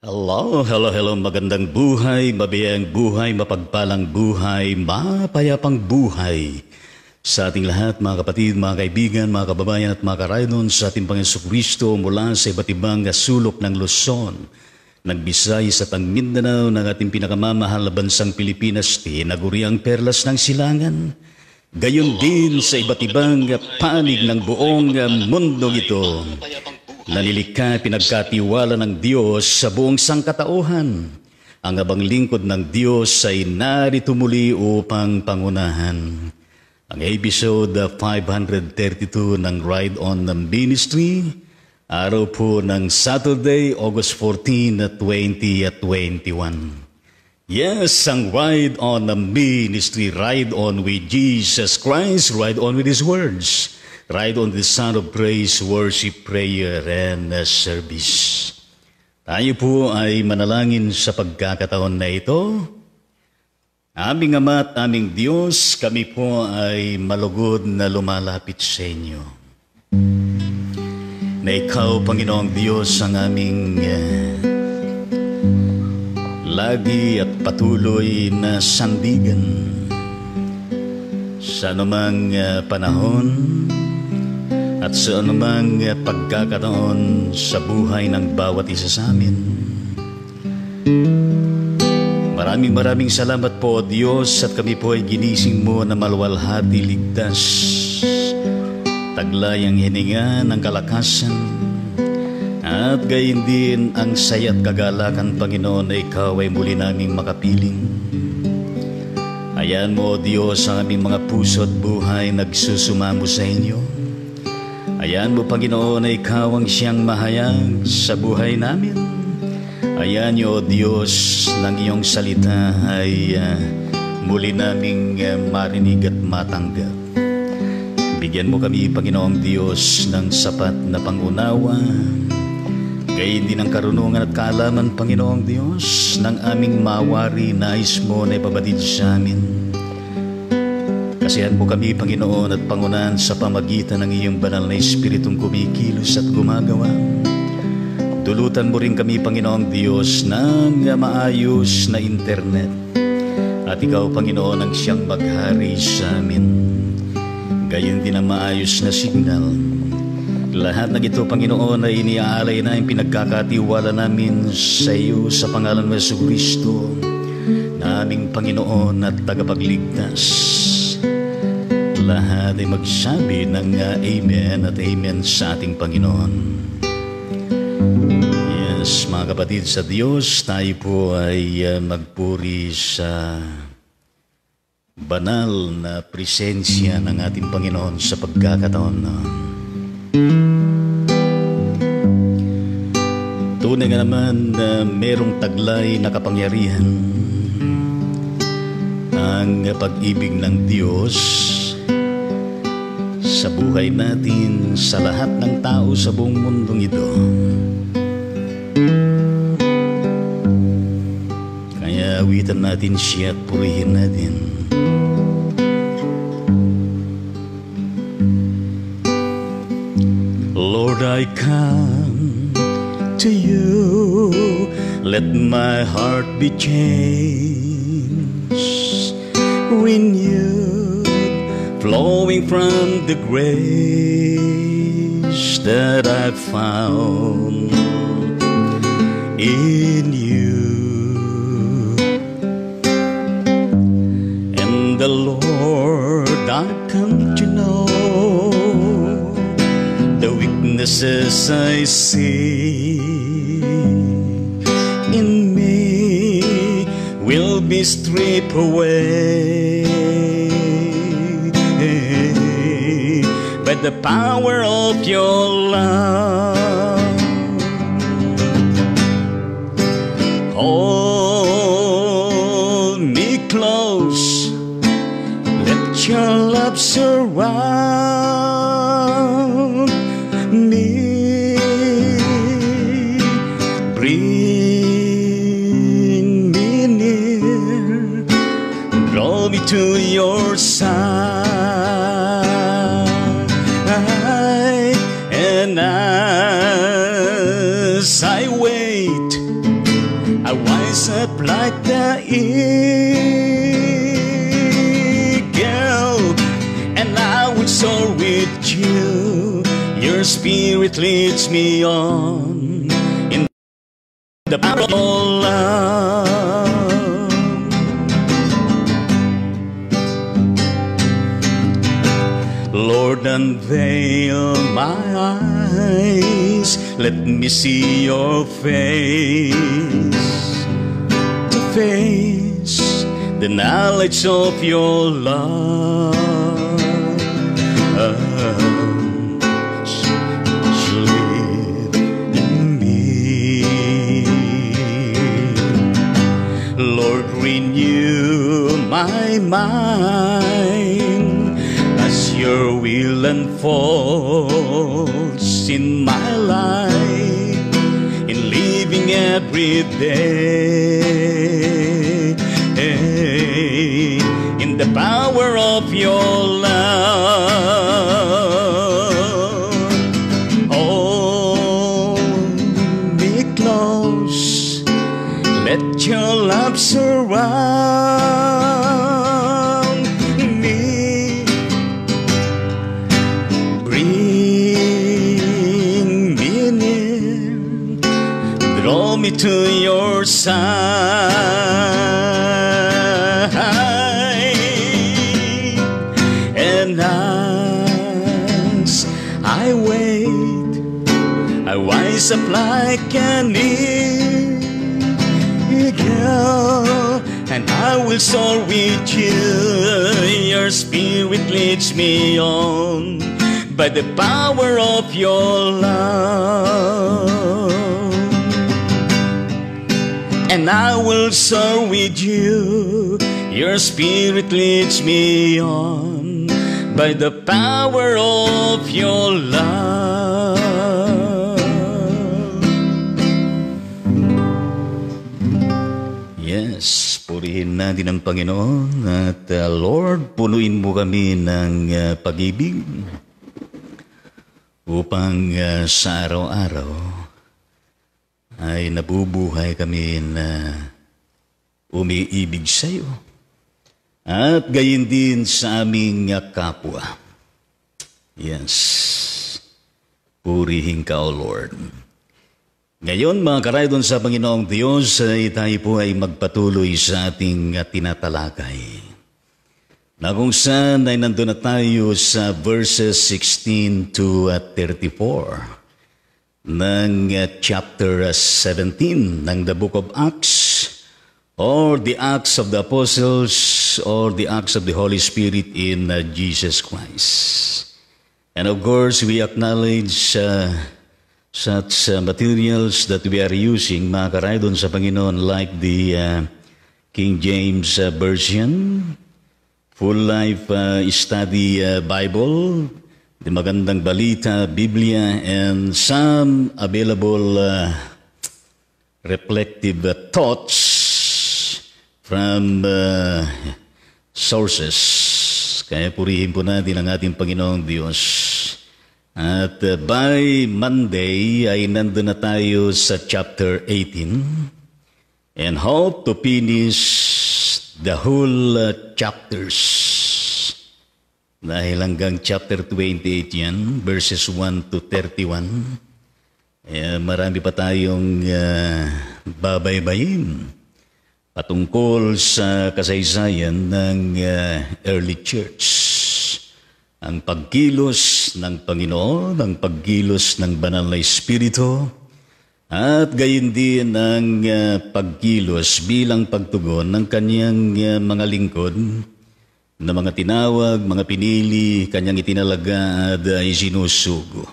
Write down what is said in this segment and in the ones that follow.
Hello, hello, hello. Magandang buhay, mabiyayang buhay, mapagpalang buhay, mapayapang buhay. Sa ating lahat, mga kapatid, mga kaibigan, mga kababayan at mga karaydon, sa ating Panginoon Kristo mula sa iba't ibang sulok ng Luzon, ng Visayas at ang Mindanao ng ating pinakamamahal na bansang Pilipinas, tinaguri ang perlas ng silangan. Gayon din sa iba't ibang panig ng buong mundo ito. Nalilikha pinagkatiwala ng Diyos sa buong sangkatauhan. Ang abang lingkod ng Diyos ay narito muli upang pangunahan. Ang episode 532 ng Ride On ng Ministry, araw po ng Saturday, August 14 at 20 at 21. Yes, ang Ride On ng Ministry, Ride On with Jesus Christ, Ride On with His Words. Right on the sound of Praise, Worship, Prayer, and uh, Service. Tayo po ay manalangin sa pagkakataon na ito. Aming Ama at aming Diyos, kami po ay malugod na lumalapit sa inyo. Na Ikaw, Panginoong Diyos, ang aming uh, lagi at patuloy na sandigan sa anumang uh, panahon, at sa anumang eh, pagkakataon sa buhay ng bawat isa sa amin. Maraming maraming salamat po Diyos at kami po ay ginising mo na malwalhati ligtas. Taglay ang hininga ng kalakasan at gayon din ang saya at kagalakan Panginoon na Ikaw ay muli naming makapiling. Ayan mo Diyos ang aming mga puso at buhay nagsusumamo sa inyo. Ayan mo, Panginoon, na Ikaw ang siyang mahayag sa buhay namin. Ayan niyo, O Diyos, ng iyong salita ay uh, muli naming uh, marinig at matanggap. Bigyan mo kami, Panginoong Diyos, ng sapat na pangunawa, Gayun hindi ang karunungan at kaalaman, Panginoong Diyos, ng aming mawari, nais mo na ipabatid sa amin. Kasihan mo kami, Panginoon, at pangunan sa pamagitan ng iyong banal na Espiritong kumikilos at gumagawa. Dulutan mo rin kami, Panginoong Diyos, ng maayos na internet. At ikaw, Panginoon, ang siyang maghari sa amin. Gayon din ang maayos na signal. Lahat ng ito, Panginoon, ay iniaalay na ang pinagkakatiwala namin sa iyo sa pangalan ng Yesu Kristo, naming Panginoon at tagapagligtas lahat ay magsabi ng ah, Amen at Amen sa ating Panginoon. Yes, mga kapatid, sa Diyos tayo po ay ah, magpuri sa banal na presensya ng ating Panginoon sa pagkakataon. Tunay nga naman na merong taglay na kapangyarihan ang pag-ibig ng Diyos sa buhay natin sa lahat ng tao sa buong mundong ito. Kaya awitan natin siya at purihin natin. Lord, I come to you. Let my heart be changed when you flowing from the grace that I have found in you. And the Lord, I come to know the weaknesses I see in me will be stripped away. with the power of your love. Hold me close, let your love survive. your spirit leads me on in the power of love. Lord, unveil my eyes, let me see your face to face the knowledge of your love. my mind as your will unfolds in my life, in living every day. side. And as I wait, I wise up like an eagle, and I will soar with you. Your spirit leads me on by the power of your love. I will soar with you. Your spirit leads me on by the power of your love. Yes, purihin natin ang Panginoon at uh, Lord, punuin mo kami ng uh, pag-ibig upang uh, sa araw-araw ay nabubuhay kami na umiibig sa iyo. At gayon din sa aming kapwa. Yes. Purihin ka, O Lord. Ngayon, mga karay doon sa Panginoong Diyos, ay tayo po ay magpatuloy sa ating tinatalakay. Na kung saan ay nandun na tayo sa verses 16 to 34 ng eh, chapter 17 eh, ng the book of Acts or the Acts of the Apostles or the Acts of the Holy Spirit in uh, Jesus Christ. And of course, we acknowledge uh, such uh, materials that we are using, mga karaydon sa Panginoon, like the uh, King James uh, Version, Full Life uh, Study uh, Bible, The magandang balita, Biblia, and some available uh, reflective uh, thoughts from uh, sources. Kaya purihin po natin ang ating Panginoong Diyos. At uh, by Monday ay nandun na tayo sa chapter 18 and hope to finish the whole uh, chapters. Dahil hanggang chapter 28 yan, verses 1 to 31, eh, marami pa tayong uh, babaybayin patungkol sa kasaysayan ng uh, early church. Ang pagkilos ng Panginoon, ang pagkilos ng Banal na Espiritu, at gayon din ang uh, pagkilos bilang pagtugon ng kanyang uh, mga lingkod na mga tinawag, mga pinili, kanyang itinalaga at uh, isinusugo.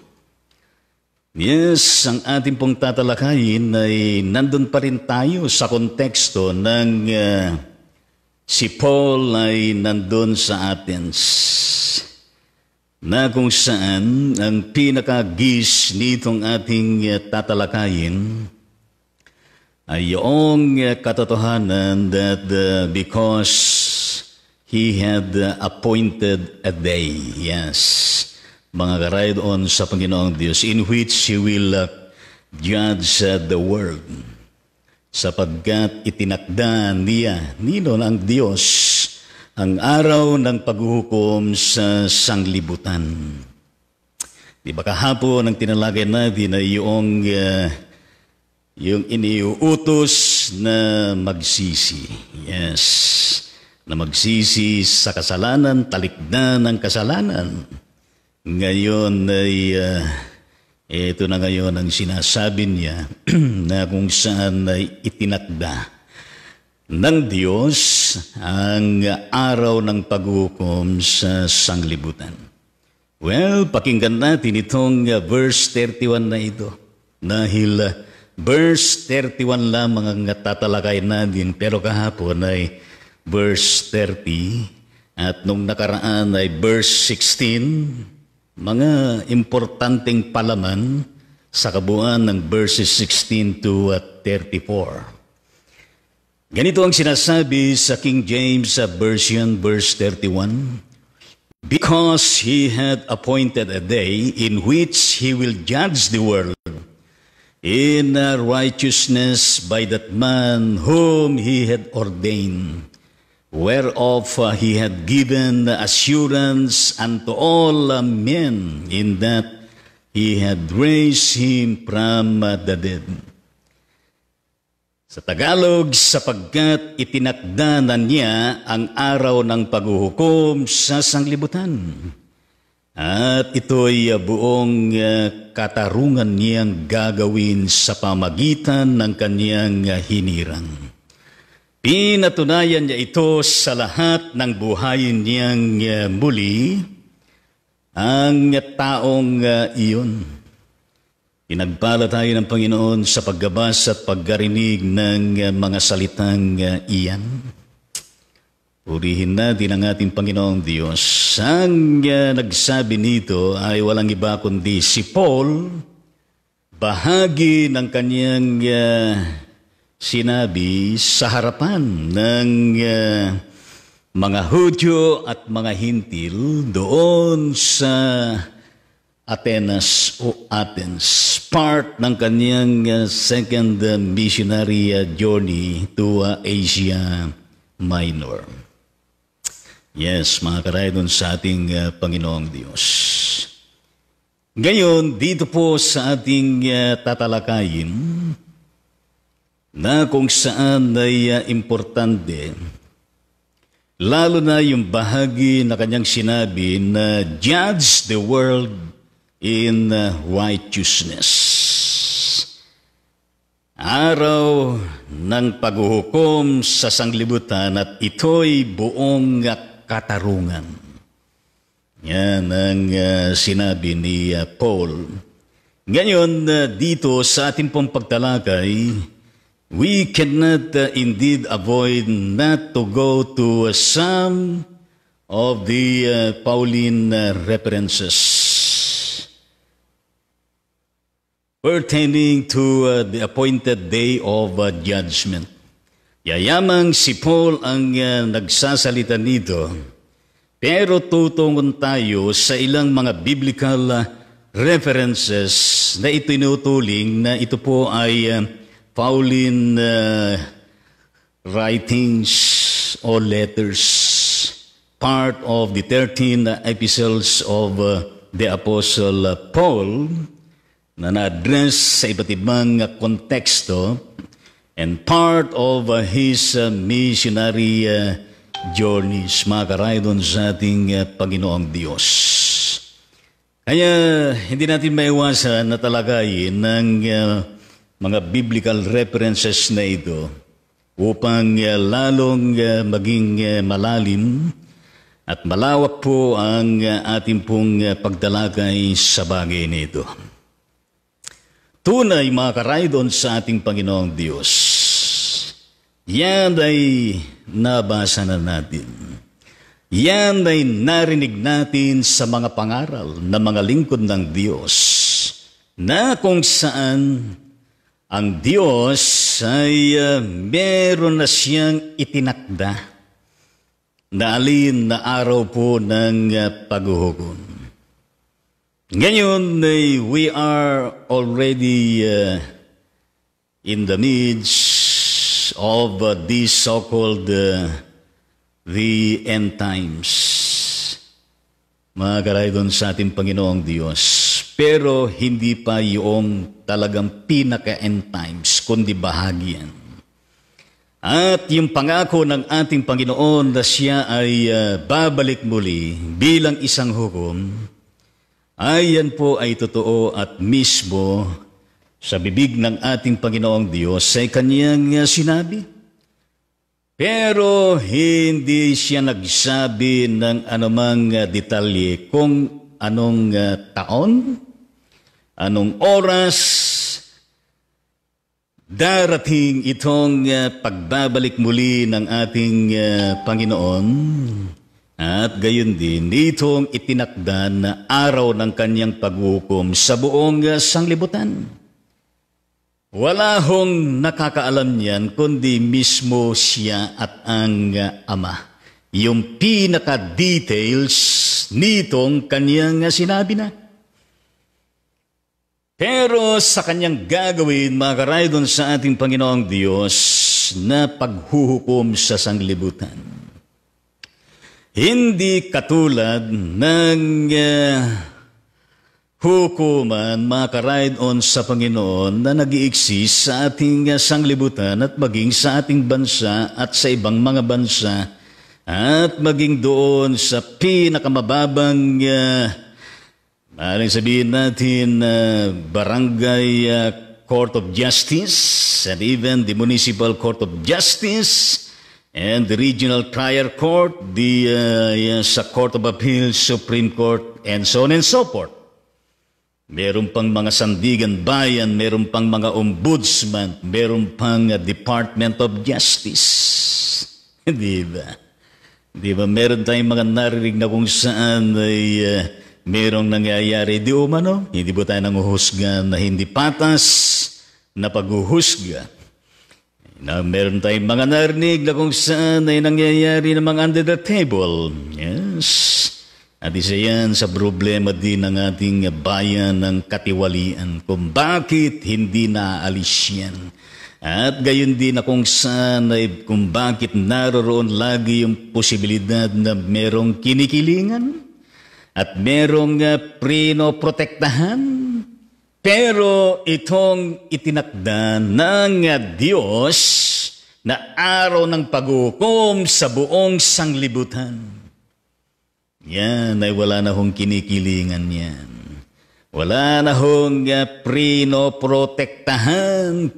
Yes, ang ating pong tatalakayin ay nandun pa rin tayo sa konteksto ng uh, si Paul ay nandun sa Athens na kung saan ang pinakagis nitong ating eh, tatalakayin ay yung eh, katotohanan that uh, because He had uh, appointed a day, yes, mga karayod on sa Panginoong Diyos, in which He will uh, judge uh, the world. Sapagkat itinakda niya, nino ng Diyos, ang araw ng paghuhukom sa sanglibutan. Di ba kahapon ang tinalagay natin na yung, uh, yung iniuutos na magsisi. Yes na magsisi sa kasalanan, talikdan ng kasalanan. Ngayon ay uh, ah, ito na ngayon ang sinasabi niya na kung saan ay itinakda ng Diyos ang araw ng paghukom sa sanglibutan. Well, pakinggan natin itong ah, verse 31 na ito. Dahil ah, verse 31 lamang ang tatalakay natin pero kahapon ay verse 30 at nung nakaraan ay verse 16, mga importanteng palaman sa kabuuan ng verses 16 to 34. Uh, Ganito ang sinasabi sa King James Version, verse 31. Because he had appointed a day in which he will judge the world in righteousness by that man whom he had ordained whereof uh, he had given the assurance unto all men in that he had raised him from uh, the dead. Sa Tagalog, sapagkat itinakda na niya ang araw ng paghuhukom sa sanglibutan. At ito'y uh, buong katarungan niyang gagawin sa pamagitan ng kaniyang hinirang. Pinatunayan niya ito sa lahat ng buhay niyang uh, muli ang eh, taong uh, iyon. Pinagpala tayo ng Panginoon sa paggabas at paggarinig ng uh, mga salitang uh, iyan. Purihin natin ang ating Panginoong Diyos. Ang uh, nagsabi nito ay walang iba kundi si Paul, bahagi ng kanyang uh, sinabi sa harapan ng uh, mga Hudyo at mga Hintil doon sa Atenas o Athens, part ng kanyang uh, second uh, missionary uh, journey to uh, Asia Minor. Yes, mga karaydon sa ating uh, Panginoong Diyos. Ngayon, dito po sa ating uh, tatalakayin, na kung saan ay uh, importante, lalo na yung bahagi na kanyang sinabi na judge the world in uh, righteousness. Araw ng paghuhukom sa sanglibutan at ito'y buong katarungan. Yan ang uh, sinabi ni uh, Paul. Ngayon, uh, dito sa ating pong pagtalakay, we cannot uh, indeed avoid not to go to uh, some of the uh, Pauline uh, references pertaining to uh, the appointed day of uh, judgment. Yayamang si Paul ang nagsasalita nito, pero tutungon tayo sa ilang mga biblical references na itinutuling na ito po ay uh, Pauline uh, writings or letters, part of the 13 epistles of uh, the Apostle Paul na na-address sa iba't ibang konteksto and part of uh, his uh, missionary uh, journeys, mga karaydon sa ating uh, Panginoong Diyos. Kaya hindi natin maiwasan na talagayin ng uh, mga biblical references na ito upang uh, lalong uh, maging uh, malalim at malawak po ang uh, ating pong uh, pagdalagay sa bagay nito. Tunay mga karaydon sa ating Panginoong Diyos. Yan ay nabasa na natin. Yan ay narinig natin sa mga pangaral na mga lingkod ng Diyos na kung saan ang Diyos ay uh, meron na siyang itinakda na alin na araw po ng uh, paghuhugon. Ngayon, uh, we are already uh, in the midst of uh, these so-called uh, the end times. Mga karay doon sa ating Panginoong Diyos. Pero hindi pa yung talagang pinaka-end times, kundi bahagi At yung pangako ng ating Panginoon na siya ay uh, babalik muli bilang isang hukom, ay yan po ay totoo at mismo sa bibig ng ating Panginoong Diyos ay kanyang ah, sinabi. Pero hindi siya nagsabi ng anumang ah, detalye kung anong uh, taon, Anong oras darating itong uh, pagbabalik muli ng ating uh, Panginoon at gayon din nitong itinakda na araw ng kanyang paghukom sa buong uh, sanglibutan. Wala hong nakakaalam niyan kundi mismo siya at ang uh, Ama. Yung pinaka-details nitong kanyang uh, sinabi na. Pero sa kanyang gagawin, mga karaydon sa ating Panginoong Diyos, na paghuhukom sa sanglibutan. Hindi katulad ng uh, hukuman, mga karaydon sa Panginoon, na nag exist sa ating eh, sanglibutan at maging sa ating bansa at sa ibang mga bansa at maging doon sa pinakamababang uh, Maaaring sabihin natin na uh, Barangay uh, Court of Justice and even the Municipal Court of Justice and the Regional Trial Court, the uh, ah, yes, Court of Appeals, Supreme Court, and so on and so forth. Meron pang mga sandigan bayan, meron pang mga ombudsman, meron pang uh, Department of Justice. Di ba? Di ba? Meron tayong mga narinig na kung saan ay... Uh, merong nangyayari di umano, hindi po tayo nanguhusga na hindi patas na paghuhusga. Na meron tayong mga narinig na kung saan ay nangyayari namang under the table. Yes. At isa yan sa problema din ng ating bayan ng katiwalian kung bakit hindi naaalis yan. At gayon din na kung saan ay kung bakit naroroon lagi yung posibilidad na merong kinikilingan, at merong uh, prino protektahan. Pero itong itinakda ng uh, Diyos na araw ng paghukom sa buong sanglibutan. Yan ay wala na hong kinikilingan yan. Wala na hong uh, prino protektahan.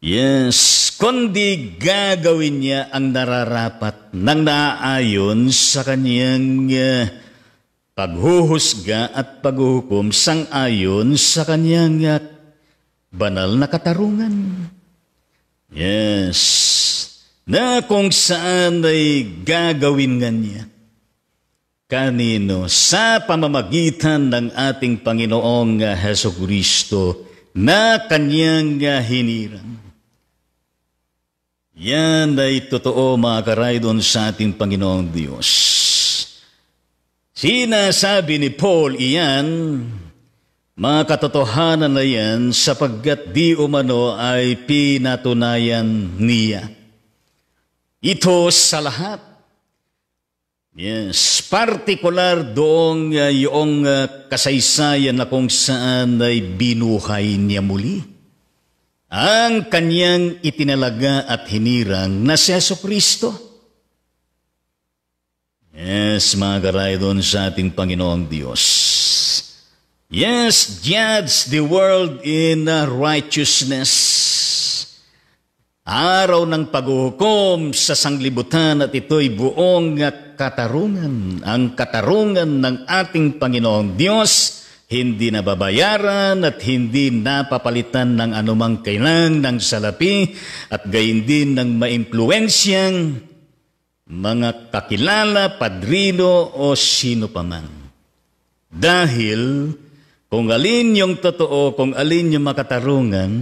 Yes, kundi gagawin niya ang nararapat ng naaayon sa kanyang uh, paghuhusga at paghuhukom sang ayon sa kanyang ah, banal na katarungan. Yes, na kung saan ay gagawin nga niya. Kanino? Sa pamamagitan ng ating Panginoong ah, Heso Kristo na kanyang ah, hinirang. Yan ay totoo mga karaydon sa ating Panginoong Diyos. Sinasabi ni Paul iyan, mga katotohanan na yan sapagkat di umano ay pinatunayan niya. Ito sa lahat. Yes, partikular doong uh, yung uh, kasaysayan na kung saan ay binuhay niya muli. Ang kanyang itinalaga at hinirang na si Yeso Kristo. Yes, mga karaydon sa ating Panginoong Diyos. Yes, judge the world in uh, righteousness. Araw ng paghuhukom sa sanglibutan at ito'y buong katarungan. Ang katarungan ng ating Panginoong Diyos, hindi nababayaran at hindi napapalitan ng anumang kailang ng salapi at gayon din ng maimpluensyang mga kakilala, padrino o sino paman. Dahil kung alin yung totoo, kung alin yung makatarungan,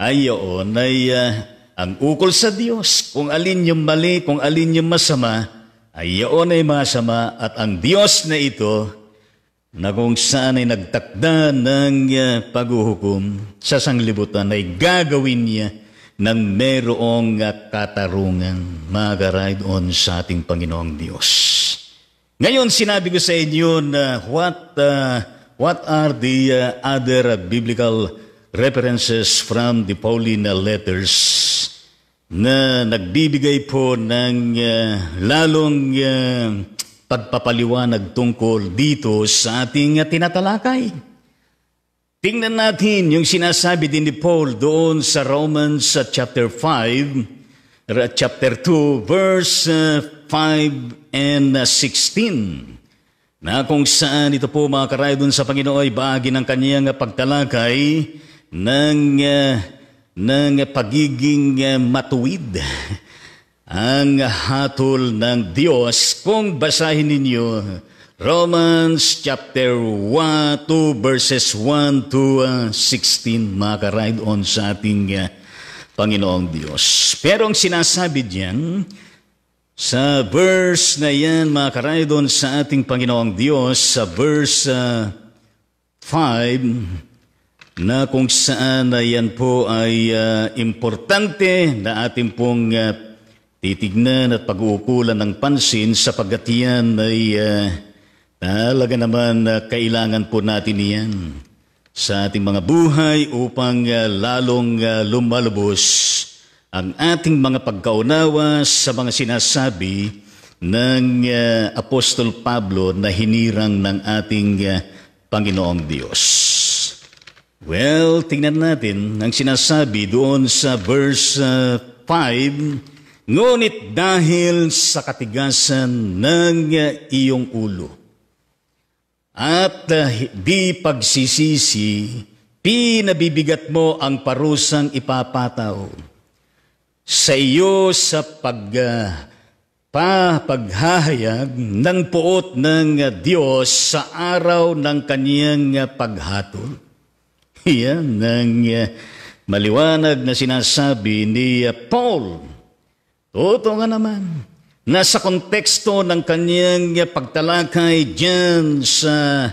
ay yun ay uh, ang ukol sa Diyos. Kung alin yung mali, kung alin yung masama, ay yun ay masama at ang Diyos na ito na kung saan ay nagtakda ng uh, paghuhukom sa sanglibutan ay gagawin niya ng merong katarungan, mag-ride on sa ating Panginoong Diyos. Ngayon, sinabi ko sa inyo na what, uh, what are the uh, other biblical references from the Pauline letters na nagbibigay po ng uh, lalong uh, pagpapaliwanag tungkol dito sa ating uh, tinatalakay. Tingnan natin yung sinasabi din ni Paul doon sa Romans sa chapter 5, chapter 2, verse 5 uh, and 16. Uh, Na kung saan ito po mga karay doon sa Panginoon ay bahagi ng kanyang pagtalakay ng, uh, ng pagiging uh, matuwid ang hatol ng Diyos. Kung basahin ninyo Romans chapter 1, 2 verses 1 to uh, 16 makaride on sa ating uh, Panginoong Diyos. Pero ang sinasabi diyan sa verse na yan makaride on sa ating Panginoong Diyos sa verse uh, 5 na kung saan na yan po ay uh, importante na ating pong uh, titignan at pag-uukulan ng pansin sapagkat yan ay uh, Talaga naman uh, kailangan po natin iyan sa ating mga buhay upang ah, lalong uh, lumalubos ang ating mga pagkaunawa sa mga sinasabi ng uh, Apostol Pablo na hinirang ng ating Panginoong Diyos. Well, tingnan natin ang sinasabi doon sa verse 5, Ngunit dahil sa katigasan ng iyong ulo, at ah, di pagsisisi, pinabibigat mo ang parusang ipapataw sa iyo sa pag ah, papaghahayag ng puot ng Diyos sa araw ng kaniyang paghatol. Yan ang ah, maliwanag na sinasabi ni Paul. Totoo nga naman. Nasa konteksto ng kanyang pagtalakay diyan sa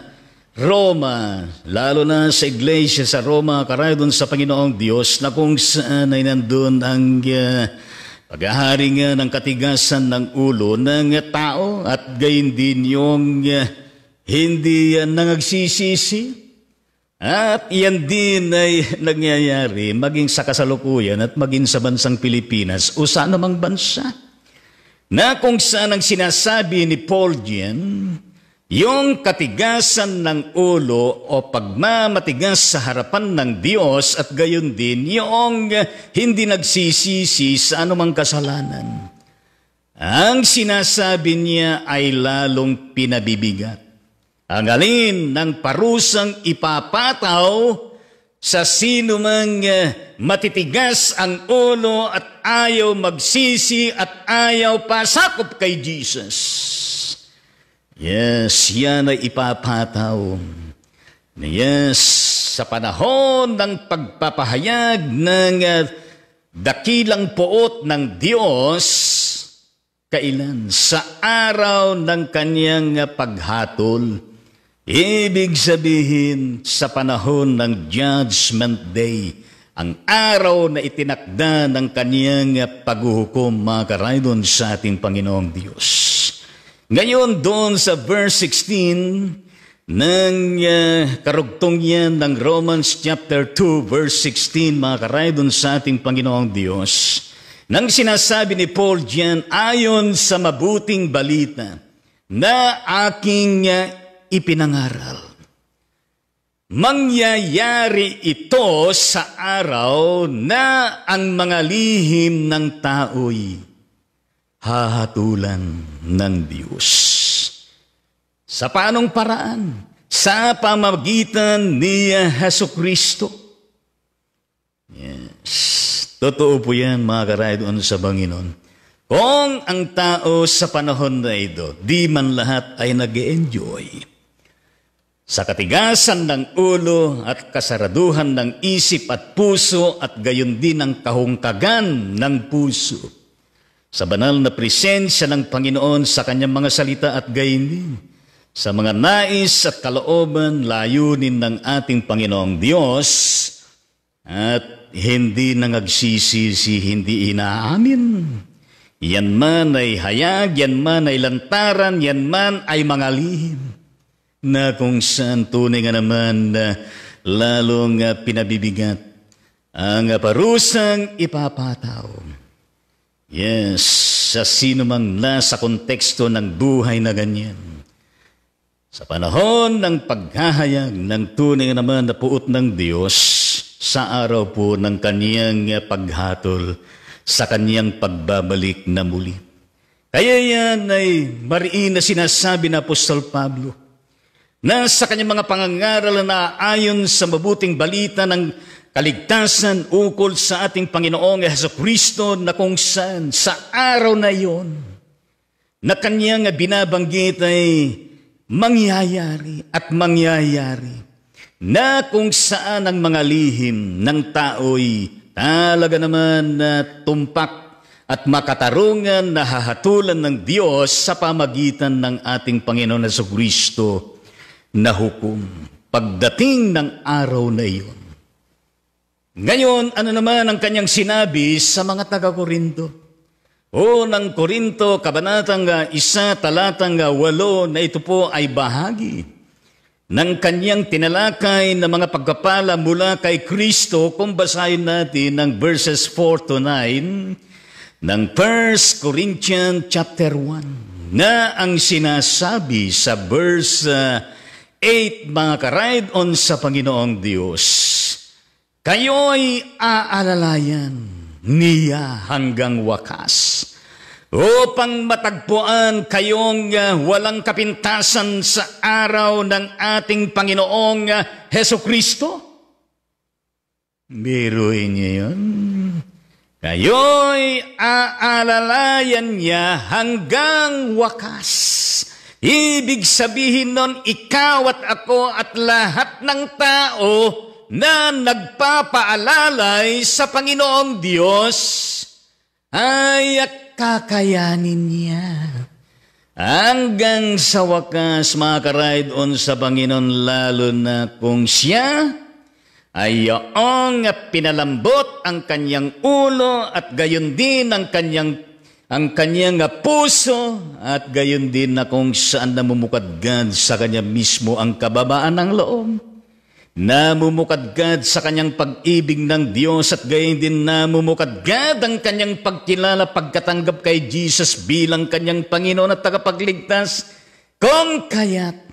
Roma, lalo na sa iglesia sa Roma, karayo doon sa Panginoong Diyos na kung saan ay nandun ang uh, paghahari nga ng katigasan ng ulo ng tao at gayon din yung uh, hindi uh, nangagsisisi. At iyan din ay nangyayari maging sa kasalukuyan at maging sa bansang Pilipinas o sa anumang bansa na kung saan ang sinasabi ni Paul Gian, yung katigasan ng ulo o pagmamatigas sa harapan ng Diyos at gayon din yung hindi nagsisisi sa anumang kasalanan. Ang sinasabi niya ay lalong pinabibigat. Ang alin ng parusang ipapataw sa sino mang eh, matitigas ang ulo at ayaw magsisi at ayaw pasakop kay Jesus. Yes, yan ay ipapataw. Yes, sa panahon ng pagpapahayag ng eh, dakilang poot ng Diyos, kailan? Sa araw ng kanyang eh, paghatol Ibig sabihin, sa panahon ng Judgment Day, ang araw na itinakda ng kaniyang paghuhukom, mga karaydon, sa ating Panginoong Diyos. Ngayon, doon sa verse 16, ng uh, karugtong yan ng Romans chapter 2, verse 16, mga karaydon, sa ating Panginoong Diyos, nang sinasabi ni Paul diyan, ayon sa mabuting balita, na aking uh, ipinangaral. Mangyayari ito sa araw na ang mga lihim ng tao'y hahatulan ng Diyos. Sa paanong paraan? Sa pamagitan ni Heso Kristo. Yes. Totoo po yan mga karayon sa Panginoon. Kung ang tao sa panahon na ito, di man lahat ay nag enjoy sa katigasan ng ulo at kasaraduhan ng isip at puso at gayon din ang kahungkagan ng puso. Sa banal na presensya ng Panginoon sa kanyang mga salita at gayon din. Sa mga nais at kalooban, layunin ng ating Panginoong Diyos at hindi nangagsisisi, hindi inaamin. Yan man ay hayag, yan man ay lantaran, yan man ay mga lihim na kung saan tunay nga naman na ah, lalong ah, pinabibigat ang ah, parusang ipapataw. Yes, sa sino mang nasa konteksto ng buhay na ganyan. Sa panahon ng paghahayag ng tunay naman na puot ng Diyos, sa araw po ng kaniyang paghatol, sa kaniyang pagbabalik na muli. Kaya yan ay mariin na sinasabi na Apostol Pablo. Nasa kanyang mga pangangaral na ayon sa mabuting balita ng kaligtasan ukol sa ating Panginoong Heso Kristo na kung saan sa araw na iyon na kanya binabanggit ay mangyayari at mangyayari na kung saan ang mga lihim ng tao'y talaga naman na tumpak at makatarungan na hahatulan ng Diyos sa pamagitan ng ating Panginoon na Kristo na hukom pagdating ng araw na iyon. Ngayon, ano naman ang kanyang sinabi sa mga taga-Korinto? O ng Korinto, Kabanatang 1, ah, Talatang 8, ah, na ito po ay bahagi ng kanyang tinalakay na mga pagkapala mula kay Kristo kung basahin natin ng verses 4 to 9 ng 1 Corinthians chapter 1 na ang sinasabi sa verse uh, 8, mga karide, on sa Panginoong Diyos. Kayo'y aalalayan niya hanggang wakas upang matagpuan kayong ah, walang kapintasan sa araw ng ating Panginoong uh, ah, Heso Kristo? Biruin niyo yun. Kayo'y aalalayan niya hanggang wakas. Ibig sabihin nun, ikaw at ako at lahat ng tao na nagpapaalalay sa Panginoong Diyos ay at kakayanin niya. Hanggang sa wakas, makaride on sa Panginoon, lalo na kung siya ay yaong pinalambot ang kanyang ulo at gayon din ang kanyang ang kanyang puso at gayon din na kung saan namumukadgad sa kanya mismo ang kababaan ng loob. Namumukadgad sa kanyang pag-ibig ng Diyos at gayon din namumukadgad ang kanyang pagkilala pagkatanggap kay Jesus bilang kanyang Panginoon at tagapagligtas. Kung kaya't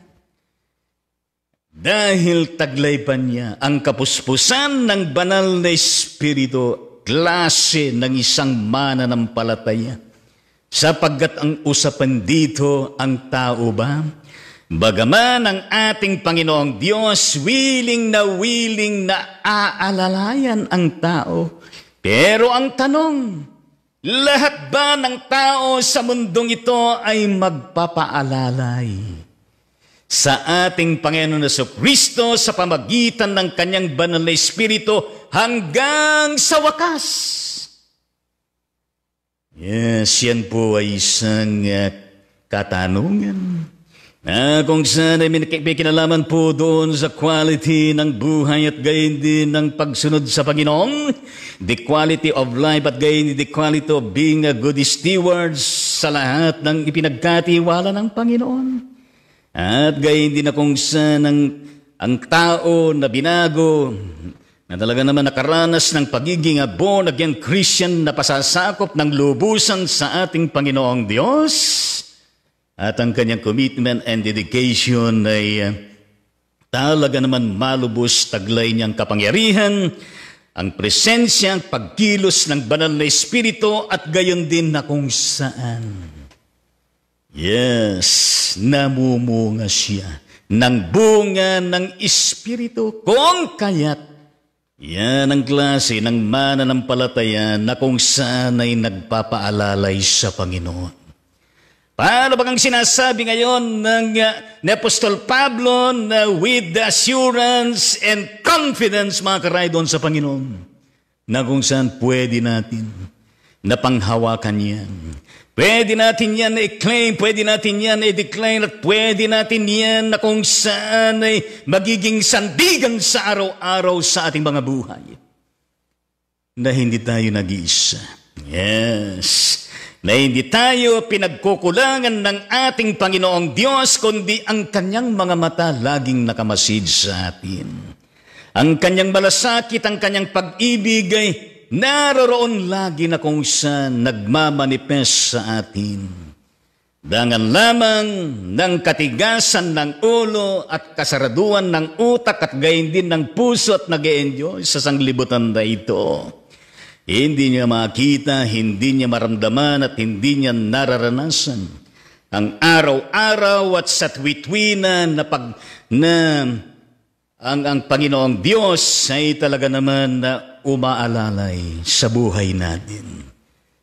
dahil taglay pa niya ang kapuspusan ng banal na Espiritu, klase ng isang mananampalataya sapagkat ang usapan dito ang tao ba? Bagaman ang ating Panginoong Diyos willing na willing na aalalayan ang tao. Pero ang tanong, lahat ba ng tao sa mundong ito ay magpapaalalay? Sa ating Panginoon na sa Kristo sa pamagitan ng Kanyang Banal na Espiritu hanggang sa wakas Yes, yan po ay isang uh, katanungan na kung saan ay may kinalaman po doon sa quality ng buhay at gayon din ng pagsunod sa Panginoon, the quality of life at gayon the quality of being a good steward sa lahat ng ipinagkatiwala ng Panginoon. At gayon din na kung saan ang, ang tao na binago na talaga naman nakaranas ng pagiging a born again Christian na pasasakop ng lubusan sa ating Panginoong Diyos at ang kanyang commitment and dedication ay eh, talaga naman malubos taglay niyang kapangyarihan, ang presensya, ang pagkilos ng banal na Espiritu at gayon din na kung saan. Yes, namumunga siya ng bunga ng Espiritu kung kaya't yan ang klase ng mananampalataya na kung saan ay nagpapaalalay sa Panginoon. Paano bang sinasabi ngayon ng uh, Apostol Pablo na with the assurance and confidence mga doon sa Panginoon na kung saan pwede natin napanghawakan yan Pwede natin yan i-claim, pwede natin yan i-declare, at pwede natin yan na kung saan ay magiging sandigan sa araw-araw sa ating mga buhay. Na hindi tayo nag-iisa. Yes. Na hindi tayo pinagkukulangan ng ating Panginoong Diyos, kundi ang kanyang mga mata laging nakamasid sa atin. Ang kanyang malasakit, ang kanyang pag-ibig ay naroroon lagi na kung saan nagmamanifest sa atin. Dangan lamang ng katigasan ng ulo at kasaraduan ng utak at gayon din ng puso at nag enjoy sa sanglibutan na ito. Hindi niya makita, hindi niya maramdaman at hindi niya nararanasan ang araw-araw at sa twitwinan na pag na ang, ang Panginoong Diyos ay talaga naman na umaalalay sa buhay natin.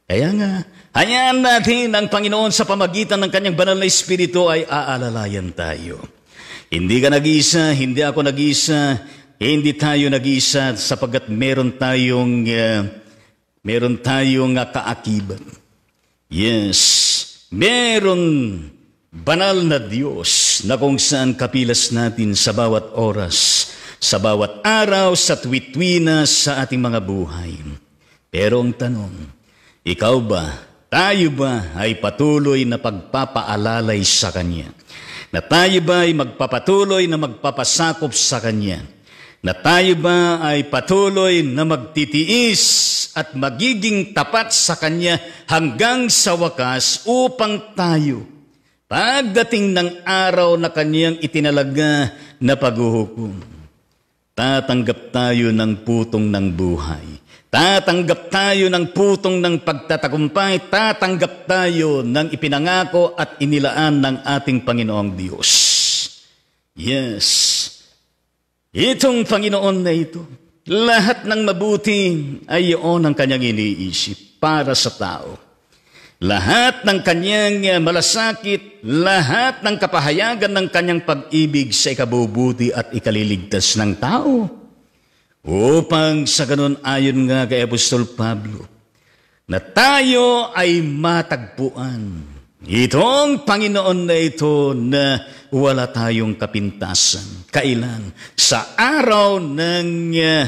Kaya nga, hayaan natin ang Panginoon sa pamagitan ng Kanyang banal na Espiritu ay aalalayan tayo. Hindi ka nag-iisa, hindi ako nag-iisa, hindi tayo nag-iisa sapagkat meron tayong uh, meron tayong uh, kaakibat. Yes, meron banal na Diyos na kung saan kapilas natin sa bawat oras sa bawat araw, sa tuwi-tuwina sa ating mga buhay. Pero ang tanong, ikaw ba, tayo ba ay patuloy na pagpapaalalay sa Kanya? Na tayo ba ay magpapatuloy na magpapasakop sa Kanya? Na tayo ba ay patuloy na magtitiis at magiging tapat sa Kanya hanggang sa wakas upang tayo, pagdating ng araw na Kanyang itinalaga na paghuhukom, Tatanggap tayo ng putong ng buhay. Tatanggap tayo ng putong ng pagtatakumpay, tatanggap tayo ng ipinangako at inilaan ng ating Panginoong Diyos. Yes. Itong Panginoon na ito, lahat ng mabuti ay iyon ang kanyang iniisip para sa tao lahat ng kanyang eh, malasakit, lahat ng kapahayagan ng kanyang pag-ibig sa ikabubuti at ikaliligtas ng tao. Upang sa ganun ayon nga kay Apostol Pablo, na tayo ay matagpuan. Itong Panginoon na ito na wala tayong kapintasan. Kailan? Sa araw ng eh,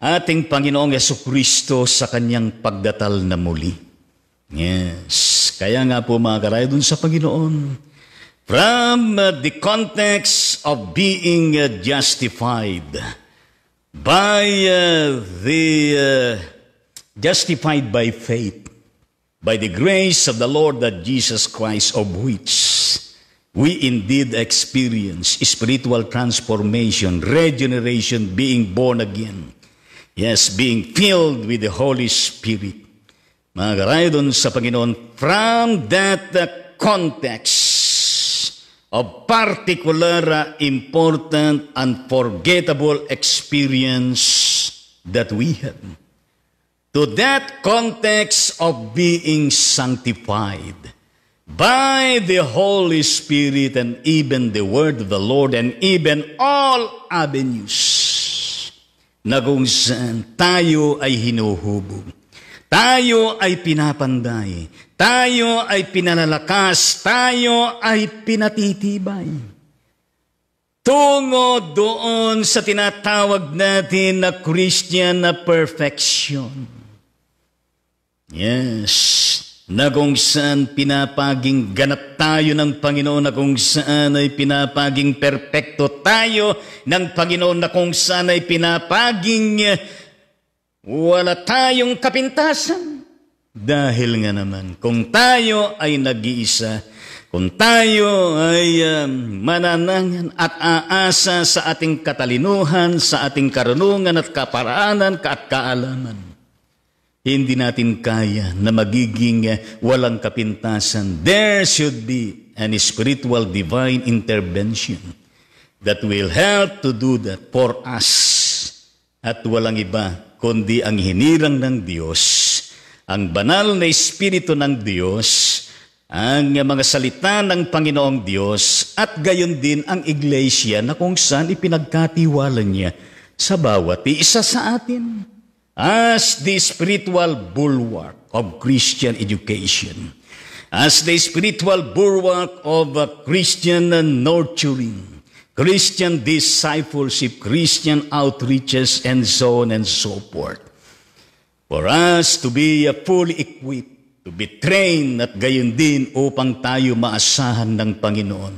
ating Panginoong Yeso Kristo sa kanyang pagdatal na muli. Yes. Kaya nga po mga karay, dun sa Panginoon, from uh, the context of being uh, justified by uh, the uh, justified by faith, by the grace of the Lord that Jesus Christ, of which we indeed experience spiritual transformation, regeneration, being born again. Yes, being filled with the Holy Spirit. Mga karaydon sa Panginoon, from that uh, context of particular, uh, important, unforgettable experience that we have. To that context of being sanctified by the Holy Spirit and even the Word of the Lord and even all avenues na kung saan tayo ay hinuhubog tayo ay pinapanday. Tayo ay pinalalakas. Tayo ay pinatitibay. Tungo doon sa tinatawag natin na Christian na perfection. Yes, na kung saan pinapaging ganap tayo ng Panginoon, na kung saan ay pinapaging perpekto tayo ng Panginoon, na kung saan ay pinapaging wala tayong kapintasan. Dahil nga naman, kung tayo ay nag-iisa, kung tayo ay um, mananangan at aasa sa ating katalinuhan, sa ating karunungan at kaparaanan at kaalaman, hindi natin kaya na magiging eh, walang kapintasan. There should be an spiritual divine intervention that will help to do that for us. At walang iba kundi ang hinirang ng Diyos, ang banal na Espiritu ng Diyos, ang mga salita ng Panginoong Diyos at gayon din ang iglesia na kung saan ipinagkatiwala niya sa bawat isa sa atin as the spiritual bulwark of Christian education, as the spiritual bulwark of Christian nurturing, Christian discipleship, Christian outreaches, and so on and so forth. For us to be uh, fully equipped, to be trained at gayon din upang tayo maasahan ng Panginoon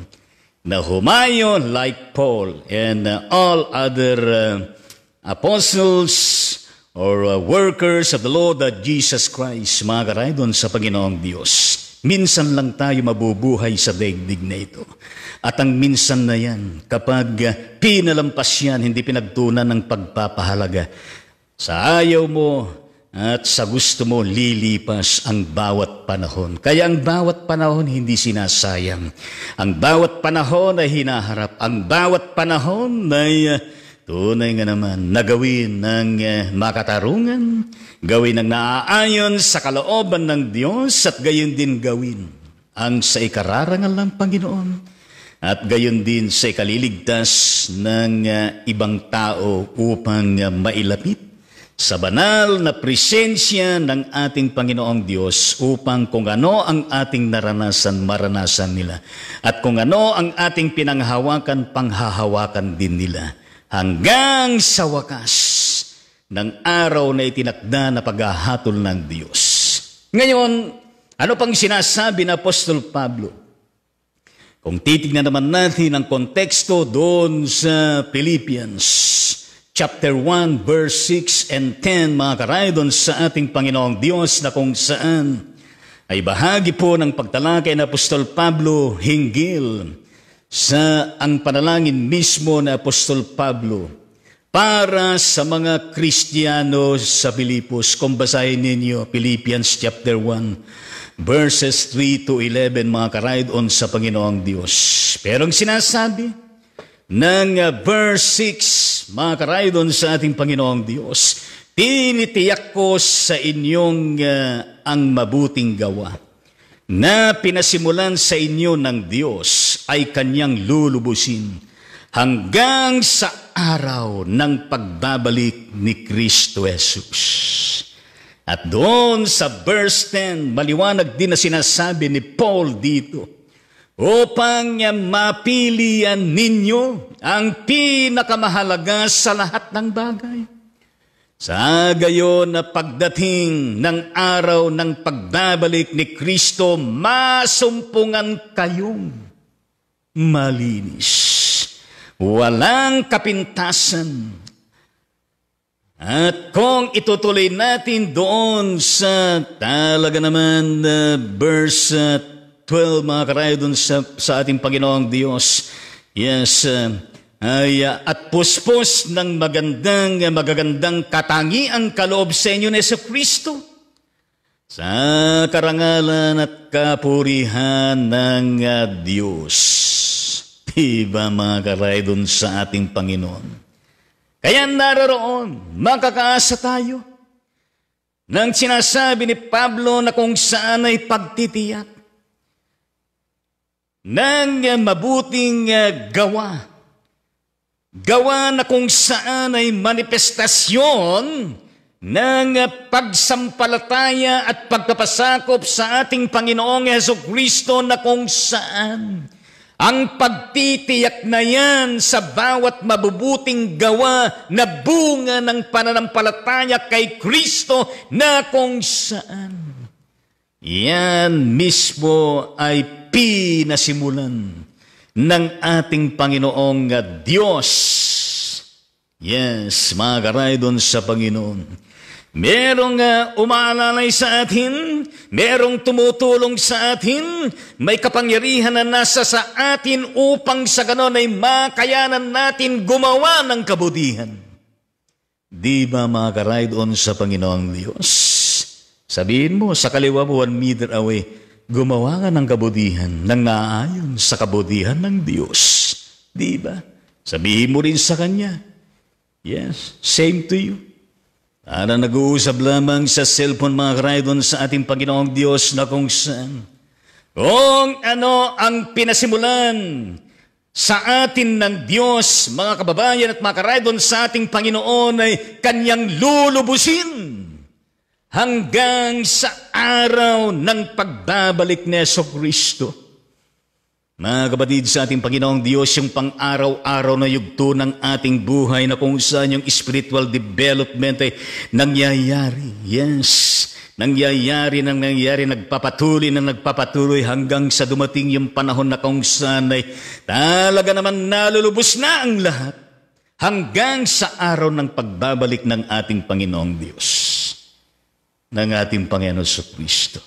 na humayo like Paul and uh, all other uh, apostles or uh, workers of the Lord uh, Jesus Christ, mga karaydon sa Panginoong Diyos. Minsan lang tayo mabubuhay sa daigdig na ito. At ang minsan na yan, kapag ah, pinalampas yan, hindi pinagtunan ng pagpapahalaga. Sa ayaw mo at sa gusto mo, lilipas ang bawat panahon. Kaya ang bawat panahon hindi sinasayang. Ang bawat panahon ay hinaharap. Ang bawat panahon ay... Uh, Tunay nga naman nagawin ng uh, makatarungan, gawin ng naaayon sa kalooban ng Diyos at gayon din gawin ang sa ikararangal ng Panginoon at gayon din sa ikaliligtas ng uh, ibang tao upang uh, mailapit sa banal na presensya ng ating Panginoong Diyos upang kung ano ang ating naranasan, maranasan nila. At kung ano ang ating pinanghawakan, panghahawakan din nila hanggang sa wakas ng araw na itinakda na paghahatol ng Diyos. Ngayon, ano pang sinasabi ng Apostol Pablo? Kung titignan naman natin ang konteksto doon sa Philippians chapter 1 verse 6 and 10 mga karaydon sa ating Panginoong Diyos na kung saan ay bahagi po ng pagtalakay ng Apostol Pablo hinggil sa ang panalangin mismo na Apostol Pablo para sa mga Kristiyano sa Pilipos. Kung basahin ninyo Philippians chapter 1 verses 3 to 11 mga karayod sa Panginoong Diyos. Pero ang sinasabi ng uh, verse 6 mga karayod sa ating Panginoong Diyos, tinitiyak ko sa inyong uh, ang mabuting gawa na pinasimulan sa inyo ng Diyos ay kanyang lulubusin hanggang sa araw ng pagbabalik ni Kristo Jesus. At doon sa verse 10, maliwanag din na sinasabi ni Paul dito, upang mapilian ninyo ang pinakamahalaga sa lahat ng bagay sa gayon na pagdating ng araw ng pagbabalik ni Kristo, masumpungan kayong malinis. Walang kapintasan. At kung itutuloy natin doon sa talaga naman na uh, verse 12 uh, mga karayo doon sa, sa ating Panginoong Diyos. Yes, uh, ay ah, at puspos ng magandang ah, magagandang katangian kaloob sa inyo ni sa Kristo sa karangalan at kapurihan ng ah, Diyos. Diba mga karaydon sa ating Panginoon? Kaya naroroon, makakaasa tayo ng sinasabi ni Pablo na kung saan ay pagtitiyak ng mabuting gawa Gawa na kung saan ay manifestasyon ng pagsampalataya at pagpapasakop sa ating Panginoong Yeso Kristo na kung saan ang pagtitiyak na yan sa bawat mabubuting gawa na bunga ng pananampalataya kay Kristo na kung saan. Yan mismo ay pinasimulan ng ating Panginoong Diyos. Yes, mga karaydon sa Panginoon. Merong uh, umaalalay sa atin, merong tumutulong sa atin, may kapangyarihan na nasa sa atin upang sa ganon ay makayanan natin gumawa ng kabutihan. Di ba makaride on sa Panginoong Diyos? Sabihin mo, sa kaliwa mo, one meter away, gumawa nga ng kabudihan nang naayon sa kabudihan ng Diyos. Di ba? Sabihin mo rin sa Kanya, Yes, same to you. Para nag-uusap lamang sa cellphone mga karaydon sa ating Panginoong Diyos na kung saan. Kung ano ang pinasimulan sa atin ng Diyos, mga kababayan at mga karaydon sa ating Panginoon ay kanyang lulubusin hanggang sa araw ng pagbabalik ni Yeso Kristo. Mga kapatid sa ating Panginoong Diyos, yung pang-araw-araw na yugto ng ating buhay na kung saan yung spiritual development ay nangyayari. Yes, nangyayari nang nangyayari, nagpapatuloy nang nagpapatuloy hanggang sa dumating yung panahon na kung saan ay talaga naman nalulubos na ang lahat hanggang sa araw ng pagbabalik ng ating Panginoong Diyos ng ating Panginoon sa Kristo.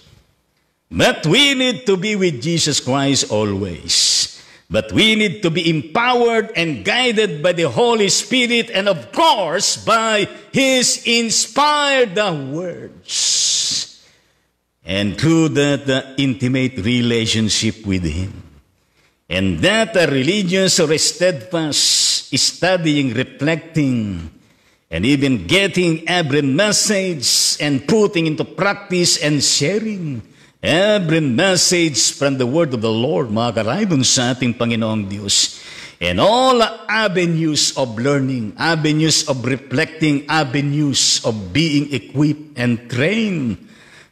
But we need to be with Jesus Christ always. But we need to be empowered and guided by the Holy Spirit and of course by His inspired words. And through that the intimate relationship with Him. And that a religious or a steadfast studying, reflecting, and even getting every message and putting into practice and sharing every message from the Word of the Lord, mga karaydon sa ating Panginoong Diyos. And all avenues of learning, avenues of reflecting, avenues of being equipped and trained,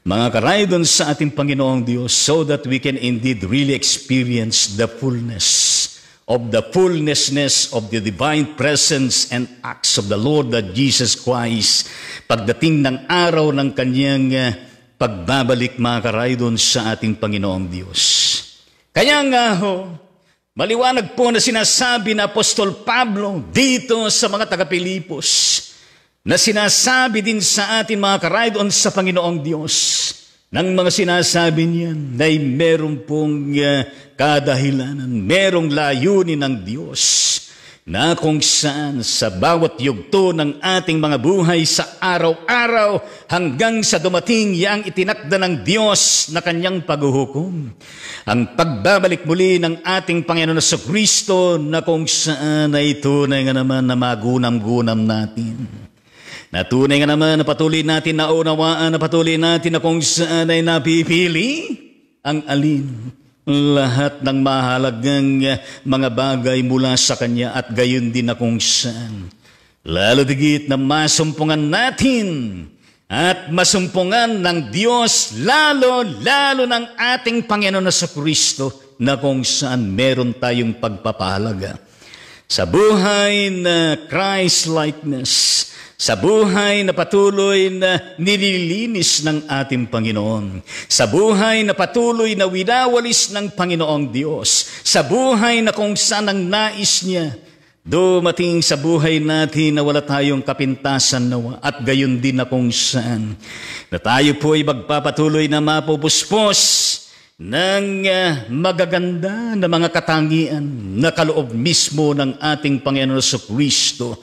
mga karaydon sa ating Panginoong Diyos, so that we can indeed really experience the fullness of the fullnessness of the divine presence and acts of the Lord that Jesus Christ pagdating ng araw ng kanyang eh, pagbabalik mga karaydon sa ating Panginoong Diyos. Kaya nga ho, maliwanag po na sinasabi na Apostol Pablo dito sa mga taga-Pilipos na sinasabi din sa atin mga karaydon sa Panginoong Diyos ng mga sinasabi niyan na merong pong uh, kadahilanan, merong layunin ng Diyos na kung saan sa bawat yugto ng ating mga buhay sa araw-araw hanggang sa dumating yang itinakda ng Diyos na kanyang paghuhukom. Ang pagbabalik muli ng ating Panginoon sa Kristo na kung saan ay tunay nga naman na magunam-gunam natin Natunay nga naman na patuloy natin na unawaan, na patuloy natin na kung saan ay napipili ang alin. Lahat ng mahalagang mga bagay mula sa Kanya at gayon din na kung saan. Lalo digit na masumpungan natin at masumpungan ng Diyos lalo, lalo ng ating Panginoon na sa Kristo na kung saan meron tayong pagpapahalaga. Sa buhay na Christ-likeness, sa buhay na patuloy na nililinis ng ating Panginoon, sa buhay na patuloy na winawalis ng Panginoong Diyos, sa buhay na kung saan ang nais niya, dumating sa buhay natin na wala tayong kapintasan nawa at gayon din na kung saan na tayo po ay magpapatuloy na mapupuspos ng ah, magaganda na mga katangian na kaloob mismo ng ating Panginoon sa Kristo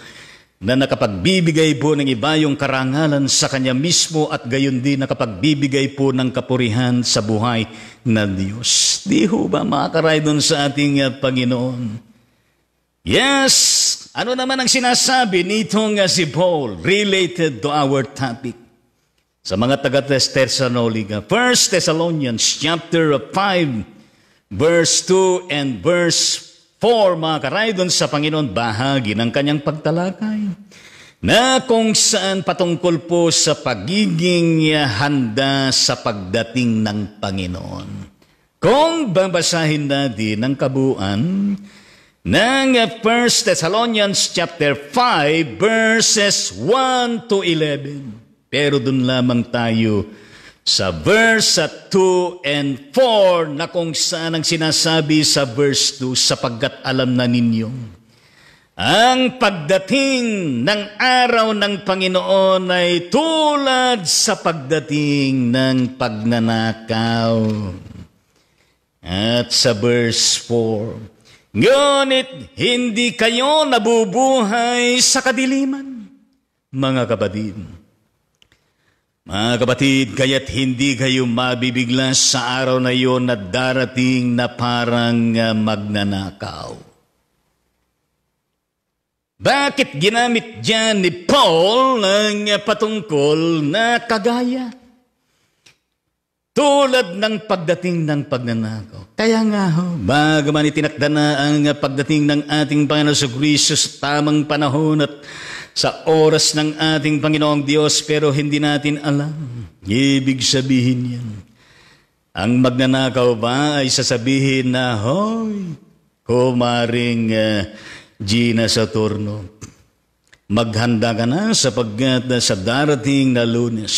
na nakapagbibigay po ng iba yung karangalan sa Kanya mismo at gayon din nakapagbibigay po ng kapurihan sa buhay na Diyos. Di ho ba makakaray doon sa ating uh, Panginoon? Yes! Ano naman ang sinasabi nitong uh, si Paul related to our topic? Sa mga taga Thessalonica, 1 Thessalonians chapter 5, verse 2 and verse For mga karaydon sa Panginoon, bahagi ng kanyang pagtalakay na kung saan patungkol po sa pagiging handa sa pagdating ng Panginoon. Kung babasahin natin ng kabuuan ng 1 Thessalonians chapter 5 verses 1 to 11. Pero doon lamang tayo sa verse 2 and 4 na kung saan ang sinasabi sa verse 2 sapagkat alam na ninyo ang pagdating ng araw ng Panginoon ay tulad sa pagdating ng pagnanakaw. At sa verse 4, Ngunit hindi kayo nabubuhay sa kadiliman, mga kapatid mga kapatid, kaya't hindi kayo mabibigla sa araw na iyon na darating na parang ah, magnanakaw. Bakit ginamit dyan ni Paul ang ah, patungkol na kagaya? Tulad ng pagdating ng pagnanakaw. Kaya nga ho, bagaman itinakda na ang ah, pagdating ng ating Panginoon sa Kristo sa tamang panahon at sa oras ng ating Panginoong Diyos pero hindi natin alam. Ibig sabihin yan. Ang magnanakaw ba ay sasabihin na, Hoy, kumaring uh, eh, Gina Saturno, maghanda ka na sapagkat eh, sa darating na lunes,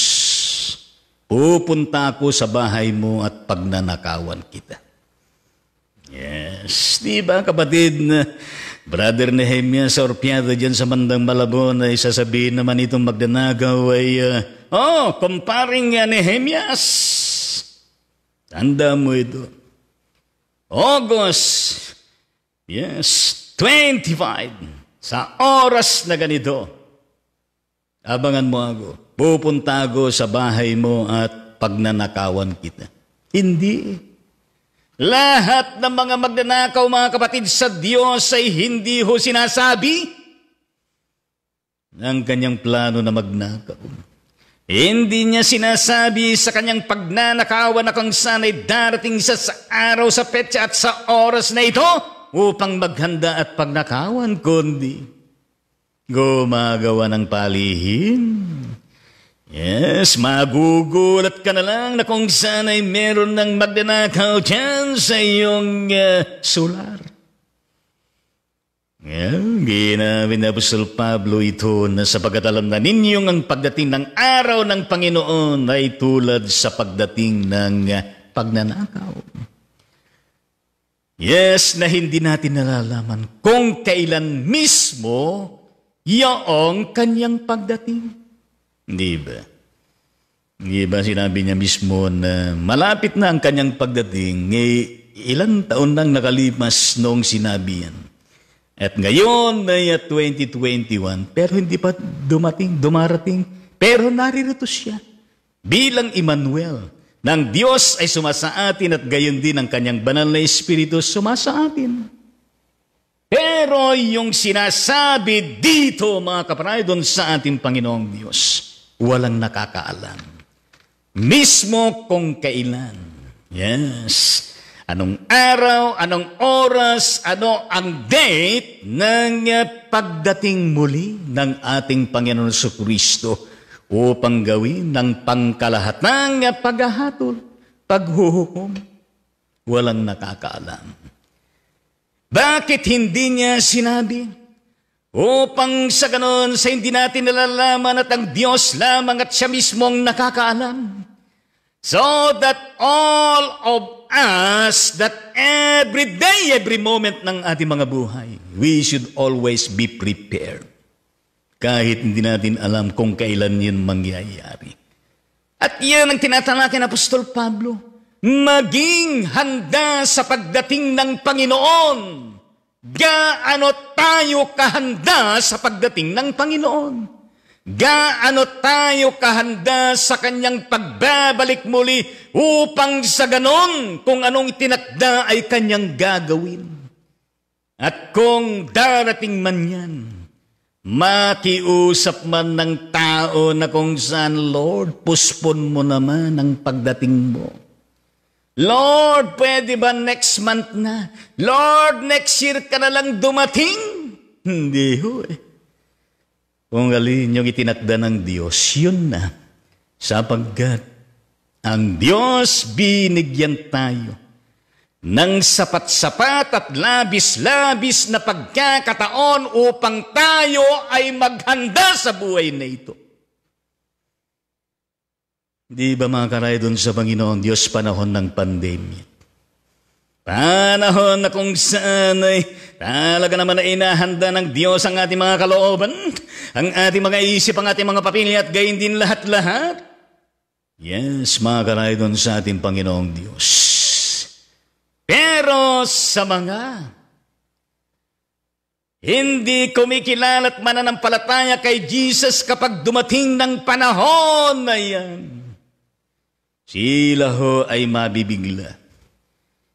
pupunta ako sa bahay mo at pagnanakawan kita. Yes, di ba kapatid, uh, Brother Nehemiah or Piada dyan sa bandang Malabon ay sasabihin naman itong magdanagaw ay, uh, Oh, kumparing uh, Nehemias! Tanda mo ito. August, yes, 25, sa oras na ganito, abangan mo ako, pupunta ako sa bahay mo at pagnanakawan kita. Hindi. Lahat ng mga magnanakaw, mga kapatid, sa Diyos ay hindi ho sinasabi ang kanyang plano na magnakaw. Hindi niya sinasabi sa kanyang pagnanakawan na kung saan ay darating siya sa araw, sa petsa at sa oras na ito upang maghanda at pagnakawan, kundi gumagawa ng palihin Yes, magugulat ka na lang na kung saan ay meron ng magnanakaw dyan sa iyong uh, solar. Ngayon, ginawin ni Apostol Pablo ito na sapagat alam na ninyong ang pagdating ng araw ng Panginoon ay tulad sa pagdating ng ah, pagnanakaw. Yes, na hindi natin nalalaman kung kailan mismo yaong kanyang pagdating. Di ba? Di ba sinabi niya mismo na malapit na ang kanyang pagdating, eh, ilang taon nang nakalipas noong sinabi yan. At ngayon na 2021, pero hindi pa dumating, dumarating. Pero naririto siya bilang Emmanuel. Nang Diyos ay sumasa atin at gayon din ang kanyang banal na Espiritu sumasa atin. Pero yung sinasabi dito mga kapanayon sa ating Panginoong Diyos, walang nakakaalam. Mismo kung kailan. Yes. Anong araw, anong oras, ano ang date ng eh, pagdating muli ng ating Panginoon sa Kristo upang gawin ng pangkalahat ng eh, paghahatol, paghuhukom. Walang nakakaalam. Bakit hindi niya sinabi? Upang sa ganon sa hindi natin nalalaman at ang Diyos lamang at siya mismo ang nakakaalam. So that all of us, that every day, every moment ng ating mga buhay, we should always be prepared. Kahit hindi natin alam kung kailan yun mangyayari. At yan ang tinatanakin ng Apostol Pablo. Maging handa sa pagdating ng Panginoon gaano tayo kahanda sa pagdating ng Panginoon. Gaano tayo kahanda sa kanyang pagbabalik muli upang sa ganon kung anong itinakda ay kanyang gagawin. At kung darating man yan, makiusap man ng tao na kung saan, Lord, puspon mo naman ang pagdating mo. Lord, pwede ba next month na? Lord, next year ka na lang dumating? Hindi ho eh. Kung alin yung itinakda ng Diyos, yun na. Sapagkat ang Diyos binigyan tayo ng sapat-sapat at labis-labis na pagkakataon upang tayo ay maghanda sa buhay na ito. Di ba mga karay doon sa Panginoon Diyos panahon ng pandemya? Panahon na kung saan ay talaga naman na inahanda ng Diyos ang ating mga kalooban, ang ating mga isip, ang ating mga papili at gayon din lahat-lahat. Yes, mga karay doon sa ating Panginoong Diyos. Pero sa mga hindi kumikilala't mananampalataya kay Jesus kapag dumating ng panahon na yan sila ho ay mabibigla.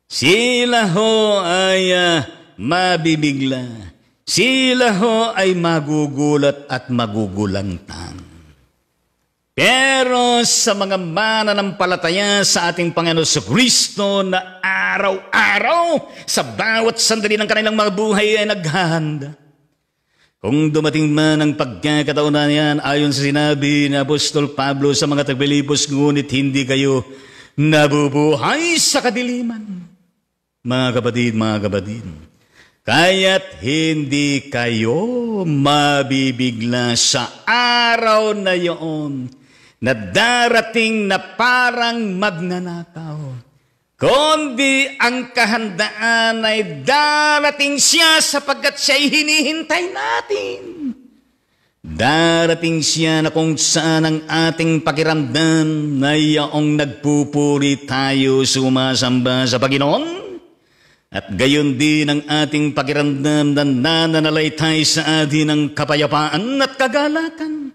Sila ho ay uh, mabibigla. Sila ho ay magugulat at magugulantang. Pero sa mga mananampalataya sa ating Panginoon sa Kristo na araw-araw sa bawat sandali ng kanilang mga buhay ay naghahanda kung dumating man ang pagkakataon na yan ayon sa sinabi ni Apostol Pablo sa mga tagbilibos, ngunit hindi kayo nabubuhay sa kadiliman. Mga kapatid, mga kapatid, kaya't hindi kayo mabibigla sa araw na iyon na darating na parang magnanakaw kundi ang kahandaan ay darating siya sapagkat siya'y hinihintay natin. Darating siya na kung saan ang ating pakiramdam na yaong nagpupuri tayo sumasamba sa Panginoon. At gayon din ang ating pakiramdam na nananalay tayo sa atin ng kapayapaan at kagalakan.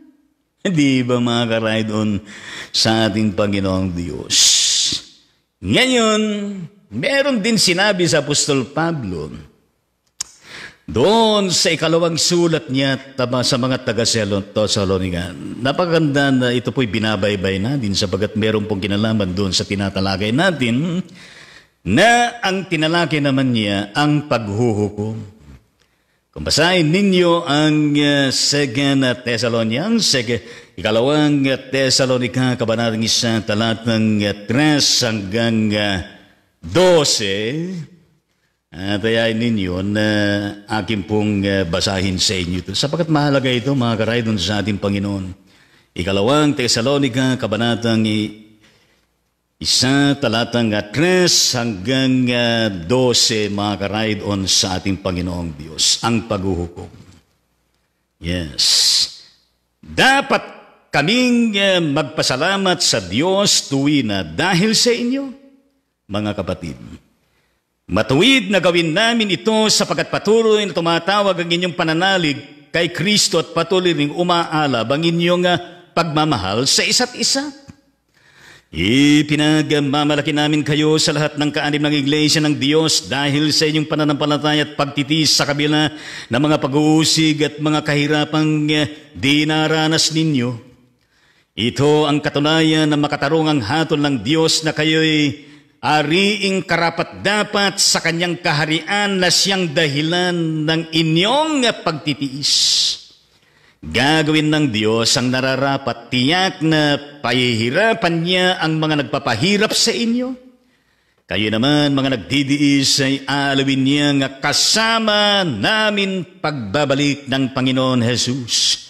Di ba mga karaydon sa ating Panginoong Diyos? Ngayon, meron din sinabi sa Apostol Pablo, doon sa ikalawang sulat niya sa mga taga-Thessalonica, napakaganda na ito po'y binabaybay natin sabagat meron pong kinalaman doon sa tinatalakay natin na ang tinalakay naman niya ang paghuhukom. Kung basahin ninyo ang uh, eh, 2 Thessalonians, Ikalawang eh, Tesalonika, Kabanatang Isa, talatang 3 eh, hanggang 12. At ayain ninyo na akin pong eh, basahin sa inyo ito. Sapagat mahalaga ito, mga karaydon, sa ating Panginoon. Ikalawang Tesalonika, Kabanatang Isa, talatang 3 hanggang 12, mga karaydon, sa ating Panginoong Diyos. Ang paghuhukom. Yes. Dapat kaming eh, magpasalamat sa Diyos tuwi na dahil sa inyo, mga kapatid. Matuwid na gawin namin ito sapagkat patuloy na tumatawag ang inyong pananalig kay Kristo at patuloy ring umaalab ang inyong ah, pagmamahal sa isa't isa. Ipinagmamalaki namin kayo sa lahat ng kaanib ng Iglesia ng Diyos dahil sa inyong pananampalataya at pagtitis sa kabila ng mga pag-uusig at mga kahirapang eh, dinaranas ninyo ito ang katunayan na makatarungang hatol ng Diyos na kayo'y ariing karapat-dapat sa kanyang kaharian na siyang dahilan ng inyong pagtitiis. Gagawin ng Diyos ang nararapat tiyak na pahihirapan niya ang mga nagpapahirap sa inyo. Kayo naman mga nagdidiis ay aalawin niya nga kasama namin pagbabalik ng Panginoon Jesus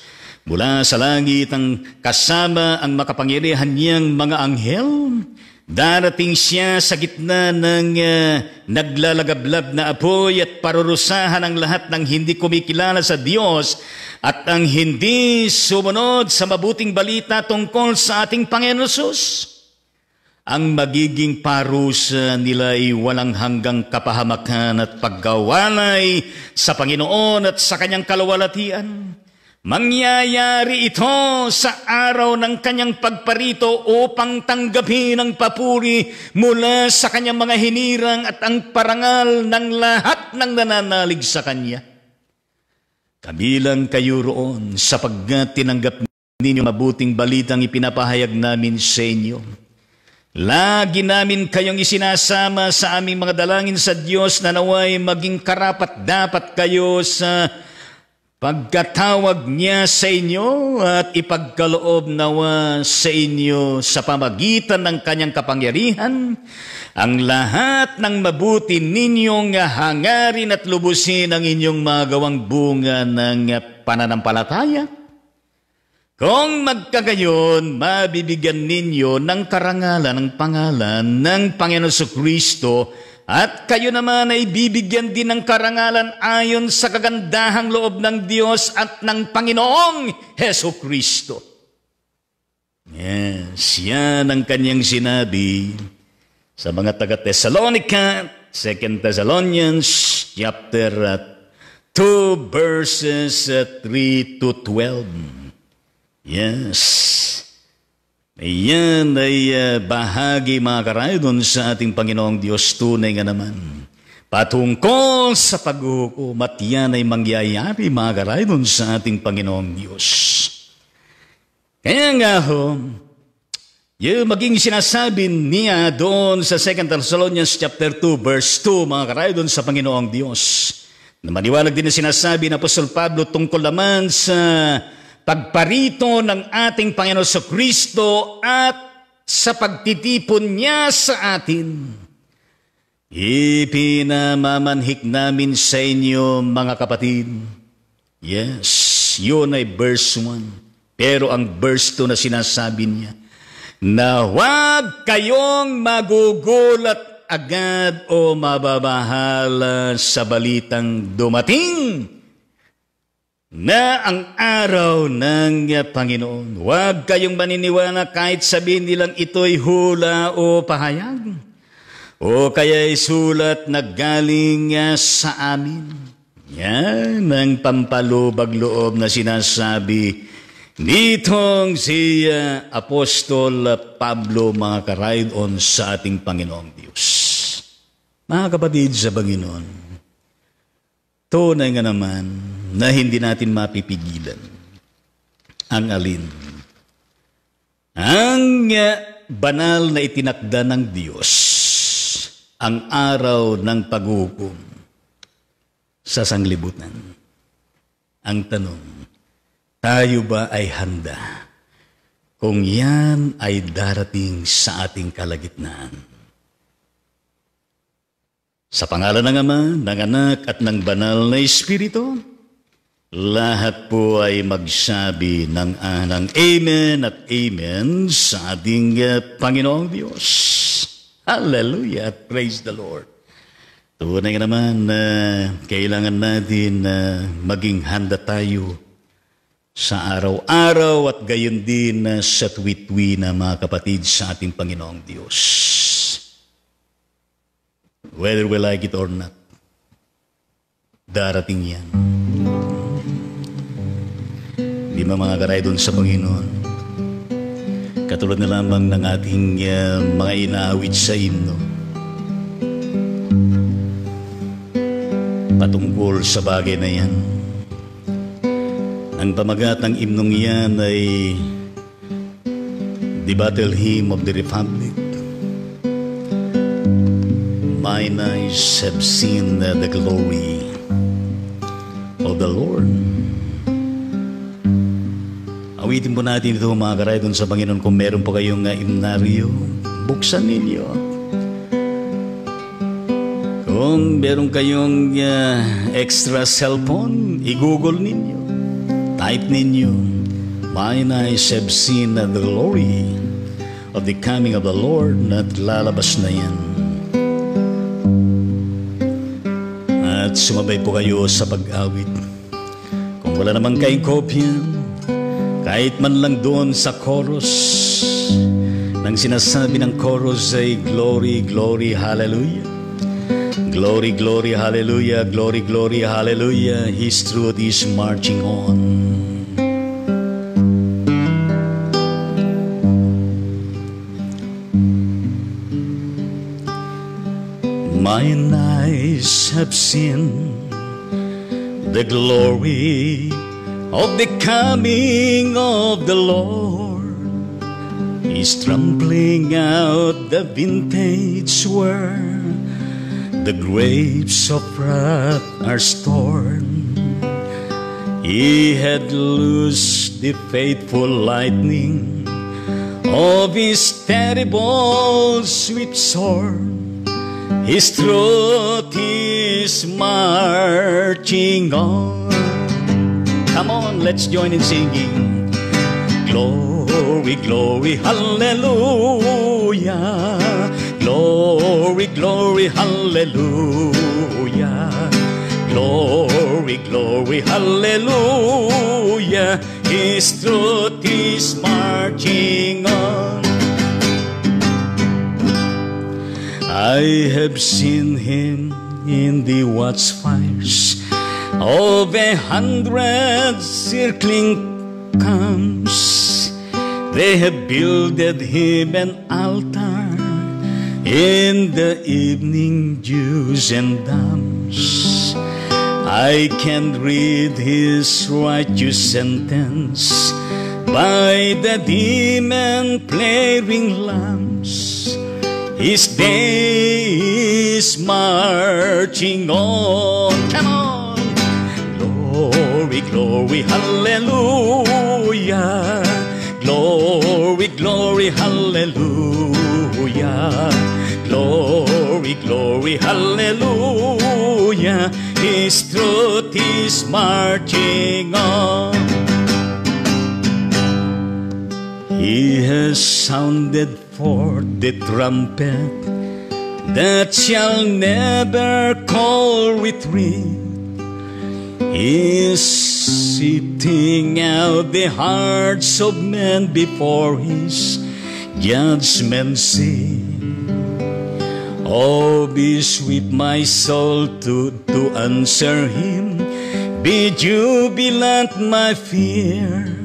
Mula sa langit ang kasama ang makapangyarihan niyang mga anghel. Darating siya sa gitna ng uh, naglalagablab na apoy at parurusahan ang lahat ng hindi kumikilala sa Diyos at ang hindi sumunod sa mabuting balita tungkol sa ating Panginoon Sus ang magiging parusa nila ay walang hanggang kapahamakan at paggawalay sa Panginoon at sa kanyang kalawalatian. Mangyayari ito sa araw ng kanyang pagparito upang tanggapin ang papuri mula sa kanyang mga hinirang at ang parangal ng lahat ng nananalig sa kanya. Kabilang kayo roon sapagkat tinanggap ninyo mabuting balitang ipinapahayag namin sa inyo. Lagi namin kayong isinasama sa aming mga dalangin sa Diyos na naway maging karapat dapat kayo sa pagkatawag niya sa inyo at ipagkaloob nawa sa inyo sa pamagitan ng kanyang kapangyarihan ang lahat ng mabuti ninyong hangarin at lubusin ang inyong magawang bunga ng pananampalataya. Kung magkagayon, mabibigyan ninyo ng karangalan ng pangalan ng Panginoon Kristo at kayo naman ay bibigyan din ng karangalan ayon sa kagandahang loob ng Diyos at ng Panginoong Heso Kristo. Yes, yan ang kanyang sinabi sa mga taga-Thessalonica, 2 Thessalonians chapter 2 uh, verses 3 uh, to 12. Yes. Iyan ay ah, bahagi mga karay sa ating Panginoong Diyos tunay nga naman. Patungkol sa paghuhukom at yan ay mangyayari mga karay sa ating Panginoong Diyos. Kaya nga ho, yung maging sinasabi niya doon sa 2 Thessalonians chapter 2 verse 2 mga karay sa Panginoong Diyos. Na maniwalag din na sinasabi na Apostol Pablo tungkol naman sa pagparito ng ating Panginoon sa Kristo at sa pagtitipon niya sa atin. Ipinamamanhik namin sa inyo mga kapatid. Yes, yun ay verse 1. Pero ang verse 2 na sinasabi niya, na huwag kayong magugulat agad o mababahala sa balitang dumating na ang araw ng Panginoon. Huwag kayong maniniwala kahit sabihin nilang ito'y hula o pahayag. O kaya'y sulat na galing ah, sa amin. Yan ang pampalubag loob na sinasabi nitong si ah, Apostol Pablo mga ka-ride on sa ating Panginoong Diyos. Mga kapatid sa Panginoon, Tunay nga naman na hindi natin mapipigilan ang alin. Ang eh, banal na itinakda ng Diyos ang araw ng paghukom sa sanglibutan. Ang tanong, tayo ba ay handa kung yan ay darating sa ating kalagitnaan? Sa pangalan ng Ama, ng Anak at ng Banal na Espiritu, lahat po ay magsabi ng anang Amen at Amen sa ating eh, Panginoong Diyos. Hallelujah at praise the Lord. Tunay naman na uh, kailangan natin na uh, maging handa tayo sa araw-araw at gayon din uh, sa tuwi-tuwi na mga kapatid sa ating Panginoong Diyos whether we like it or not. Darating yan. Di ba mga karay doon sa Panginoon? Katulad na lamang ng ating uh, mga inaawit sa himno. Patungkol sa bagay na yan. Ang pamagat ng imnong yan ay The Battle Hymn of the Republic mine eyes have seen the glory of the Lord. Awitin po natin ito mga karay doon sa Panginoon kung meron po kayong uh, imnaryo, buksan ninyo. Kung meron kayong uh, extra cellphone, i-google ninyo. Type ninyo, Mine eyes have seen the glory of the coming of the Lord at lalabas na yan. at sumabay po kayo sa pag-awit. Kung wala naman kayong kopya, kahit man lang doon sa chorus, nang sinasabi ng chorus ay glory, glory, hallelujah. Glory, glory, hallelujah, glory, glory, hallelujah, His truth is marching on. My night. eyes have seen the glory of the coming of the Lord. He's trampling out the vintage where the grapes of wrath are stored. He had loosed the faithful lightning of his terrible sweet sword. His truth is marching on. Come on, let's join in singing. Glory, glory, hallelujah. Glory, glory, hallelujah. Glory, glory, hallelujah. His truth is marching on. I have seen him in the watchfires of a hundred circling camps. They have builded him an altar in the evening dews and damps. I can read his righteous sentence by the demon playing lamps. His day is marching on. Come on. Glory, glory, hallelujah. Glory, glory, hallelujah. Glory, glory, hallelujah. His truth is marching on. He has sounded for the trumpet that shall never call with retreat is sitting out the hearts of men before his judgment seat. Oh, be sweet, my soul, to, to answer him. Be jubilant, my fear.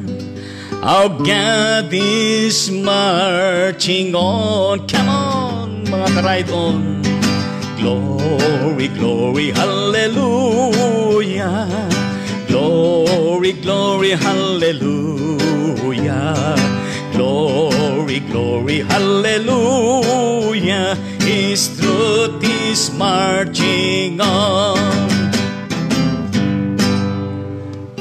Our God is marching on. Come on, mga ride on. Glory, glory, hallelujah. Glory, glory, hallelujah. Glory, glory, hallelujah. His truth is marching on.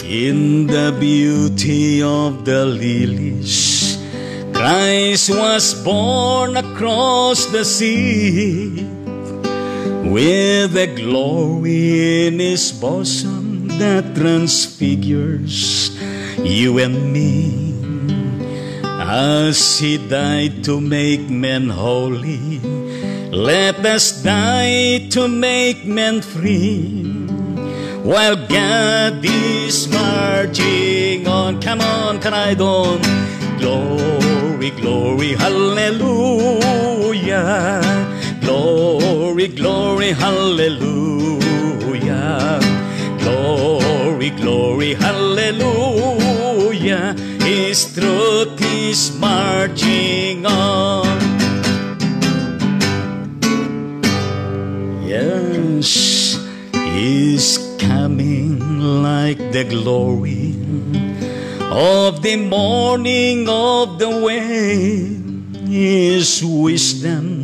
In the beauty of the lilies, Christ was born across the sea. With a glory in his bosom that transfigures you and me. As he died to make men holy, let us die to make men free. While is marching on, come on, can I don? Glory, glory, hallelujah. Glory, glory, hallelujah. Glory, glory, hallelujah. His truth is marching on. Yeah. like the glory of the morning of the way is wisdom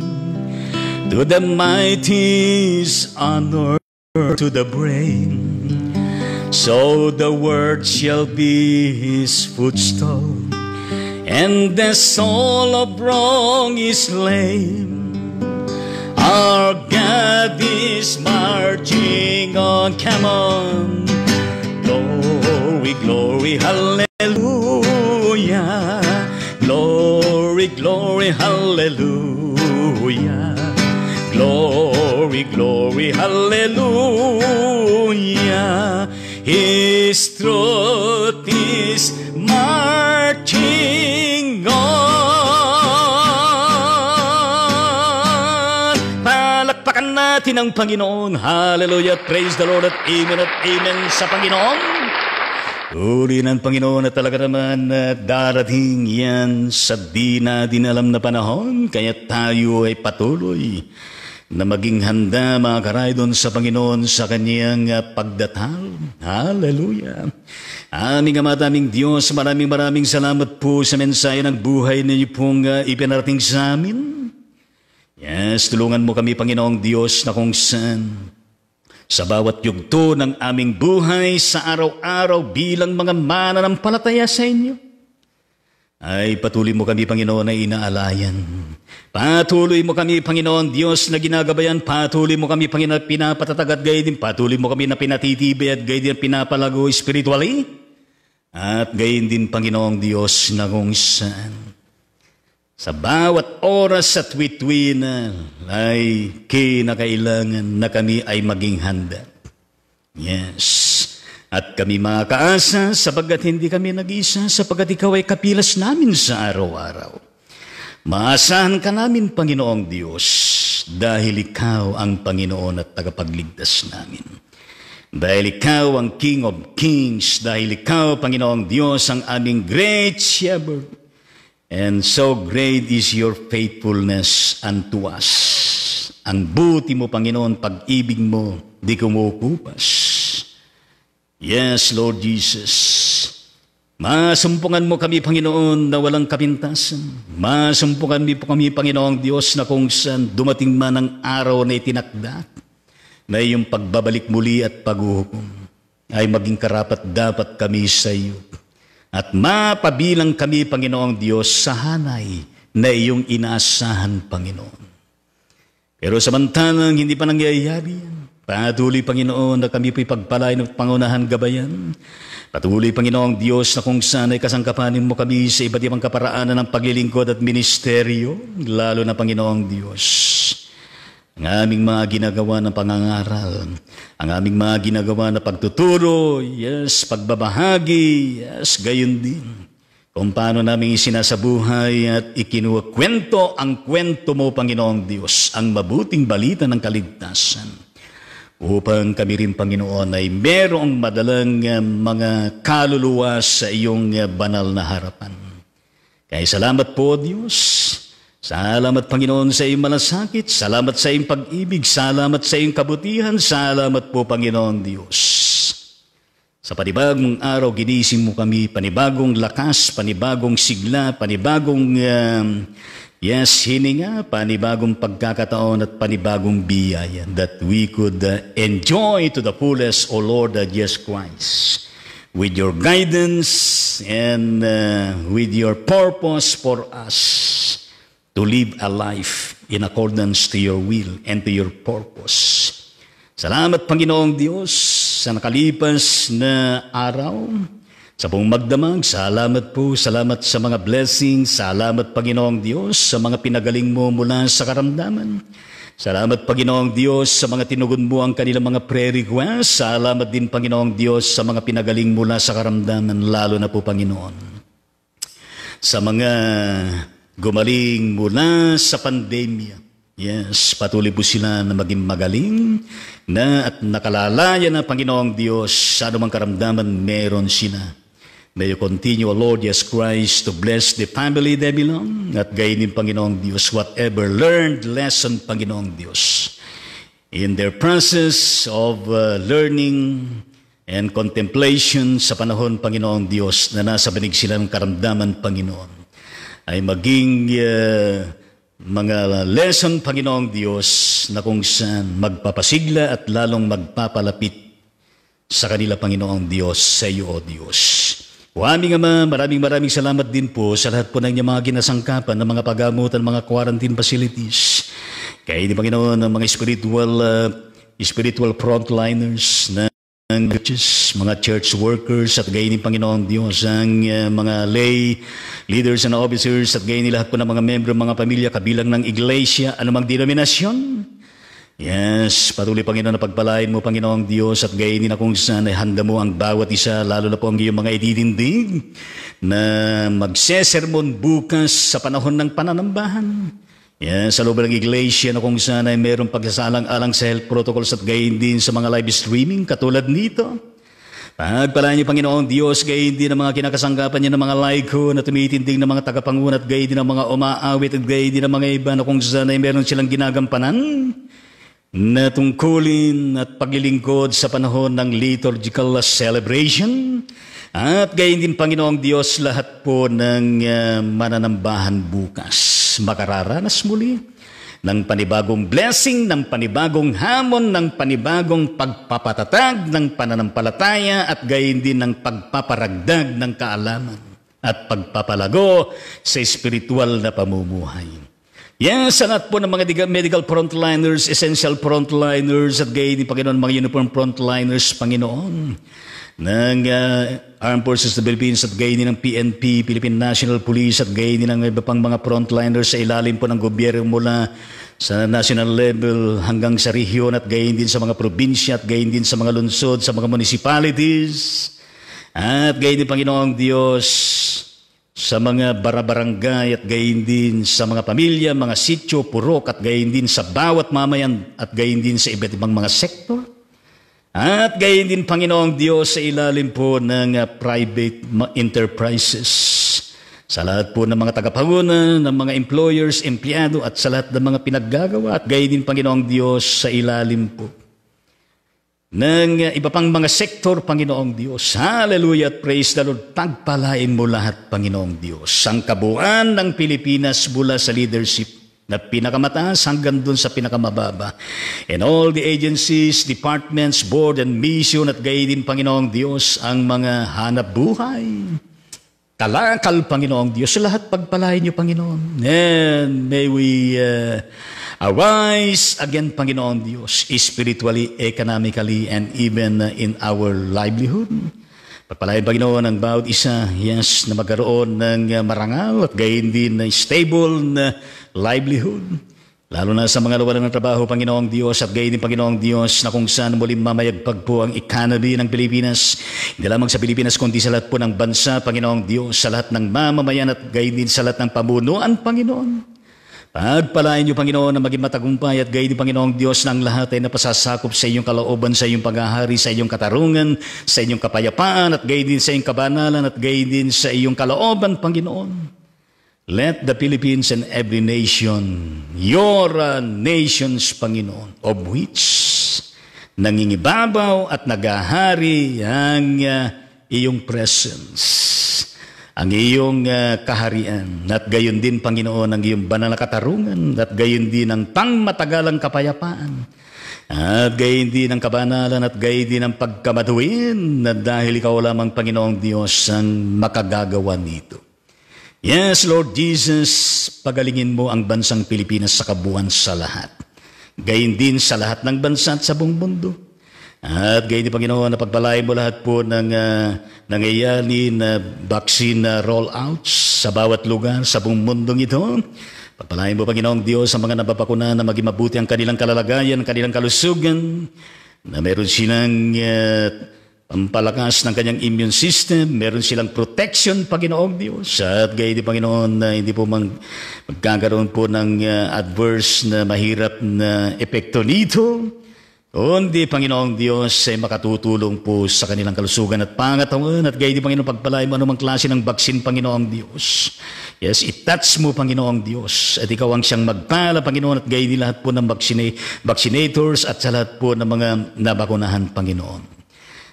to the mighty is honor to the brain so the word shall be his footstool and the soul of wrong is lame our God is marching on come on Glory, glory, hallelujah. Glory, glory, hallelujah. Glory, glory, hallelujah. His throne. natin ang Panginoon. Hallelujah. Praise the Lord at amen at amen sa Panginoon. Uli ng Panginoon na talaga naman na darating yan sa di natin alam na panahon. Kaya tayo ay patuloy na maging handa mga karaydon sa Panginoon sa kanyang ah, pagdatal. Hallelujah. Aming Ama at aming Diyos, maraming maraming salamat po sa mensahe ng buhay ninyo pong ah, ipinarating sa amin. Yes, tulungan mo kami, Panginoong Diyos, na kung saan sa bawat yugto ng aming buhay sa araw-araw bilang mga mananampalataya sa inyo, ay patuloy mo kami, Panginoon, na inaalayan. Patuloy mo kami, Panginoon Diyos, na ginagabayan. Patuloy mo kami, Panginoon, na pinapatatag at gayon. Patuloy mo kami na pinatitibay at gayon pinapalago spiritually. At gayon din, Panginoong Diyos, na kung saan sa bawat oras at witwinan ay kinakailangan na kami ay maging handa. Yes. At kami makaasa sapagkat hindi kami nag-isa sapagkat ikaw ay kapilas namin sa araw-araw. Maasahan ka namin, Panginoong Diyos, dahil ikaw ang Panginoon at tagapagligtas namin. Dahil ikaw ang King of Kings, dahil ikaw, Panginoong Diyos, ang aming great shepherd. And so great is your faithfulness unto us. Ang buti mo, Panginoon, pag-ibig mo, di kumukupas. Yes, Lord Jesus. Masumpungan mo kami, Panginoon, na walang kapintasan. Masumpungan mo kami, Panginoong Diyos, na kung saan dumating man ang araw na itinakda, na iyong pagbabalik muli at paghuhukom ay maging karapat dapat kami sa iyo at mapabilang kami, Panginoong Diyos, sa hanay na iyong inaasahan, Panginoon. Pero samantalang hindi pa nangyayari yan, patuloy, Panginoon, na kami po'y pagpalain ng pangunahan gabayan. Patuloy, Panginoong Diyos, na kung saan ay kasangkapanin mo kami sa iba't ibang kaparaanan ng paglilingkod at ministeryo, lalo na, Panginoong Diyos ang aming mga ginagawa ng pangangaral, ang aming mga ginagawa na pagtuturo, yes, pagbabahagi, yes, gayon din. Kung paano namin isinasabuhay at ikinukwento ang kwento mo, Panginoong Diyos, ang mabuting balita ng kaligtasan upang kami rin, Panginoon, ay merong madalang eh, mga kaluluwa sa iyong eh, banal na harapan. Kaya salamat po, Diyos, Salamat Panginoon sa iyong malasakit, salamat sa iyong pag-ibig, salamat sa iyong kabutihan, salamat po Panginoon Diyos. Sa panibagong araw, ginising mo kami, panibagong lakas, panibagong sigla, panibagong uh, yes, hininga, panibagong pagkakataon at panibagong biyaya that we could uh, enjoy to the fullest, O Lord uh, Jesus Christ with your guidance and uh, with your purpose for us to live a life in accordance to your will and to your purpose. Salamat Panginoong Diyos sa nakalipas na araw. Sa pong magdamag, salamat po, salamat sa mga blessings, salamat Panginoong Diyos sa mga pinagaling mo mula sa karamdaman. Salamat Panginoong Diyos sa mga tinugon mo ang kanilang mga prayer requests. Salamat din Panginoong Diyos sa mga pinagaling mula sa karamdaman, lalo na po Panginoon. Sa mga gumaling mula sa pandemya. Yes, patuloy po sila na maging magaling na at nakalalaya na Panginoong Diyos sa anumang karamdaman meron sila. May you continue, O Lord Jesus Christ, to bless the family they belong at gainin, Panginoong Diyos, whatever learned lesson, Panginoong Diyos. In their process of uh, learning and contemplation sa panahon, Panginoong Diyos, na nasa binig sila ng karamdaman, Panginoon ay maging uh, mga lesson, Panginoong Diyos, na kung saan magpapasigla at lalong magpapalapit sa kanila, Panginoong Diyos, sa iyo, O Diyos. O aming Ama, maraming maraming salamat din po sa lahat po ng mga ginasangkapan ng mga pagamutan, mga quarantine facilities. Kaya, di Panginoon, ng mga spiritual, uh, spiritual frontliners na ang churches, mga church workers at gayon ng Panginoong Diyos, ang uh, mga lay leaders and officers at gayon lahat po ng mga membro, mga pamilya, kabilang ng iglesia, anumang denominasyon. Yes, patuloy Panginoon na pagpalain mo Panginoong Diyos at gayon na kung saan ay handa mo ang bawat isa, lalo na po ang iyong mga ididindig na magsesermon bukas sa panahon ng pananambahan. Yan, sa loob ng iglesia na kung saan ay mayroong pagsasalang-alang sa health protocols at gayon din sa mga live streaming katulad nito. Pagpalaan niyo Panginoon Diyos, gayon din ang mga kinakasanggapan niya ng mga laiko na tumitindig ng mga tagapangunan at gayon din ang mga umaawit at gayon din ang mga iba na kung saan ay meron silang ginagampanan na tungkulin at paglilingkod sa panahon ng liturgical celebration at gayon din Panginoong Diyos lahat po ng uh, mananambahan bukas makararanas muli ng panibagong blessing, ng panibagong hamon, ng panibagong pagpapatatag ng pananampalataya at gayon din ng pagpaparagdag ng kaalaman at pagpapalago sa espiritual na pamumuhay. Yes, sa lahat po ng mga medical frontliners, essential frontliners, at gay ni Panginoon, mga uniform frontliners, Panginoon, ng uh, Armed Forces of the Philippines at gay ni ng PNP, Philippine National Police, at gay ni ng iba pang mga frontliners sa ilalim po ng gobyerno mula sa national level hanggang sa rehiyon at gayon din sa mga probinsya at gayon din sa mga lungsod, sa mga municipalities. At gayon din Panginoong Diyos, sa mga barabarangay at gayon din sa mga pamilya, mga sityo, purok at gayon din sa bawat mamayan at gayon din sa iba't ibang mga sektor. At gayon din Panginoong Diyos sa ilalim po ng ah, private enterprises sa lahat po ng mga tagapanguna, ng mga employers, empleyado at sa lahat ng mga pinaggagawa at gayon din Panginoong Diyos sa ilalim po ng uh, iba pang mga sektor, Panginoong Diyos. Hallelujah at praise the Lord. Pagpalain mo lahat, Panginoong Diyos. Ang kabuuan ng Pilipinas mula sa leadership na pinakamataas hanggang dun sa pinakamababa. And all the agencies, departments, board, and mission at gayon din, Panginoong Diyos, ang mga hanap buhay. Kalakal, Panginoong Diyos. Sa lahat, pagpalain niyo, Panginoon. And may we... Uh, Arise again, Panginoon Diyos, spiritually, economically, and even in our livelihood. Pagpalain, Panginoon, ang bawat isa, yes, na magkaroon ng marangal at gayon din na stable na livelihood. Lalo na sa mga luwalan ng trabaho, Panginoong Diyos, at gayon din, Panginoong Diyos, na kung saan muli mamayagpag po ang economy ng Pilipinas. Hindi lamang sa Pilipinas, kundi sa lahat po ng bansa, Panginoong Diyos, sa lahat ng mamamayan at gayon din sa lahat ng pamunuan, Panginoon. Pagpalain niyo, Panginoon, na maging matagumpay at gayon, Panginoong Diyos, ng lahat ay napasasakop sa iyong kalooban, sa iyong paghahari, sa iyong katarungan, sa iyong kapayapaan, at gayon din sa iyong kabanalan, at gayon din sa iyong kalooban, Panginoon. Let the Philippines and every nation, your uh, nations, Panginoon, of which nangingibabaw at nagahari ang uh, iyong presence ang iyong uh, kaharian, at gayon din, Panginoon, ang iyong banal na katarungan, at gayon din ang pangmatagalang kapayapaan, at gayon din ang kabanalan, at gayon din ang pagkamaduin, na dahil ikaw lamang, Panginoong Diyos, ang makagagawa nito. Yes, Lord Jesus, pagalingin mo ang bansang Pilipinas sa kabuuan sa lahat. Gayon din sa lahat ng bansa at sa buong mundo. At gayon din Panginoon, napagpalain mo lahat po ng uh, ah, nangyayari na ah, vaccine ah, rollouts sa bawat lugar sa buong mundong ito. Pagpalain mo, Panginoong Diyos, sa mga nababakuna na maging mabuti ang kanilang kalalagayan, ang kanilang kalusugan, na meron silang uh, pampalakas ng kanyang immune system, meron silang protection, Panginoong Diyos. At gayon din, Panginoon, na hindi po mag, magkakaroon po ng uh, adverse na mahirap na epekto nito. Kundi, Panginoong Diyos, ay makatutulong po sa kanilang kalusugan at pangatawan at gayon, Panginoon, pagpalain mo anumang klase ng baksin, Panginoong Diyos. Yes, itats mo, Panginoong Diyos, at ikaw ang siyang magpala, Panginoon, at gayon din lahat po ng vaccine, vaccinators at sa lahat po ng mga nabakunahan, Panginoon.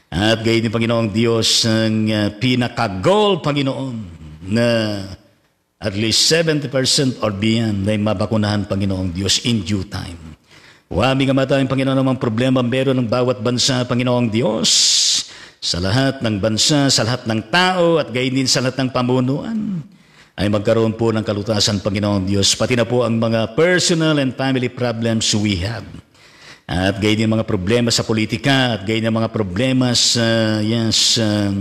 At gayon din, Panginoong Diyos, ang ah, pinaka-goal, Panginoon, na at least 70% or beyond na mabakunahan, Panginoong Diyos, in due time. O aming Ama tayong Panginoon ang problema meron ng bawat bansa, Panginoong Diyos, sa lahat ng bansa, sa lahat ng tao, at gayon din sa lahat ng pamunuan, ay magkaroon po ng kalutasan, Panginoong Diyos, pati na po ang mga personal and family problems we have. At gayon din mga problema sa politika, at gayon din mga problema sa, yes, uh,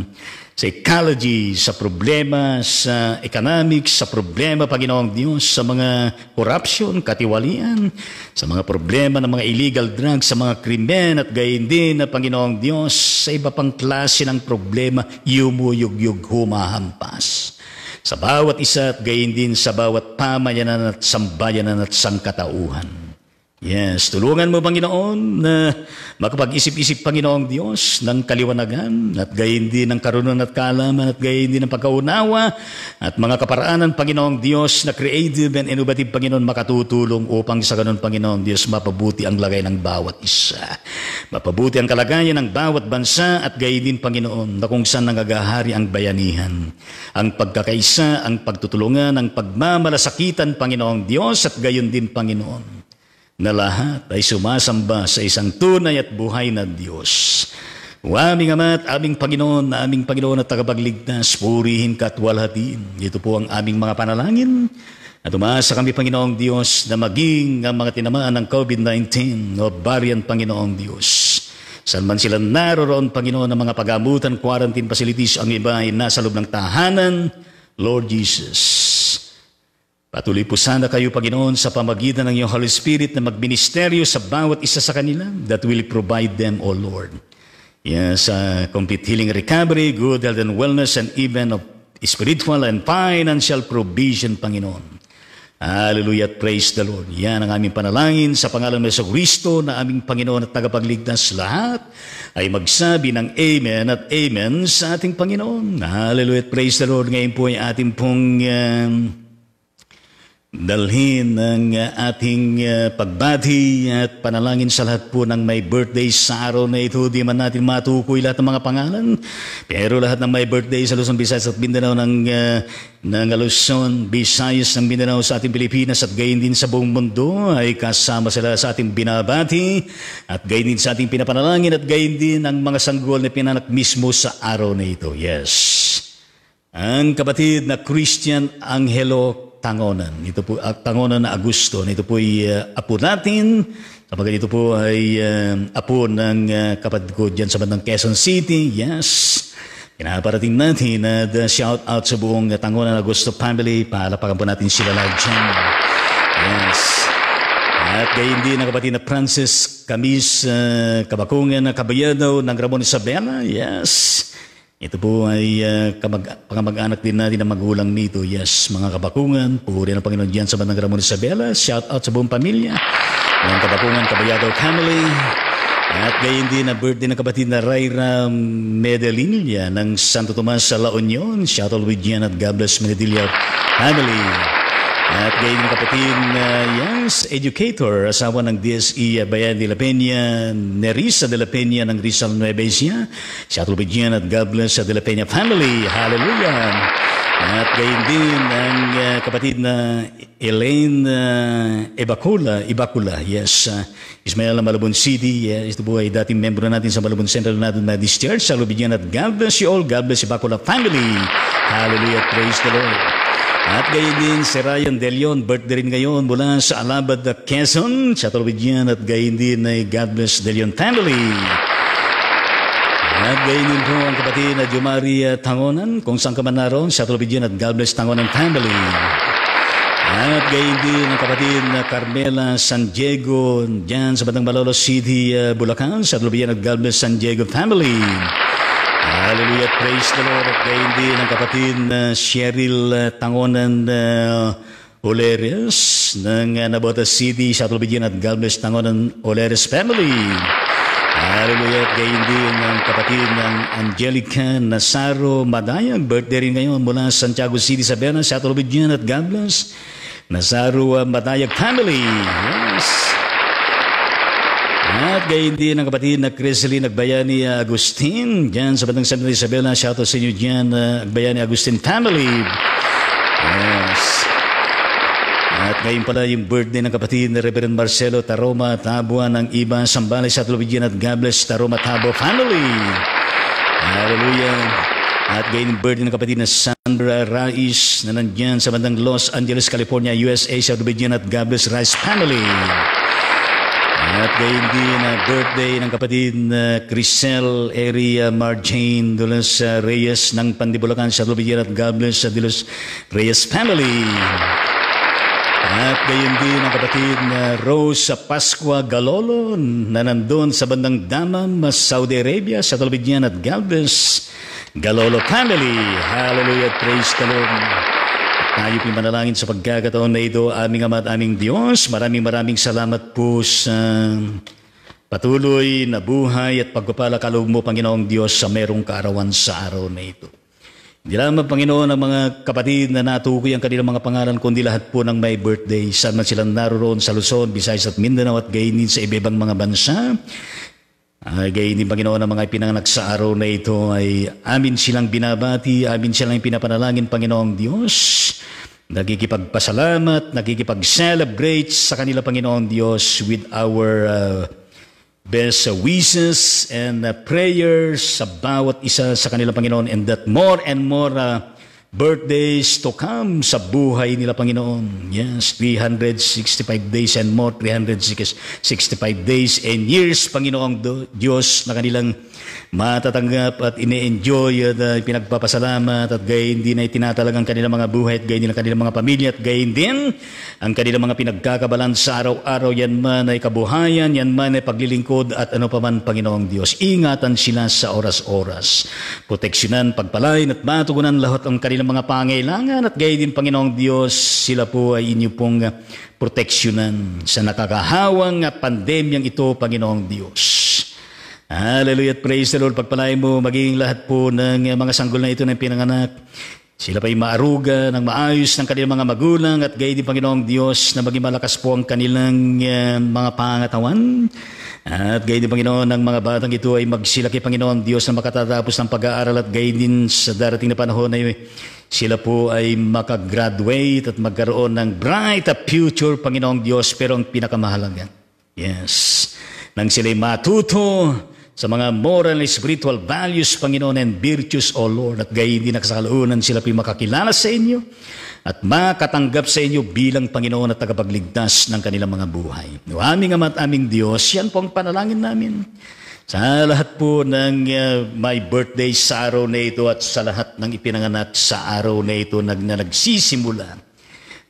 sa ecology, sa problema, sa economics, sa problema, Panginoong Diyos, sa mga corruption, katiwalian, sa mga problema ng mga illegal drugs, sa mga krimen at gayon din na Panginoong Diyos, sa iba pang klase ng problema, yumuyugyug humahampas. Sa bawat isa at gayon din sa bawat pamayanan at sambayanan at sangkatauhan. Yes, tulungan mo Panginoon na makapag-isip-isip Panginoong Diyos ng kaliwanagan at gayon din ng karunong at kaalaman at gayon din ng pagkaunawa at mga kaparaanan Panginoong Diyos na creative and innovative Panginoon makatutulong upang sa ganun Panginoong Diyos mapabuti ang lagay ng bawat isa. Mapabuti ang kalagayan ng bawat bansa at gayon din Panginoon na kung saan nangagahari ang bayanihan. Ang pagkakaisa, ang pagtutulungan, ang pagmamalasakitan Panginoong Diyos at gayon din Panginoon na lahat ay sumasamba sa isang tunay at buhay na Diyos. O aming Ama at aming Panginoon, aming Panginoon at tagapagligtas, purihin ka at walhatiin. Ito po ang aming mga panalangin. At umaasa kami, Panginoong Diyos, na maging ang mga tinamaan ng COVID-19 o variant, Panginoong Diyos. San man sila naroroon, Panginoon, ng mga pagamutan, quarantine facilities, ang iba ay nasa loob ng tahanan, Lord Jesus. Patuloy po sana kayo, Panginoon, sa pamagitan ng iyong Holy Spirit na magministeryo sa bawat isa sa kanila that will provide them, O Lord. Yes, uh, complete healing recovery, good health and wellness, and even of spiritual and financial provision, Panginoon. Hallelujah, praise the Lord. Yan ang aming panalangin sa pangalan ng Kristo na aming Panginoon at tagapagligtas lahat ay magsabi ng Amen at Amen sa ating Panginoon. Hallelujah, praise the Lord. Ngayon po ay ating pong... Uh, dalhin ng ating eh, pagbati at panalangin sa lahat po ng may birthday sa araw na ito. Di man natin matukoy lahat ng mga pangalan, pero lahat ng may birthday sa Luzon, Visayas at Mindanao ng, uh, ng Luzon, Visayas ng Mindanao sa ating Pilipinas at gayon din sa buong mundo ay kasama sila sa ating binabati at gayon din sa ating pinapanalangin at gayon din ang mga sanggol na pinanak mismo sa araw na ito. Yes. Ang kapatid na Christian Angelo Tangonan. Ito po, at Tangonan na Agusto. Ito po ay uh, apo natin. Kapag ito po ay uh, apo ng uh, kapatid ko dyan sa bandang Quezon City. Yes. Pinaparating natin at uh, shout out sa buong Tangonan Agusto family. Paalapakan po natin sila live channel. Yes. At gayon din ang kapatid na Francis Camis uh, Kabakungan na Kabayado ng Ramon Isabela. Yes. Ito po ay uh, kamag- pangamag-anak din natin ang magulang nito. Yes, mga kabakungan, puri ng Panginoon diyan sa Bandang Ramon Isabela. Shout out sa buong pamilya. Ng kabakungan, kabayado family. At gayon din na birthday ng kabatid na Raira Medelinilla ng Santo Tomas sa La Union. Shout out with yan at God bless Medelinilla family. At gayon ng kapatid na uh, Young's Educator, asawa ng DSE Bayan de la Peña, Nerissa de la Peña ng Rizal Nueva Ecija, sa Atulbidyan at God bless sa de la Peña family. Hallelujah! At gayon din ang uh, kapatid na Elaine uh, Ibacula, Ibacula, yes, uh, Ismael ng Malabon City, yes, ito po ay dating membro natin sa Malabon Central United na Church, sa Lubidyan at God bless you all, God bless Ibacula family. Hallelujah, praise the Lord. At gayon din si Ryan De Leon, birthday rin ngayon mula sa Alabad at Quezon, sa Tolbidian at gayon din ay God bless De Leon family. At gayon din po ang kapatid na Jumaria Tangonan, kung saan ka man naroon, sa Tolbidian at God bless Tangonan family. At gayon din ang kapatid na Carmela San Diego, dyan sa Batang Balolo City, uh, Bulacan, sa Tolbidian at God bless San Diego family. Hallelujah. Praise the Lord. At gayon kapatid na Cheryl eh, Tangonan uh, eh, Oleres ng uh, Nabota City sa Tulubigyan at God bless Tangonan Oleres family. Hallelujah. At gayon din ang kapatid ng Angelica Nasaro Madayag. Birthday rin ngayon mula Santiago City sa Bernas sa Tulubigyan at God bless Nasaro Madayag family. Yes. At gayon din ang kapatid na Criseline nagbayani Agustin. Diyan sa Batang Santa na shout out sa inyo dyan, uh, ah, Agustin family. Yes. At ngayon pala yung birthday ng kapatid ni Reverend Marcelo Taroma Tabua ng Iba Sambales at Lubigyan at God bless Taroma Tabo family. Hallelujah. At gayon birthday ng kapatid na Sandra Raiz na nandiyan sa bandang Los Angeles, California, USA, sa Lubigyan at God bless Rice family. At gayon din na birthday ng kapatid na uh, Area Eria Marjane Dulas uh, Reyes ng Pandibulacan sa Rubiera at God bless sa uh, Dulas Reyes family. At gayon din ang kapatid na uh, Rose sa Pasqua Galolo na nandun sa bandang Damam, uh, Saudi Arabia sa Talbidyan at Galvez, Galolo family. Hallelujah, praise the Lord. Tayo manalangin sa pagkakataon na ito, aming Ama at aming Diyos. Maraming maraming salamat po sa patuloy na buhay at pagpapala pagpapalakalob mo, Panginoong Diyos, sa merong kaarawan sa araw na ito. Hindi lamang, Panginoon, ang mga kapatid na natukoy ang kanilang mga pangalan, kundi lahat po ng may birthday, saan man silang naroon sa Luzon, Visayas at Mindanao at gainin sa ibang mga bansa. Ay gayon din Panginoon ng mga ipinanganak sa araw na ito ay amin silang binabati, amin silang pinapanalangin Panginoong Diyos. Nagkikipagpasalamat, nagkikipag-celebrate sa kanila Panginoong Diyos with our uh, best wishes and uh, prayers sa bawat isa sa kanila Panginoon and that more and more uh, birthdays to come sa buhay nila, Panginoon. Yes, 365 days and more, 365 days and years, Panginoong Diyos, na kanilang matatanggap at ine-enjoy at uh, pinagpapasalamat at gayon din ay tinatalag ang kanilang mga buhay at gayon din ang kanilang mga pamilya at gayon din ang kanilang mga pinagkakabalan sa araw-araw yan man ay kabuhayan, yan man ay paglilingkod at ano pa man Panginoong Diyos. Ingatan sila sa oras-oras. Proteksyonan, pagpalain at matugunan lahat ang kanilang mga pangailangan at gayon din Panginoong Diyos sila po ay inyo pong uh, proteksyonan sa nakakahawang pandemyang ito, Panginoong Diyos. Hallelujah at praise the Lord. Pagpalain mo maging lahat po ng eh, mga sanggol na ito ng pinanganak. Sila pa'y maaruga ng maayos ng kanilang mga magulang at gayon din Panginoong Diyos na maging malakas po ang kanilang uh, mga pangatawan. At gayon din Panginoon ng mga batang ito ay magsilaki Panginoong Diyos na makatatapos ng pag-aaral at gayon din sa darating na panahon ay sila po ay makagraduate at magkaroon ng bright future Panginoong Diyos pero ang pinakamahalaga. Yes. Nang sila'y matuto, sa mga moral and spiritual values, Panginoon, and virtues, O Lord, at gayon din nakasalunan sila po'y makakilala sa inyo at makatanggap sa inyo bilang Panginoon at tagapagligtas ng kanilang mga buhay. O aming Ama at aming Diyos, yan po ang panalangin namin. Sa lahat po ng uh, my birthday sa araw na ito at sa lahat ng ipinanganak sa araw na ito na, na nagsisimula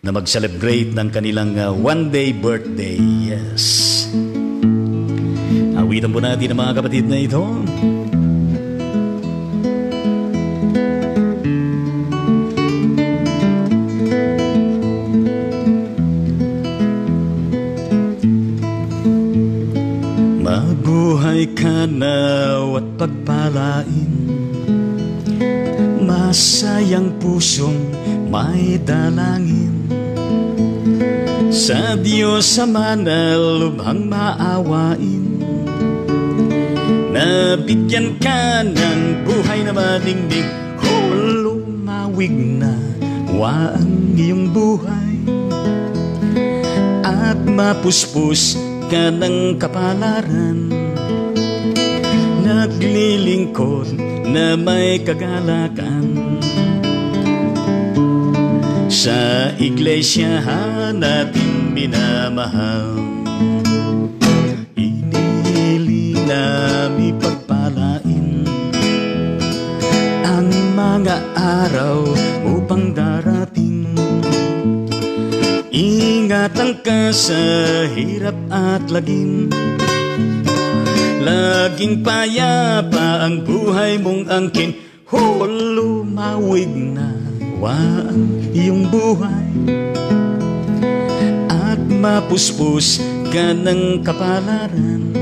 na mag-celebrate ng kanilang uh, one-day birthday. Yes. Palawitan po natin ang mga kapatid na ito. Mabuhay ka naw at pagpalain Masayang pusong may dalangin Sa Diyos sa manalubhang maawain Nabigyan ka ng buhay na madingding Oh, lumawig na wa ang iyong buhay At mapuspos ka ng kapalaran Naglilingkod na may kagalakan Sa iglesia natin binamahal na mga araw upang darating Ingatan ka sa hirap at lagim Laging payapa ang buhay mong angkin Ho, lumawig na waan iyong buhay At mapuspos ka ng kapalaran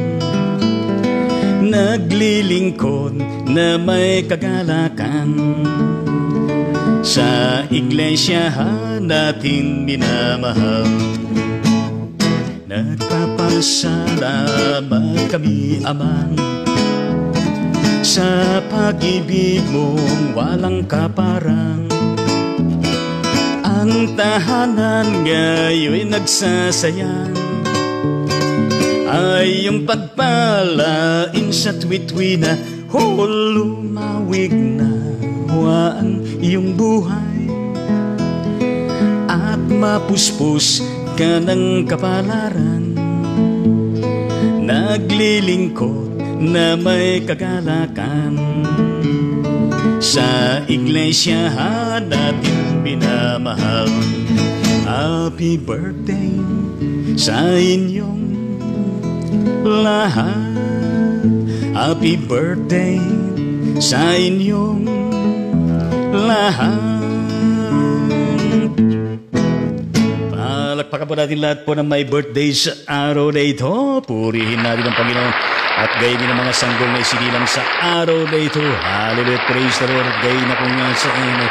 Naglilingkod na may kagalakan Sa iglesia natin minamahal Nagpapasalamat kami, Amang Sa pag-ibig mong walang kaparang Ang tahanan ngayon'y nagsasayang ay yung pagpalain sa tuwi-tuwi na oh, lumawig na huwaan iyong buhay at mapuspos ka ng kapalaran naglilingkod na may kagalakan sa iglesia natin pinamahal Happy birthday sa inyong lahat Happy birthday sa inyong lahat Palakpakan po natin lahat po ng my birthday sa araw na ito Purihin natin ang Panginoon at gayon din ang mga sanggol na isinilang sa araw na ito. Hallelujah, praise the Lord. Gayon na po nga sa inyo.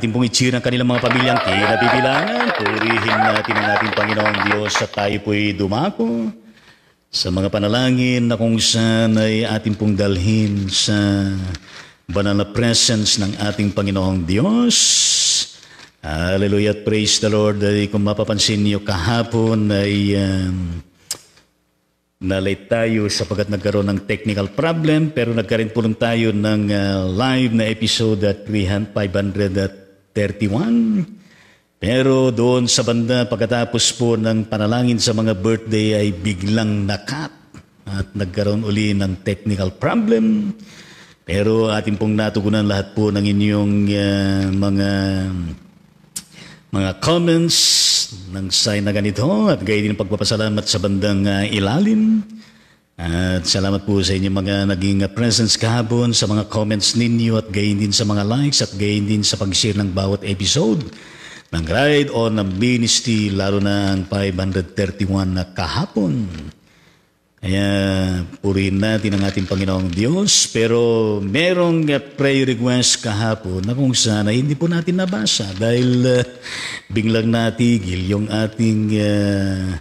Ating pong itsira ang kanilang mga pamilyang kinabibilangan. Purihin natin ang ating Panginoong Diyos sa tayo po'y dumako sa mga panalangin na kung saan ay ating pong dalhin sa banal na presence ng ating Panginoong Diyos. Hallelujah, praise the Lord. Ay, kung mapapansin niyo kahapon ay um, nalate tayo sapagat nagkaroon ng technical problem pero nagkaroon po tayo ng uh, live na episode at 531 pero doon sa banda, pagkatapos po ng panalangin sa mga birthday ay biglang nakat at nagkaroon uli ng technical problem. Pero atin pong natugunan lahat po ng inyong uh, mga mga comments ng sign na ganito at gaya din pagpapasalamat sa bandang uh, ilalim. At salamat po sa inyong mga naging ah, presence kahapon sa mga comments ninyo at gayon din sa mga likes at gayon din sa pag-share ng bawat episode ng ride o ng ministry, lalo na ang 531 na kahapon. Kaya purihin natin ang ating Panginoong Diyos, pero merong eh, prayer request kahapon na kung sana hindi po natin nabasa dahil uh, biglang natigil yung ating uh,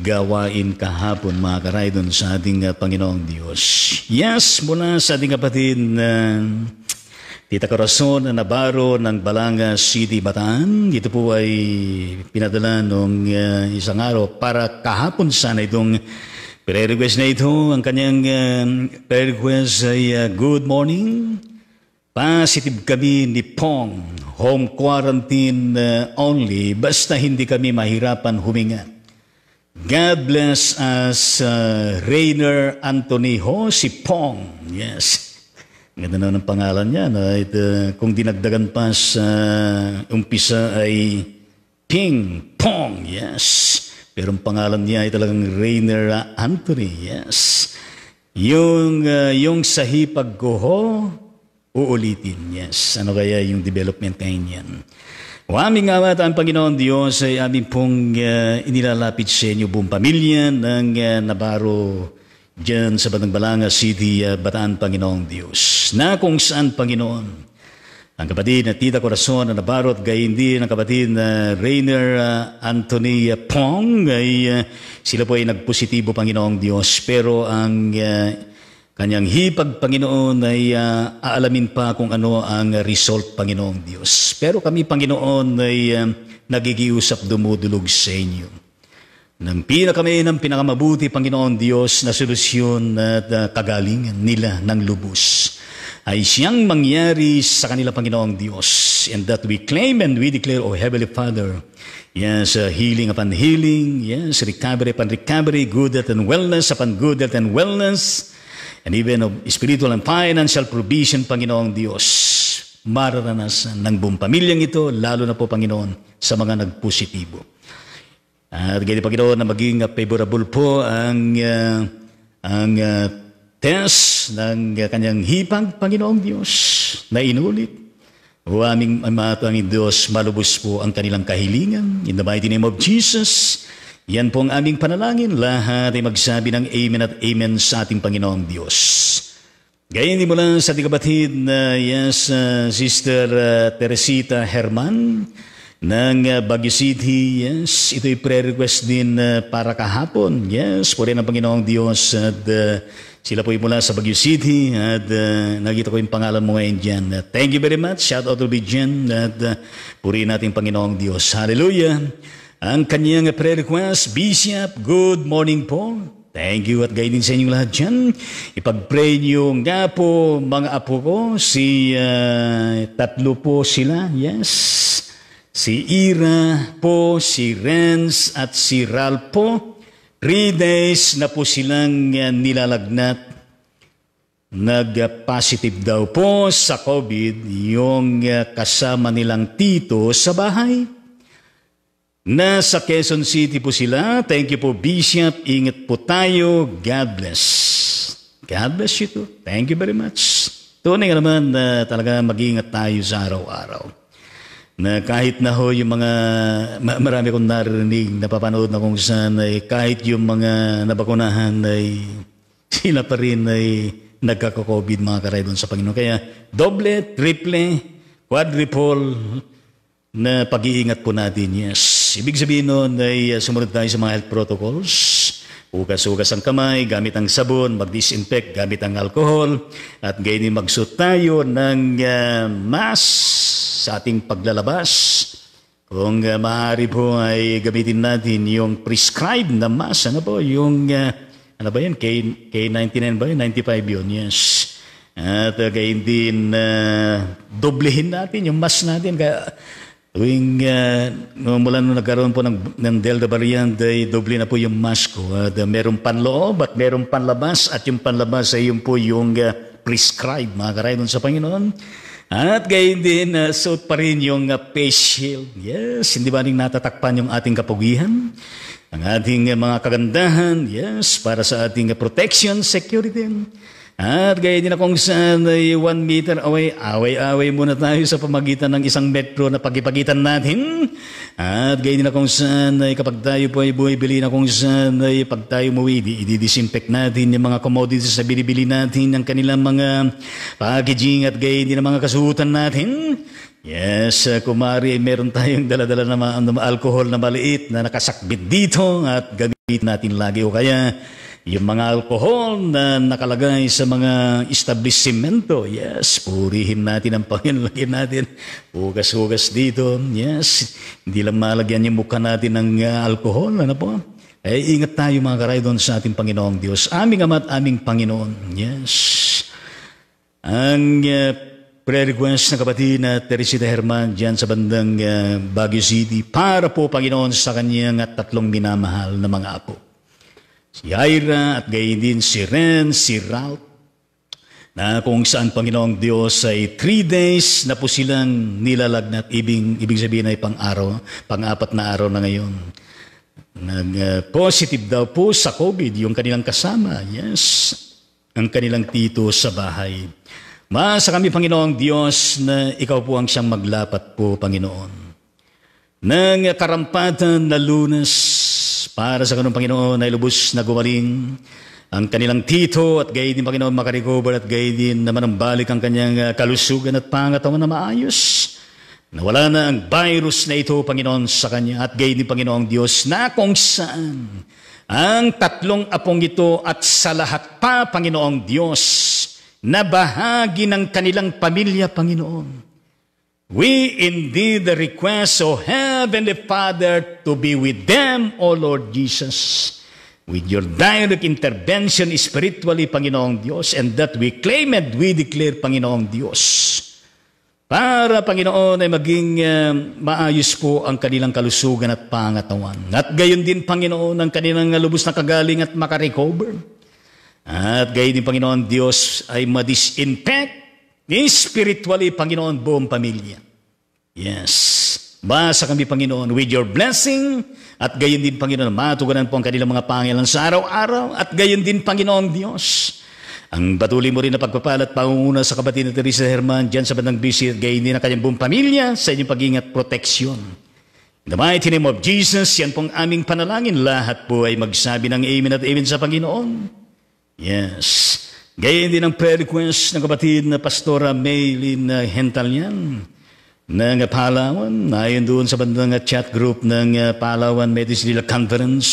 gawain kahapon mga karaydon sa ating uh, Panginoong Diyos. Yes, mula sa ating kapatid na uh, Tita Corazon Navarro ng Balanga City, Bataan. Dito po ay pinadala noong uh, isang araw para kahapon sana itong prayer na ito. Ang kanyang uh, um, prayer request ay uh, Good morning. Positive kami ni Pong. Home quarantine uh, only. Basta hindi kami mahirapan huminga. God bless us, uh, Rainer Antoniho, si Pong. Yes. Ganda na ng pangalan niya. No? It, uh, kung dinagdagan pa sa uh, umpisa ay Ping Pong, yes. Pero ang pangalan niya ay talagang Rainer Anthony, yes. Yung, uh, yung sahi pagguho, uulitin, yes. Ano kaya yung development ngayon yan? O aming awat ang Panginoon Diyos ay aming pong uh, inilalapit sa inyo buong pamilya ng uh, Navarro dyan sa Batangbalanga City, uh, Bataan, Panginoong Diyos. Na kung saan, Panginoon, ang kapatid na Tita Corazon na nabarot, gay hindi ng kapatid na Rainer uh, Anthony Pong, ay uh, sila po ay nagpositibo, Panginoong Diyos. Pero ang uh, kanyang hipag, Panginoon, ay uh, aalamin pa kung ano ang result, Panginoong Diyos. Pero kami, Panginoon, ay uh, nagigiusap dumudulog sa inyo ng pinakame ng pinakamabuti Panginoon Diyos na solusyon at uh, ah, kagalingan nila ng lubos ay siyang mangyari sa kanila Panginoong Diyos and that we claim and we declare, O Heavenly Father, yes, uh, healing upon healing, yes, recovery upon recovery, good health and wellness upon good health and wellness, and even of ah, spiritual and financial provision, Panginoong Diyos, mararanasan ng buong pamilyang ito, lalo na po, Panginoon, sa mga nagpositibo. At ganyan Panginoon na maging uh, favorable po ang, uh, ang uh, test ng uh, kanyang hipag, Panginoong Diyos, na inulit. O aming Ama at Diyos, malubos po ang kanilang kahilingan. In the mighty name of Jesus, yan po ang aming panalangin. Lahat ay magsabi ng Amen at Amen sa ating Panginoong Diyos. Gayun din mula sa ating kapatid na uh, yes, uh, Sister uh, Teresita Herman, ng uh, Baguio City. Yes, ito'y prayer request din uh, para kahapon. Yes, puri ang Panginoong Diyos at uh, sila po mula sa Baguio City at uh, nakita ko yung pangalan mo ngayon dyan. thank you very much. Shout out to be Jen at uh, purihin natin Panginoong Diyos. Hallelujah. Ang kanyang prayer request, Bishop, good morning po. Thank you at gayon sa inyong lahat dyan. Ipag-pray niyo nga po mga apo ko, si uh, tatlo po sila, yes si Ira po, si Renz at si Ralph po, three days na po silang eh, nilalagnat. Nag-positive daw po sa COVID yung eh, kasama nilang tito sa bahay. Nasa Quezon City po sila. Thank you po, Bishop. Ingat po tayo. God bless. God bless you too. Thank you very much. Tunay nga naman na talaga mag ingat tayo sa araw-araw na kahit na ho yung mga marami kong narinig napapanood na kung saan ay kahit yung mga nabakunahan ay sila pa rin ay nagkaka-COVID mga karaydon sa Panginoon. Kaya doble, triple, quadruple na pag-iingat po natin. Yes. Ibig sabihin nun ay uh, sumunod tayo sa mga health protocols Ugas-ugas ang kamay gamit ang sabon, mag-disinfect gamit ang alkohol, at gayon magsuot tayo ng uh, ah, mas sa ating paglalabas. Kung uh, maaari po ay gamitin natin yung prescribed na mask, ano po, yung, uh, ano ba yun, K, K99 ba yun? 95 yun, yes. At uh, gayon din, uh, doblehin natin yung mask natin. Kaya, Tuwing uh, mula na nagkaroon po ng, ng Delta variant, ay doble na po yung mask ko. At uh, merong panloob at merong panlabas at yung panlabas ay yun po yung uh, prescribed mga karayon sa Panginoon. At gayon din, uh, suot pa rin yung uh, face shield. Yes, hindi ba rin natatakpan yung ating kapugihan? Ang ating uh, mga kagandahan, yes, para sa ating uh, protection, security. At gaya din akong saan ay one meter away, away-away muna tayo sa pamagitan ng isang metro na pagipagitan natin. At gaya din akong saan ay kapag tayo po ay buhay-bili na kung saan ay pag tayo muwi, i-disinfect natin yung mga commodities na binibili natin, ng kanilang mga packaging at gaya din ang mga kasuhutan natin. Yes, uh, kumari, meron tayong daladala na, ano, ma- alcohol na maliit na nakasakbit dito at gamitin natin lagi o kaya yung mga alkohol na nakalagay sa mga establishmento, yes, purihin natin ang Panginoon, lagyan natin hugas-hugas dito, yes, hindi lang malagyan yung mukha natin ng uh, alkohol, ano po? Eh, ingat tayo mga karaydon sa ating Panginoong Diyos. Aming Ama at aming Panginoon. Yes. Ang uh, prayer request ng kapatid na Teresita Herman dyan sa bandang uh, Baguio City para po Panginoon sa kanyang at tatlong minamahal na mga apo si Ira at gayon din si Ren, si Ralph, na kung saan Panginoong Diyos ay three days na po silang nilalagnat, ibig, ibig sabihin ay pang-araw, pang-apat na araw na ngayon. Nag-positive daw po sa COVID yung kanilang kasama. Yes, ang kanilang tito sa bahay. Maasa kami, Panginoong Diyos, na ikaw po ang siyang maglapat po, Panginoon. Nang karampatan na lunas para sa kanong Panginoon ay lubos na gumaling ang kanilang tito at gayon din Panginoon makarecover at gayon din naman ang balik ang kanyang ah, kalusugan at pangatawan na maayos. Nawala na ang virus na ito, Panginoon, sa kanya at gayon din Panginoong Diyos na kung saan ang tatlong apong ito at sa lahat pa, Panginoong Diyos, na bahagi ng kanilang pamilya, Panginoon We indeed request, O Heavenly Father, to be with them, O Lord Jesus, with your direct intervention spiritually, Panginoong Diyos, and that we claim and we declare, Panginoong Diyos, para, Panginoon, ay maging uh, maayos po ang kanilang kalusugan at pangatawan. At gayon din, Panginoon, ang kanilang lubos na kagaling at makarecover. At gayon din, Panginoon Diyos, ay madisinfect Ni spiritually, Panginoon, buong pamilya. Yes. Basa kami, Panginoon, with your blessing, at gayon din, Panginoon, matugunan po ang kanilang mga pangilan sa araw-araw, at gayon din, Panginoon Diyos, ang patuloy mo rin na pagpapala at pangunguna sa kapatid na Teresa Herman dyan sa bandang busy at gayon din ang kanyang buong pamilya sa inyong pag-ingat proteksyon. In the mighty name of Jesus, yan pong aming panalangin. Lahat po ay magsabi ng amen at amen sa Panginoon. Yes. Gayun din ang prayer request ng kapatid na Pastora Maylin Hentalyan ng Palawan. Ayon doon sa bandang chat group ng uh, Palawan Medicine Conference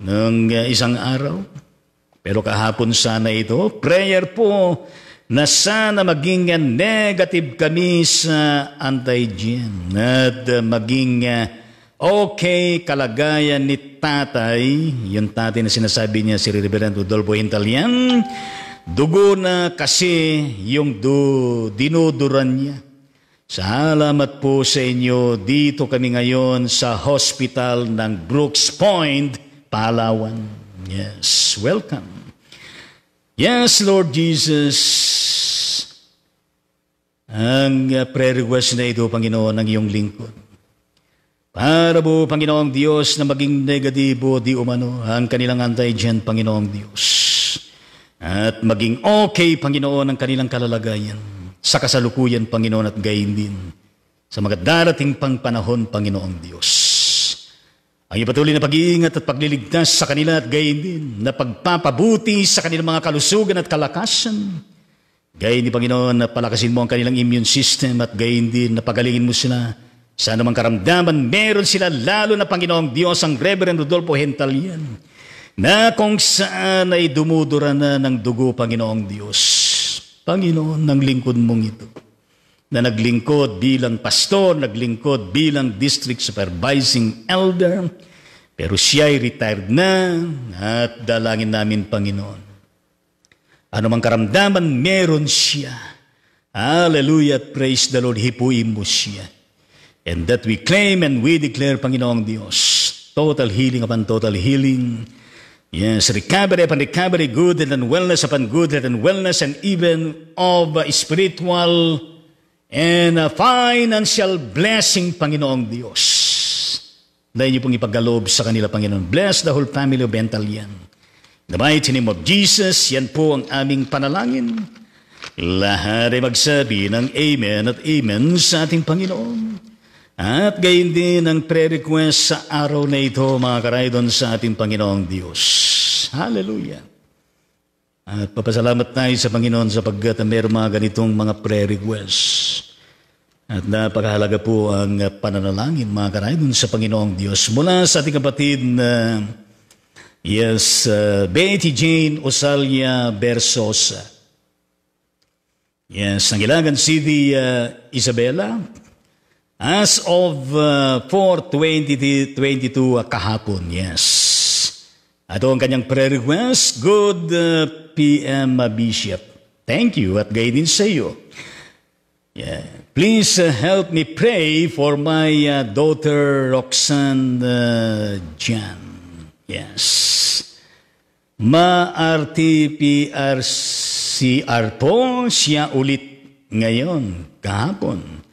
ng uh, isang araw. Pero kahapon sana ito, prayer po na sana maging uh, negative kami sa anti-gen at maging uh, okay kalagayan ni tatay, yung tatay na sinasabi niya si Reverendo Dolbo Intalian, dugo na kasi yung du, dinuduran niya. Salamat po sa inyo. Dito kami ngayon sa hospital ng Brooks Point, Palawan. Yes, welcome. Yes, Lord Jesus. Ang uh, prayer request na ito, Panginoon, ng iyong lingkod. Para po, Panginoong Diyos, na maging negatibo di umano ang kanilang antigen, Panginoong Diyos. At maging okay, Panginoon, ang kanilang kalalagayan sa kasalukuyan, Panginoon, at gayon din sa mga darating pang panahon, Panginoong Diyos. Ang ipatuloy na pag-iingat at pagliligtas sa kanila at gayon din na pagpapabuti sa kanilang mga kalusugan at kalakasan, Gayun din, Panginoon, na palakasin mo ang kanilang immune system at gayon din na pagalingin mo sila sa anumang karamdaman, meron sila lalo na Panginoong Diyos ang Reverend Rodolfo Hentalian na kung saan ay dumudura na ng dugo Panginoong Diyos. Panginoon ng lingkod mong ito na naglingkod bilang pastor, naglingkod bilang district supervising elder, pero siya ay retired na at dalangin namin Panginoon. Ano mang karamdaman, meron siya. Hallelujah, praise the Lord, hipuin mo siya. And that we claim and we declare, Panginoong Diyos, total healing upon total healing. Yes, recovery upon recovery, good and wellness upon good and wellness, and even of spiritual and financial blessing, Panginoong Diyos. Dahil niyo pong ipagalob sa kanila, Panginoon. Bless the whole family of Bentalian. In the mighty name of Jesus, yan po ang aming panalangin. Lahat ay magsabi ng Amen at Amen sa ating Panginoon. At gayon din ang prayer request sa araw na ito, mga karaydon, sa ating Panginoong Diyos. Hallelujah! At papasalamat tayo sa Panginoon sapagkat mayroong mga ganitong mga prayer requests. At napakahalaga po ang pananalangin, mga karaydon, sa Panginoong Diyos. Mula sa ating kapatid na uh, Yes, uh, Betty Jane Osalia Bersosa. Yes, Nangilagan City, uh, Isabela. As of uh, 4.22 uh, kahapon, yes. Ito ang kanyang prayer request. Good uh, PM uh, Bishop. Thank you at guidance sa iyo. Yeah. Please uh, help me pray for my uh, daughter Roxanne uh, Jan. Yes. Ma-RTPRCR po siya ulit ngayon, kahapon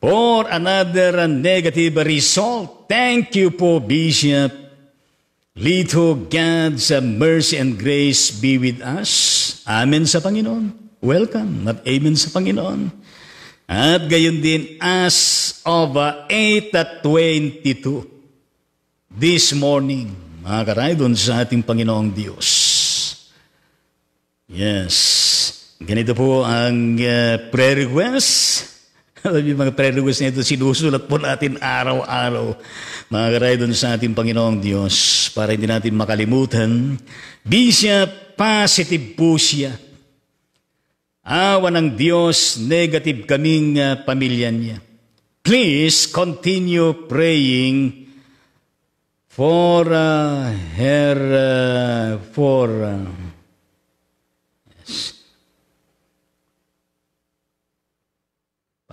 for another negative result. Thank you po, Bishop. Lito God's mercy and grace be with us. Amen sa Panginoon. Welcome at amen sa Panginoon. At gayon din, as of 8.22 uh, this morning, mga karay, doon sa ating Panginoong Diyos. Yes, ganito po ang uh, prayer request yung mga prayer requests na ito, sinusulat po natin araw-araw. Mga karaydon sa ating Panginoong Diyos, para hindi natin makalimutan, be siya positive po siya. Awa ng Diyos, negative kaming uh, pamilya niya. Please continue praying for uh, her, uh, for... Uh,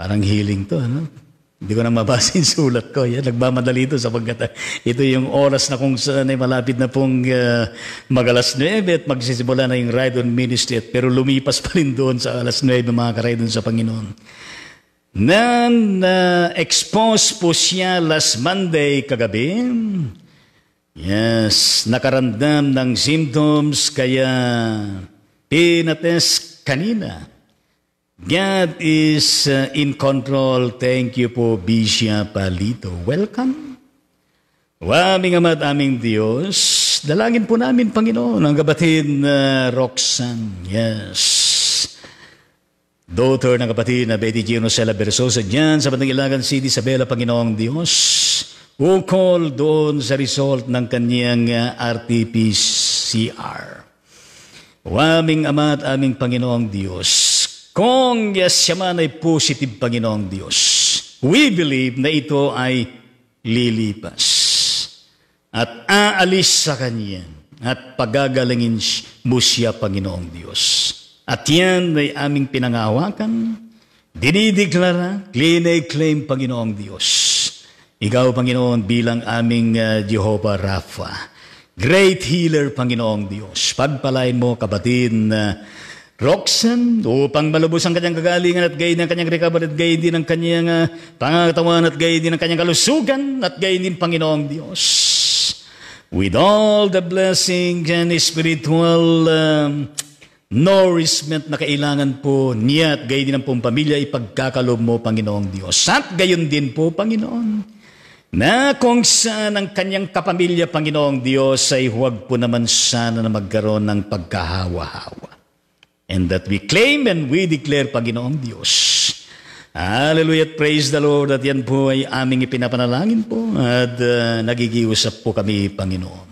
Parang healing to, ano? Hindi ko na mabasa yung sulat ko. Yan, nagmamadali ito sapagkat ito yung oras na kung saan ay malapit na pong uh, magalas 9 at magsisimula na yung ride on ministry. At, pero lumipas pa rin doon sa alas 9 mga karay doon sa Panginoon. Na, na ah, expose po siya last Monday kagabi. Yes, nakarandam ng symptoms kaya pinatest kanina. God is uh, in control. Thank you po, Bishop Palito. Welcome. Waming Ama't aming Diyos, dalangin po namin, Panginoon, ang kapatid na uh, Roxanne. Yes. Daughter ng kapatid na Betty Gino Sela Bersosa dyan sa Ilagan City, Isabela, Panginoong Diyos. Ukol doon sa result ng kanyang uh, RT-PCR. Waming Ama at aming Panginoong Diyos, kung yasaman ay positive Panginoong Diyos, we believe na ito ay lilipas at aalis sa Kanya at pagagalingin mo siya, Panginoong Diyos. At yan ay aming pinangawakan, dinideklara, claim Panginoong Diyos. Ikaw, Panginoon, bilang aming uh, Jehovah Rapha. Great healer, Panginoong Diyos. Pagpalain mo, kabatid, na uh, Roxanne upang malubos ang kanyang kagalingan at gayon ng kanyang recover at gayon din ang kanyang uh, ah, pangangatawan at gayon din ang kanyang kalusugan at gayon din Panginoong Diyos. With all the blessings and spiritual um, nourishment na kailangan po niya at gayon din ang pong pamilya, ipagkakalob mo, Panginoong Diyos. At gayon din po, Panginoon, na kung saan ang kanyang kapamilya, Panginoong Diyos, ay huwag po naman sana na magkaroon ng pagkahawa-hawa and that we claim and we declare Panginoong Diyos. Hallelujah, praise the Lord. At yan po ay aming ipinapanalangin po at uh, nagigiusap po kami, Panginoon.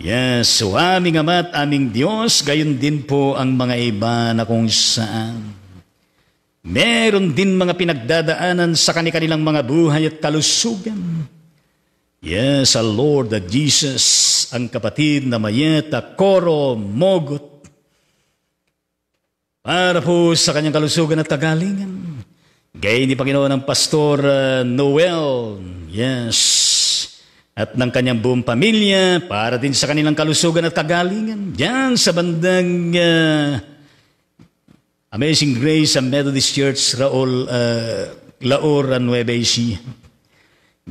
Yes, so aming Ama at aming Diyos, gayon din po ang mga iba na kung saan. Meron din mga pinagdadaanan sa kanilang mga buhay at kalusugan. Yes, our Lord, the Jesus, ang kapatid na mayeta, koro, mogot, para po sa kanyang kalusugan at kagalingan. Gay ni Panginoon ng Pastor uh, Noel, yes, at ng kanyang buong pamilya para din sa kanilang kalusugan at kagalingan. Yan sa bandang uh, Amazing Grace sa Methodist Church, Raul, uh, Laura Nueva Ecija.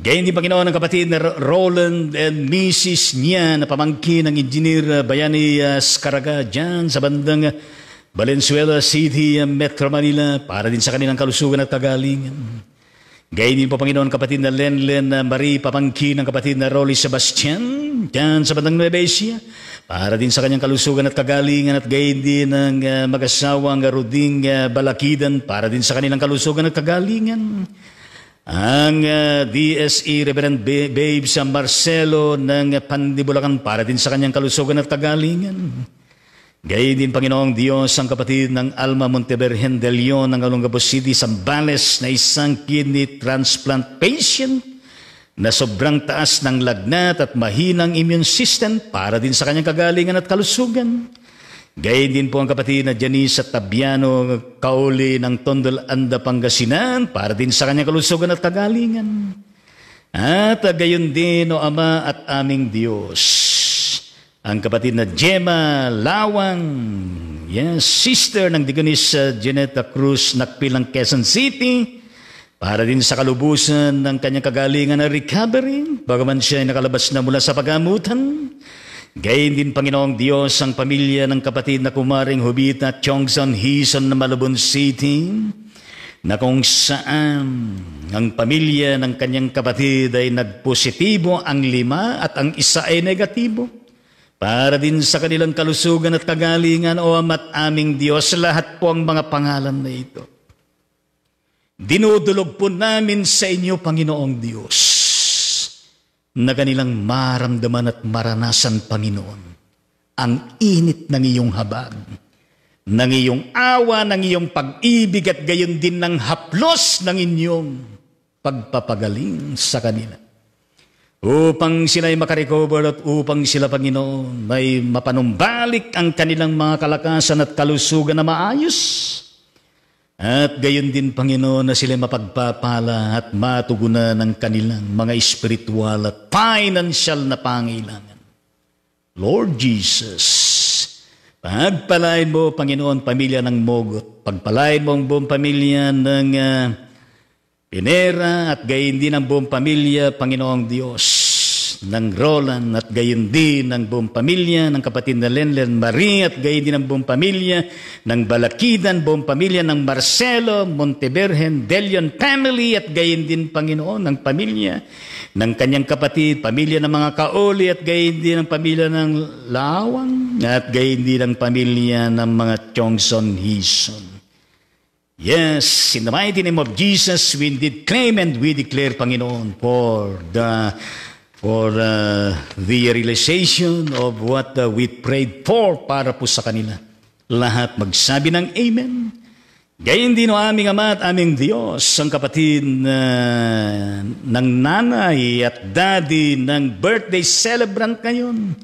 Gayun din Panginoon ang kapatid na Roland and Mrs. niya na pamangkin ng Engineer uh, Bayani uh, Scaraga dyan sa bandang uh, Valenzuela City, Metro Manila, para din sa kanilang kalusugan at kagalingan. Gayun din po, Panginoon, kapatid na Lenlen na Marie Papangkin, ang kapatid na Rolly Sebastian, dyan sa bandang Nueva Ecija, para din sa kanyang kalusugan at kagalingan at gayon din ang uh, mag-asawang Ruding uh, Balakidan, para din sa kanilang kalusugan at kagalingan. Ang uh, ah, DSE Reverend Babe sa Marcelo ng Pandibulacan, para din sa kanyang kalusugan at kagalingan. Gayun din Panginoong Diyos ang kapatid ng Alma Montevergen de Leon ng Alongapo City, Sambales na isang kidney transplant patient na sobrang taas ng lagnat at mahinang immune system para din sa kanyang kagalingan at kalusugan. Gayun din po ang kapatid na Janice at Tabiano Kauli ng Tondol Anda, Pangasinan para din sa kanyang kalusugan at kagalingan. At gayon din, O Ama at aming Diyos, ang kapatid na Gemma Lawang, yes, sister ng Digonis uh, Cruz Nakpilang Quezon City, para din sa kalubusan ng kanyang kagalingan na recovery, bagaman siya ay nakalabas na mula sa pagamutan. Gayun din Panginoong Diyos ang pamilya ng kapatid na kumaring Hubita Chongson Hison na Malabon City, na kung saan ang pamilya ng kanyang kapatid ay nagpositibo ang lima at ang isa ay negatibo para din sa kanilang kalusugan at kagalingan, O Ama't aming Diyos, lahat po ang mga pangalan na ito. Dinudulog po namin sa inyo, Panginoong Diyos, na kanilang maramdaman at maranasan, Panginoon, ang init ng iyong habag, ng iyong awa, ng iyong pag-ibig at gayon din ng haplos ng inyong pagpapagaling sa kanila upang sila'y makarecover at upang sila, Panginoon, may mapanumbalik ang kanilang mga kalakasan at kalusugan na maayos. At gayon din, Panginoon, na sila'y mapagpapala at matugunan ng kanilang mga espiritual at financial na pangailangan. Lord Jesus, pagpalain mo, Panginoon, pamilya ng Mogot. Pagpalain mo ang buong pamilya ng uh, Pinera at gayon din ang buong pamilya, Panginoong Diyos ng Roland at gayon din ng buong pamilya, ng kapatid na Lenlen Marie at gayon din ng buong pamilya, ng Balakidan, buong pamilya ng Marcelo, Montevergen, Delion family at gayon din Panginoon ng pamilya ng kanyang kapatid, pamilya ng mga kaoli at gayon din ng pamilya ng Lawang at gayon din ng pamilya ng mga Chongson Hison. Yes, in the mighty name of Jesus, we did claim and we declare, Panginoon, for the for uh, the realization of what uh, we prayed for para po sa kanila. Lahat magsabi ng Amen. Gayun din o aming Ama at aming Diyos, ang kapatid uh, ng nanay at daddy ng birthday celebrant ngayon,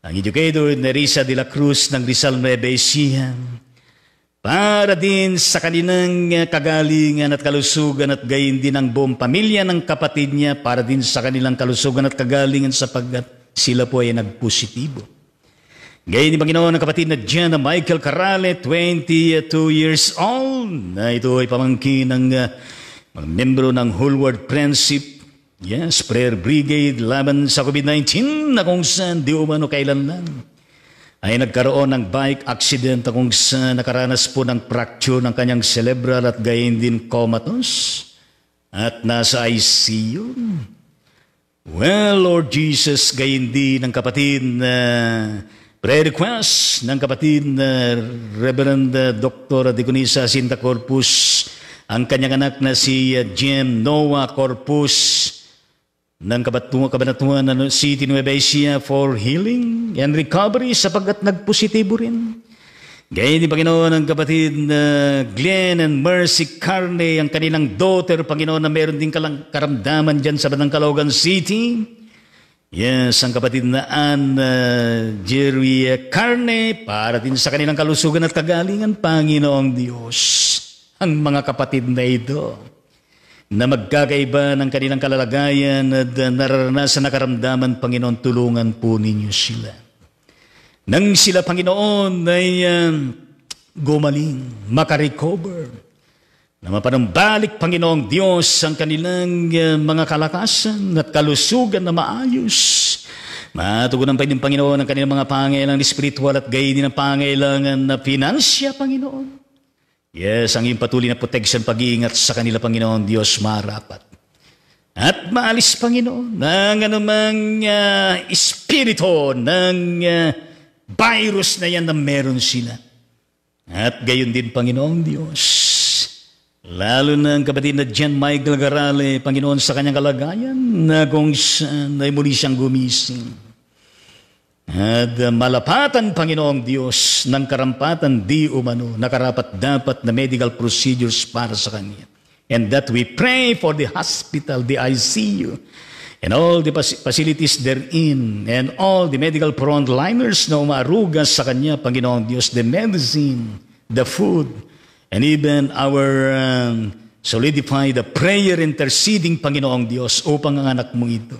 ang educator Nerissa de la Cruz ng Rizal Nueva Ecija, para din sa kanilang eh, kagalingan at kalusugan at gayon din ang buong pamilya ng kapatid niya para din sa kanilang kalusugan at kagalingan sapagkat sila po ay nagpositibo. Gayon din Panginoon ng kapatid na Jenna Michael Carale, 22 years old, na ito ay pamangkin ng uh, membro ng Hulward Friendship, yes, Prayer Brigade laban sa COVID-19 na kung saan di umano kailanlan ay nagkaroon ng bike accident kung saan nakaranas po ng fracture ng kanyang cerebral at gayon din comatose at nasa ICU. Well, Lord Jesus, gayon din ng kapatid na uh, prayer request ng kapatid na uh, Reverend uh, Dr. Deconisa Sinta Corpus, ang kanyang anak na si uh, Jim Noah Corpus, ng Kabatua, Kabanatuan na City Nueva Ecija for healing and recovery sapagkat nagpositibo rin. Gayun din, Panginoon, ang kapatid na Glenn and Mercy Carney, ang kanilang daughter, Panginoon, na meron din kalang karamdaman dyan sa Bandang Kalogan City. Yes, ang kapatid na Anna uh, Jerry uh, Carne, para din sa kanilang kalusugan at kagalingan, Panginoong Diyos, ang mga kapatid na ito na magkakaiba ng kanilang kalalagayan at nararanasan na karamdaman, Panginoon, tulungan po ninyo sila. Nang sila, Panginoon, ay uh, gumaling, makarecover, na mapanumbalik, Panginoong Diyos, ang kanilang um, mga kalakasan at kalusugan na maayos, Matugunan pa din, Panginoon, ang kanilang mga pangailangan spiritual at gayon din ang pangailangan na finansya, Panginoon. Yes, ang iyong patuloy na protection, pag-iingat sa kanila, Panginoon Diyos, marapat. At maalis, Panginoon, ng anumang uh, ah, espirito ng uh, virus na yan na meron sila. At gayon din, Panginoong Diyos, lalo ng kapatid na Jan Michael Garale, Panginoon, sa kanyang kalagayan na kung saan ay muli siyang gumising. At malapatan, Panginoong Diyos, ng karampatan di umano, nakarapat dapat na medical procedures para sa Kanya. And that we pray for the hospital, the ICU, and all the facilities therein, and all the medical frontliners na umaruga sa Kanya, Panginoong Diyos, the medicine, the food, and even our um, solidify the prayer interceding, Panginoong Dos upang ang anak mong ito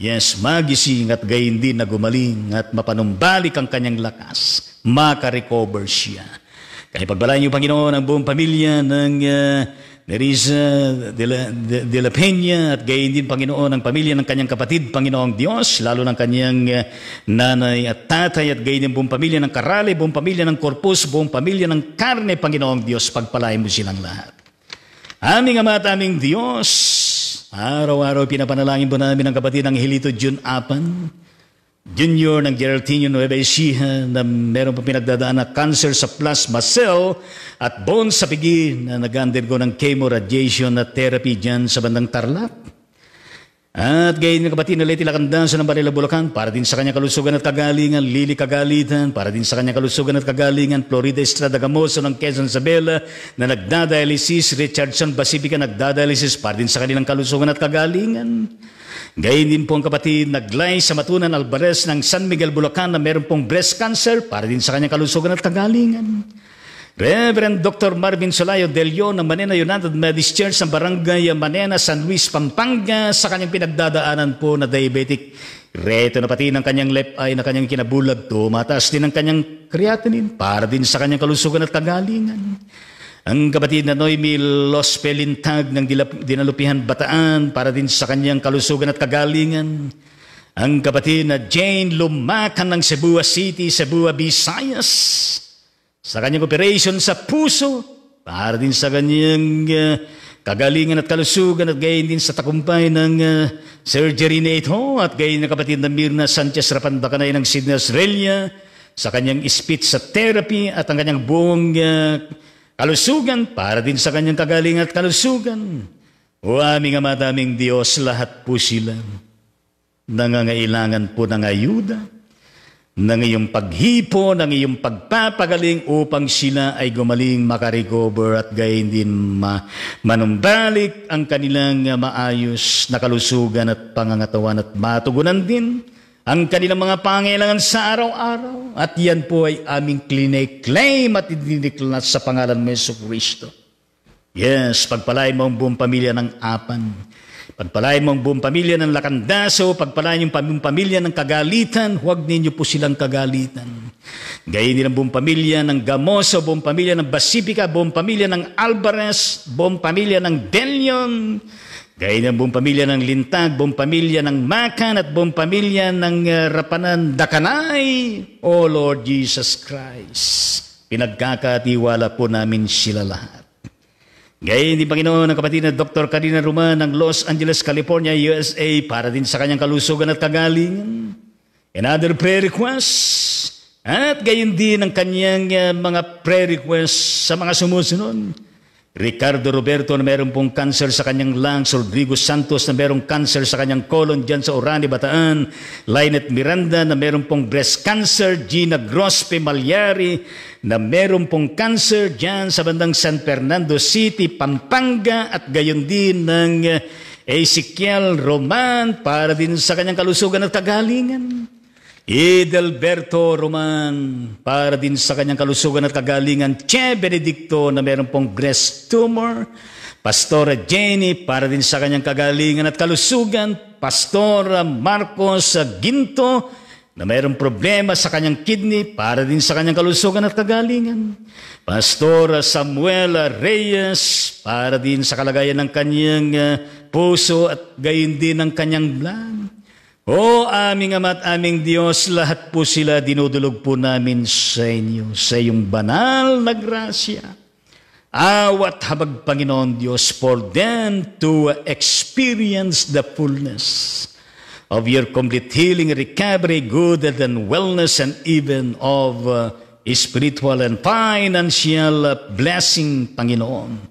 Yes, magising at gayon din na gumaling at mapanumbalik ang kanyang lakas, makarecover siya. Kaya pagbalaan niyo, Panginoon, ang buong pamilya ng uh, Nerisa uh, de la, de, de la Peña at gayon din, Panginoon, ang pamilya ng kanyang kapatid, Panginoong Diyos, lalo ng kanyang uh, nanay at tatay at gayon din buong pamilya ng Karale, buong pamilya ng Korpus, buong pamilya ng Karne, Panginoong Diyos, pagpalain mo silang lahat. Aming Ama at aming Diyos, Araw-araw pinapanalangin po namin ang kapatid ng Hilito June Apan, junior ng Geraldino Nueva Ecija na meron pa pinagdadaan na cancer sa plasma cell at bone sa pigi na nag-undergo ng radiation na therapy dyan sa bandang Tarlac. At gayon ng kabatin na Leti Lacandansa ng Barila Bulacan para din sa kanyang kalusugan at kagalingan, Lili Kagalitan, para din sa kanyang kalusugan at kagalingan, Florida Estrada Gamoso ng Quezon Isabela na nagdadialysis, Richardson Basibica nagdadialysis para din sa kanilang kalusugan at kagalingan. Gayun din po ang kapatid naglay sa Matunan Alvarez ng San Miguel Bulacan na meron pong breast cancer para din sa kanyang kalusugan at kagalingan. Reverend Dr. Marvin Solayo Del Leon ng Manena United Methodist Church ng Barangay Manena, San Luis, Pampanga sa kanyang pinagdadaanan po na diabetic. Reto na pati ng kanyang left eye na kanyang kinabulag, tumataas din ang kanyang creatinine para din sa kanyang kalusugan at kagalingan. Ang kapatid na Noemi Los Pelintag ng Dinalupihan Bataan para din sa kanyang kalusugan at kagalingan. Ang kapatid na Jane Lumakan ng Cebu City, Cebu, Visayas sa kanyang operation sa puso, para din sa kanyang uh, kagalingan at kalusugan at gayon din sa takumpay ng uh, ah, surgery na ito at gayon ng kapatid na Mirna Sanchez Rapandacanay ng Sydney, Australia sa kanyang speech sa therapy at ang kanyang buong uh, kalusugan para din sa kanyang kagalingan at kalusugan. O aming Ama daming Diyos, lahat po sila nangangailangan po ng ayuda ng iyong paghipo, ng iyong pagpapagaling upang sila ay gumaling, makarecover at gayon din ma- manumbalik ang kanilang ah, maayos na kalusugan at pangangatawan at matugunan din ang kanilang mga pangailangan sa araw-araw. At yan po ay aming claim at idinideklara sa pangalan mo Yeso Kristo. Yes, pagpalain mo ang buong pamilya ng apan Pagpalain mo ang buong pamilya ng lakandaso, pagpalain yung buong pamilya ng kagalitan, huwag ninyo po silang kagalitan. Gayon din ang buong pamilya ng Gamoso, buong pamilya ng Basipica, buong pamilya ng Alvarez, buong pamilya ng Delion, Gayun ang buong pamilya ng Lintag, buong pamilya ng Makan, at buong pamilya ng eh, Rapanan Dakanay, O Lord Jesus Christ. Pinagkakatiwala po namin sila lahat. Gayun din Panginoon ang kapatid na Dr. Karina Roman ng Los Angeles, California, USA para din sa kanyang kalusugan at kagalingan. Another prayer request. At gayon din ang kanyang eh, mga prayer request sa mga sumusunod. Ricardo Roberto na meron pong cancer sa kanyang lungs, Rodrigo Santos na merong cancer sa kanyang colon dyan sa Orani, Bataan, Lynette Miranda na meron pong breast cancer, Gina Grospe Malyari na meron pong cancer dyan sa bandang San Fernando City, Pampanga at gayon din ng Ezekiel Roman para din sa kanyang kalusugan at kagalingan. Edelberto Roman, para din sa kanyang kalusugan at kagalingan, Che Benedicto na meron pong breast tumor, Pastora Jenny, para din sa kanyang kagalingan at kalusugan, Pastora Marcos Ginto, na mayroong problema sa kanyang kidney para din sa kanyang kalusugan at kagalingan. Pastora Samuela Reyes para din sa kalagayan ng kanyang eh, puso at gayon din ng kanyang blood. O aming Ama at aming Diyos, lahat po sila dinudulog po namin sa inyo, sa iyong banal na grasya. Awat habag Panginoon Diyos for them to experience the fullness of your complete healing, recovery, good and wellness, and even of uh, spiritual and financial blessing, Panginoon.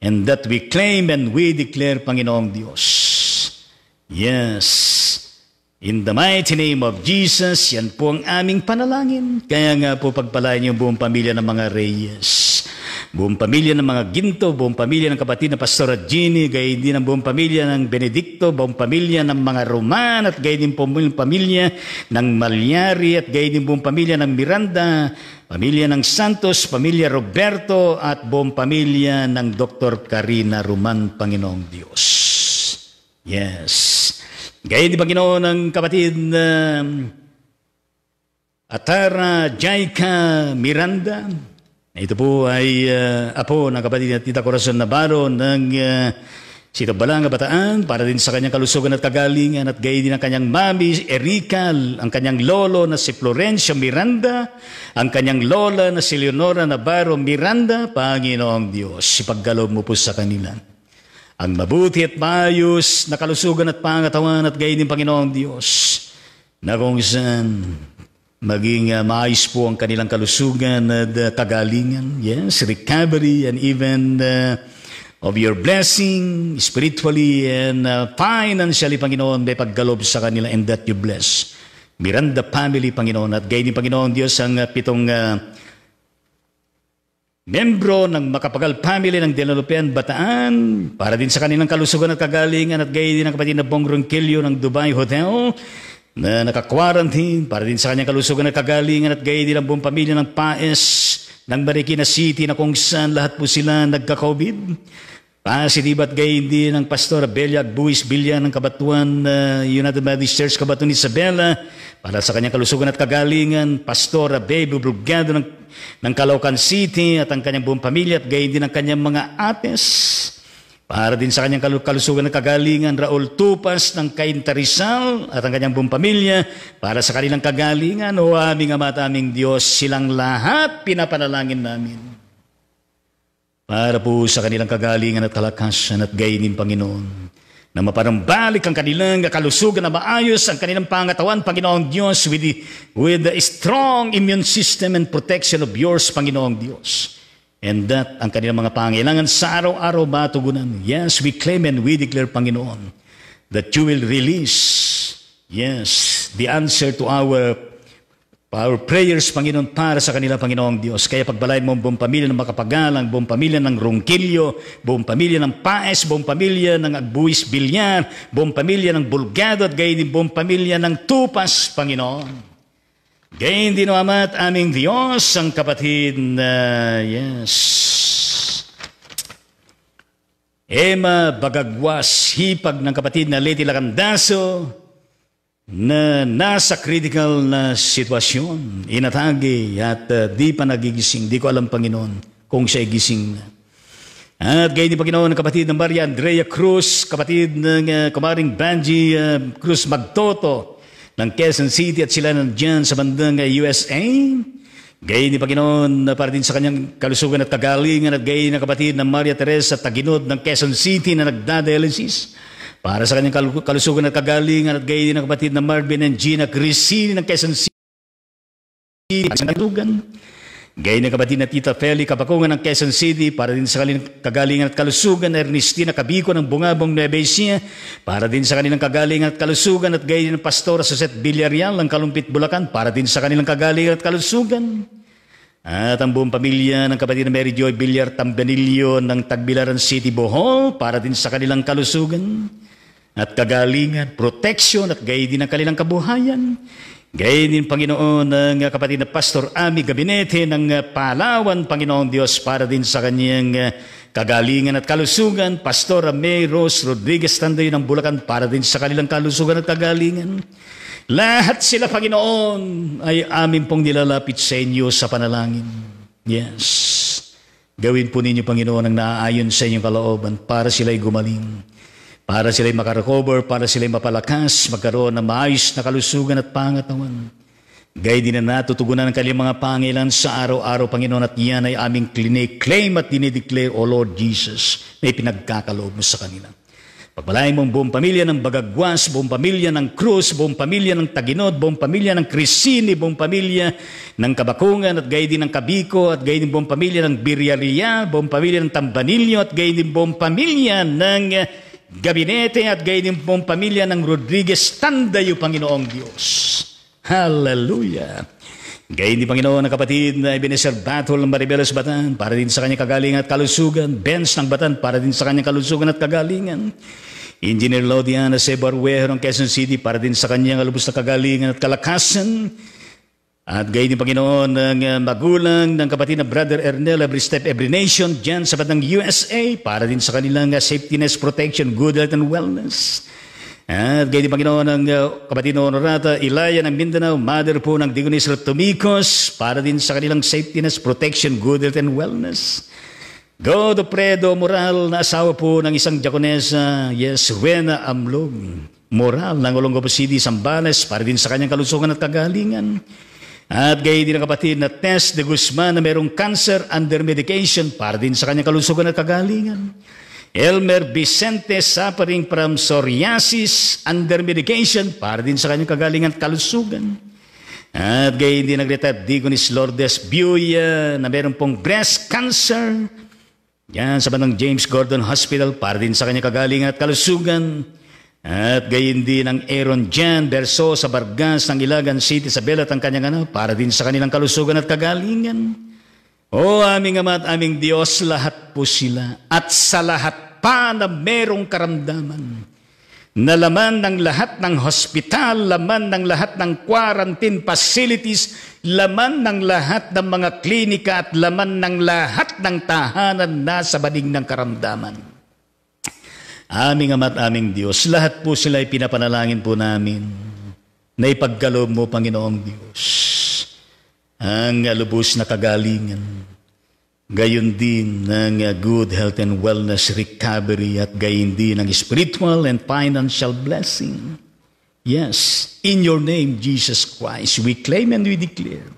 And that we claim and we declare, Panginoong Diyos, Yes. In the mighty name of Jesus, yan po ang aming panalangin. Kaya nga po pagpalain yung buong pamilya ng mga Reyes. Buong pamilya ng mga Ginto, buong pamilya ng kapatid na Pastor Ginny, gayon din ang buong pamilya ng Benedicto, buong pamilya ng mga Roman, at gayon din po buong pamilya ng Malyari, at gayon din buong pamilya ng Miranda, pamilya ng Santos, pamilya Roberto, at buong pamilya ng Dr. Karina Roman, Panginoong Diyos. Yes. Gaya di ba ginoon ng kapatid na um, uh, Atara Jaika Miranda? Ito po ay uh, apo ng kapatid na Tita Corazon Navarro ng uh, Sito Balang Kabataan para din sa kanyang kalusugan at kagalingan at gaya din ang kanyang mami, Erika, ang kanyang lolo na si Florencia Miranda, ang kanyang lola na si Leonora Navarro Miranda, Panginoong Diyos, ipaggalaw mo po sa kanila ang mabuti at maayos na kalusugan at pangatawan at gayon ng Panginoong Diyos na kung saan maging uh, maayos po ang kanilang kalusugan at uh, ah, tagalingan, yes, recovery and even uh, of your blessing spiritually and uh, financially, Panginoon, may paggalob sa kanila and that you bless. Miranda family, Panginoon, at gayon Panginoong Diyos ang uh, pitong uh, membro ng Makapagal family ng Dinalupian, Bataan, para din sa kanilang kalusugan at kagalingan at gaya din ang kapatid na Bong Ronquillo ng Dubai Hotel na naka-quarantine, para din sa kanyang kalusugan at kagalingan at gaya din ang buong pamilya ng Paes ng Marikina City na kung saan lahat po sila nagka-COVID. Para ah, silibat gay hindi ng Pastor Abelia at Buwis Bilya ng Kabatuan uh, United Baptist Church Kabatuan Isabela para sa kanyang kalusugan at kagalingan, Pastor Abe Bubrugado ng, ng Caloocan City at ang kanyang buong pamilya at gay din ng kanyang mga ates. Para din sa kanyang kalusugan at kagalingan, Raul Tupas ng Cainta Rizal at ang kanyang buong pamilya para sa kanilang kagalingan, o aming Ama at aming Diyos, silang lahat pinapanalangin namin para po sa kanilang kagalingan at kalakasan at gainin, Panginoon, na maparambalik ang kanilang kalusugan na maayos ang kanilang pangatawan, Panginoong Diyos, with, the, with a strong immune system and protection of yours, Panginoong Diyos. And that ang kanilang mga pangailangan sa araw-araw matugunan. Yes, we claim and we declare, Panginoon, that you will release, yes, the answer to our Our prayers, Panginoon, para sa kanila, Panginoong Diyos. Kaya pagbalain mo ang buong pamilya ng makapagalang, buong pamilya ng Ronquillo, buong pamilya ng paes, buong pamilya ng agbuis bilyar, buong pamilya ng bulgado at gayon din buong pamilya ng tupas, Panginoon. Gayon din, O Ama, at aming Diyos, ang kapatid na, uh, yes, Emma Bagagwas, hipag ng kapatid na Lady Lacandaso, na nasa critical na sitwasyon, inatagi at uh, di pa nagigising, di ko alam Panginoon kung siya gising na. At gayon ni Panginoon, kapatid ng Maria Andrea Cruz, kapatid ng uh, kumaring Banji uh, Cruz Magtoto ng Quezon City at sila nandiyan sa bandang uh, USA. Gayon ni Panginoon uh, para din sa kanyang kalusugan at kagalingan at gayon na kapatid ng Maria Teresa Taginod ng Quezon City na nagdadialysis. Para sa kanyang kalusugan at kagalingan at gayon ng kapatid na Marvin and Gina Crisini ng Quezon City at Sandugan. Gayon ng kapatid na Tita Feli Kapakungan ng Quezon City para din sa kanilang kagalingan at kalusugan na Ernestina Cabico ng Bungabong Nueva Ecija para din sa kanilang kagalingan at kalusugan at gayon ng Pastora Suset Villarreal ng Kalumpit Bulacan para din sa kanilang kagalingan at kalusugan. At ang buong pamilya ng kapatid na Mary Joy Villar Tambanillo ng Tagbilaran City, Bohol para din sa kanilang kalusugan at kagalingan, protection at gayon din ang kanilang kabuhayan. Gayon din, Panginoon, ng ah, kapatid na Pastor Ami Gabinete ng ah, Palawan, Panginoong Diyos, para din sa kanyang ah, kagalingan at kalusugan. Pastor May Rose Rodriguez Tandoy ng Bulacan, para din sa kanilang kalusugan at kagalingan. Lahat sila, Panginoon, ay amin pong nilalapit sa inyo sa panalangin. Yes. Gawin po ninyo, Panginoon, ang naaayon sa inyong kalooban para sila'y gumaling para sila'y makarecover, para sila'y mapalakas, magkaroon ng maayos na kalusugan at pangatawan. Gay din na natutugunan ang kanilang mga pangilan sa araw-araw, Panginoon, at yan ay aming claim at dinideclare, O Lord Jesus, may ipinagkakaloob mo sa kanila. Pagbalayan mong buong pamilya ng Bagagwas, buong pamilya ng Cruz, buong pamilya ng Taginod, buong pamilya ng Crisini, buong pamilya ng Kabakungan at gay din ng Kabiko at gay din buong pamilya ng Biryaria, buong pamilya ng Tambanilyo at gay din buong pamilya ng uh, gabinete at gayon pong pamilya ng Rodriguez, tandayo Panginoong Diyos. Hallelujah! Gayun din Panginoon na kapatid na Ebenezer Battle ng Maribelos Batan para din sa kanyang kagalingan at kalusugan. Benz ng Batan para din sa kanyang kalusugan at kagalingan. Engineer Lodiana C. ng Quezon City para din sa kanyang alubos na kagalingan at kalakasan. At gayon din Panginoon ng ah, magulang ng kapatid na Brother Ernel Every Step Every Nation dyan sa batang USA para din sa kanilang ah, safetyness, protection, good health and wellness. At gayon din Panginoon ng ah, kapatid na Honorata Ilaya ng Mindanao, mother po ng Digonis Tumikos para din sa kanilang safety safetyness, protection, good health and wellness. God Fredo Moral na asawa po ng isang Diakonesa, yes, Wena Amlog. Moral ng Olongapo City, Sambales, para din sa kanyang kalusugan at kagalingan. At gaya din ang kapatid na Tess de Guzman na merong cancer under medication para din sa kanyang kalusugan at kagalingan. Elmer Vicente suffering from psoriasis under medication para din sa kanyang kagalingan at kalusugan. At gaya din nag-retire Digonis Lourdes Buya na meron pong breast cancer. Yan sa bandang James Gordon Hospital para din sa kanyang kagalingan at kalusugan. At gayon din ang Aaron Jan Berso sa Bargas ng Ilagan City sa Belat ang kanyang anak para din sa kanilang kalusugan at kagalingan. O aming Ama at aming Diyos, lahat po sila at sa lahat pa na merong karamdaman na laman ng lahat ng hospital, laman ng lahat ng quarantine facilities, laman ng lahat ng mga klinika at laman ng lahat ng tahanan na sa banig ng karamdaman. Aming Ama't aming Diyos, lahat po sila ay pinapanalangin po namin na ipagkalob mo, Panginoong Diyos, ang lubos na kagalingan, gayon din ng uh, good health and wellness recovery at gayon din ng spiritual and financial blessing. Yes, in your name, Jesus Christ, we claim and we declare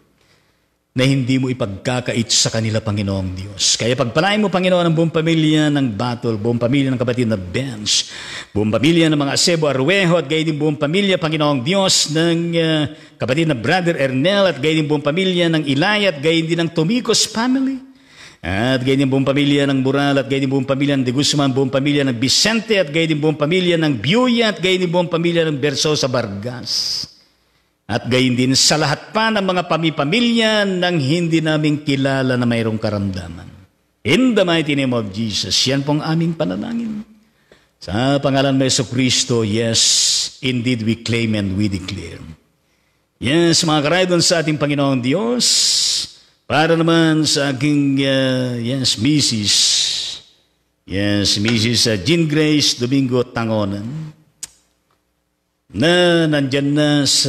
na hindi mo ipagkakait sa kanila, Panginoong Diyos. Kaya pagpalain mo, Panginoon, ang buong pamilya ng battle, buong pamilya ng kapatid na Benz, buong pamilya ng mga Acebo Arruejo, at gayon din buong pamilya, Panginoong Diyos, ng uh, kapatid na Brother Ernel, at gayon din buong pamilya ng Ilay, at gayon din ng Tomicos family. At gayon din buong pamilya ng Bural, at gayon din buong pamilya ng De Guzman, buong pamilya ng Vicente, at gayon din buong pamilya ng Buya, at gayon din buong pamilya ng Bersosa Vargas. At gayon din sa lahat pa ng mga pamipamilya nang hindi naming kilala na mayroong karamdaman. In the mighty name of Jesus, yan pong aming panalangin. Sa pangalan ng Yeso Kristo, yes, indeed we claim and we declare. Yes, mga karaydon sa ating Panginoong Diyos, para naman sa aking, uh, yes, Mrs. Yes, Mrs. Uh, Jean Grace Domingo Tangonan na nandyan na sa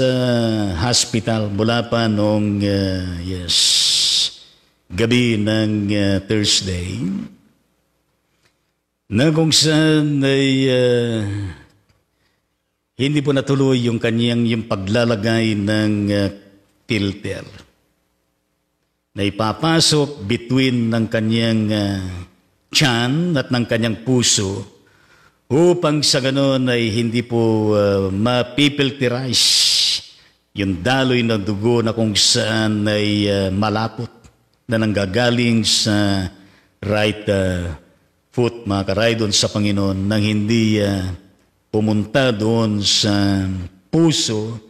hospital mula pa noong uh, yes, gabi ng uh, Thursday na kung saan ay uh, hindi po natuloy yung kanyang yung paglalagay ng uh, filter na ipapasok between ng kanyang uh, tiyan at ng kanyang puso upang sa ganun ay hindi po uh, mapipiltirize yung daloy ng dugo na kung saan ay uh, malapot na nanggagaling sa right uh, foot, mga karay, doon sa Panginoon, nang hindi uh, pumunta doon sa puso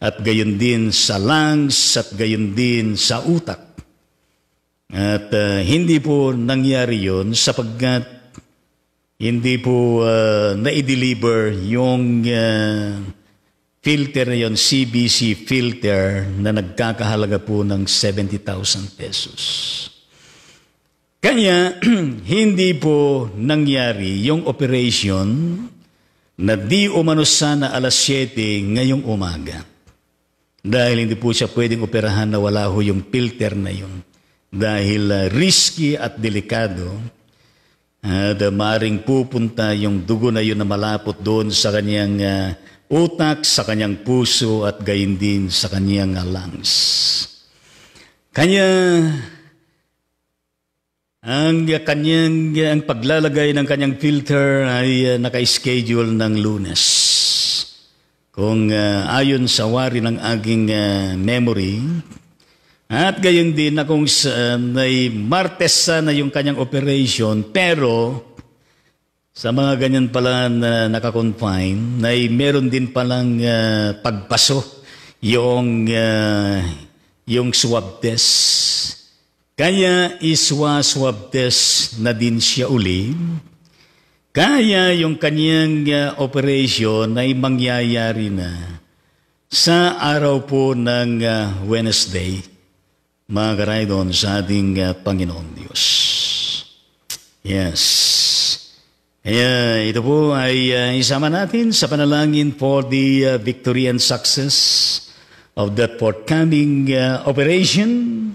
at gayon din sa lungs at gayon din sa utak. At uh, hindi po nangyari yon sapagkat hindi po uh, na-deliver yung uh, filter na yun, CBC filter, na nagkakahalaga po ng 70,000 pesos. Kanya, hindi po nangyari yung operation na di umano sana alas 7 ngayong umaga. Dahil hindi po siya pwedeng operahan na wala ho yung filter na yun. Dahil uh, risky at delikado, at uh, maring pupunta yung dugo na yun na malapot doon sa kanyang uh, utak, sa kanyang puso at gayon din sa kanyang uh, lungs. Kanya ang kanyang ang paglalagay ng kanyang filter ay uh, naka-schedule ng lunes. Kung uh, ayon sa wari ng aking uh, memory, at gayon din na kung eh, may Martes sana yung kanyang operation, pero sa mga ganyan pala na nakakonfine, na ay meron din palang uh, eh, pagpaso yung, uh, yung swab test. Kaya iswa swab test na din siya uli. Kaya yung kanyang uh, operation ay mangyayari na sa araw po ng uh, Wednesday mga karaydon, sa ating uh, Panginoong Diyos. Yes. Kaya ito po ay uh, isama natin sa panalangin for the uh, ah, victory and success of that forthcoming uh, operation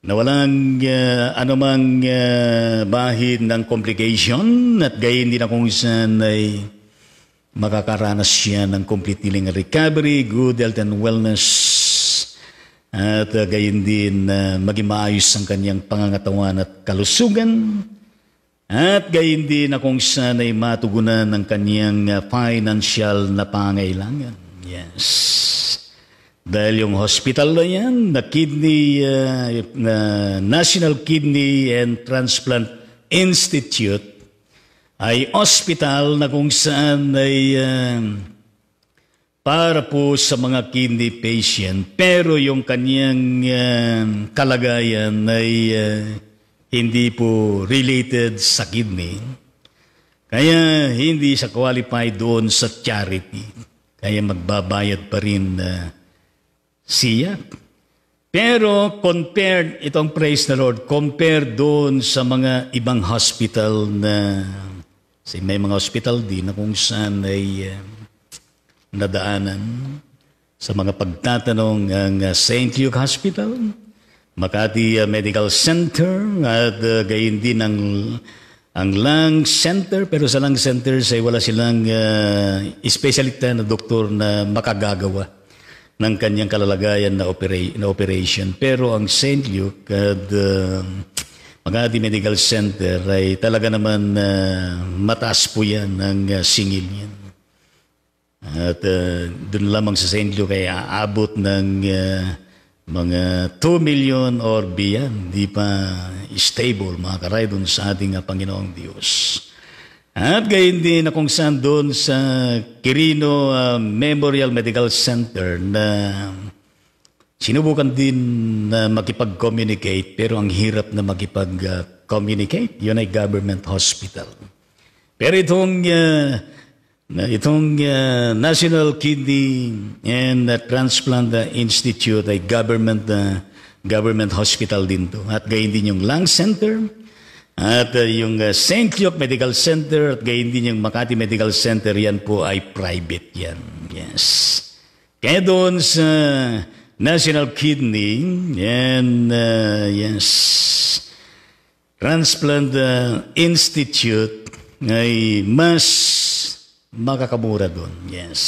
na walang uh, anumang uh, bahid ng complication at gayon din na kung saan ay makakaranas siya ng complete healing recovery, good health and wellness at uh, gayon din uh, maging maayos ang kanyang pangangatawan at kalusugan at gayon din na kung saan ay matugunan ang kanyang uh, financial na pangailangan. Yes. Dahil yung hospital na yan, na kidney, uh, uh, National Kidney and Transplant Institute, ay hospital na kung saan ay uh, para po sa mga kidney patient pero yung kaniyang uh, um, kalagayan ay uh, hindi po related sa kidney. Kaya hindi sa qualify doon sa charity. Kaya magbabayad pa rin uh, siya. Pero compared, itong praise the Lord, compared doon sa mga ibang hospital na, say, may mga hospital din na kung saan ay uh, nadaanan sa mga pagtatanong ng uh, St. Luke Hospital, Makati uh, Medical Center at uh, gayon din ang, ang Lung Center. Pero sa Lung Center say wala silang uh, specialista na doktor na makagagawa ng kanyang kalalagayan na, opera- na operation. Pero ang St. Luke at uh, Makati Medical Center ay talaga naman uh, mataas po yan ang uh, singil niyan. At uh, doon lamang sa St. Luke ay aabot ng uh, mga 2 million or beyond, di pa stable mga karay doon sa ating uh, Panginoong Diyos. At gayon din na kung saan doon sa Quirino uh, Memorial Medical Center na sinubukan din na makipag-communicate pero ang hirap na makipag-communicate. Yun ay government hospital. Pero itong uh, Itong uh, National Kidney and uh, Transplant uh, Institute ay government uh, government hospital din to. At gayon din yung lung center at uh, yung uh, St. Luke Medical Center at gayon din yung Makati Medical Center yan po ay private yan. Yes. Kaya doon sa National Kidney and uh, yes Transplant uh, Institute ay mas makakamura doon. Yes.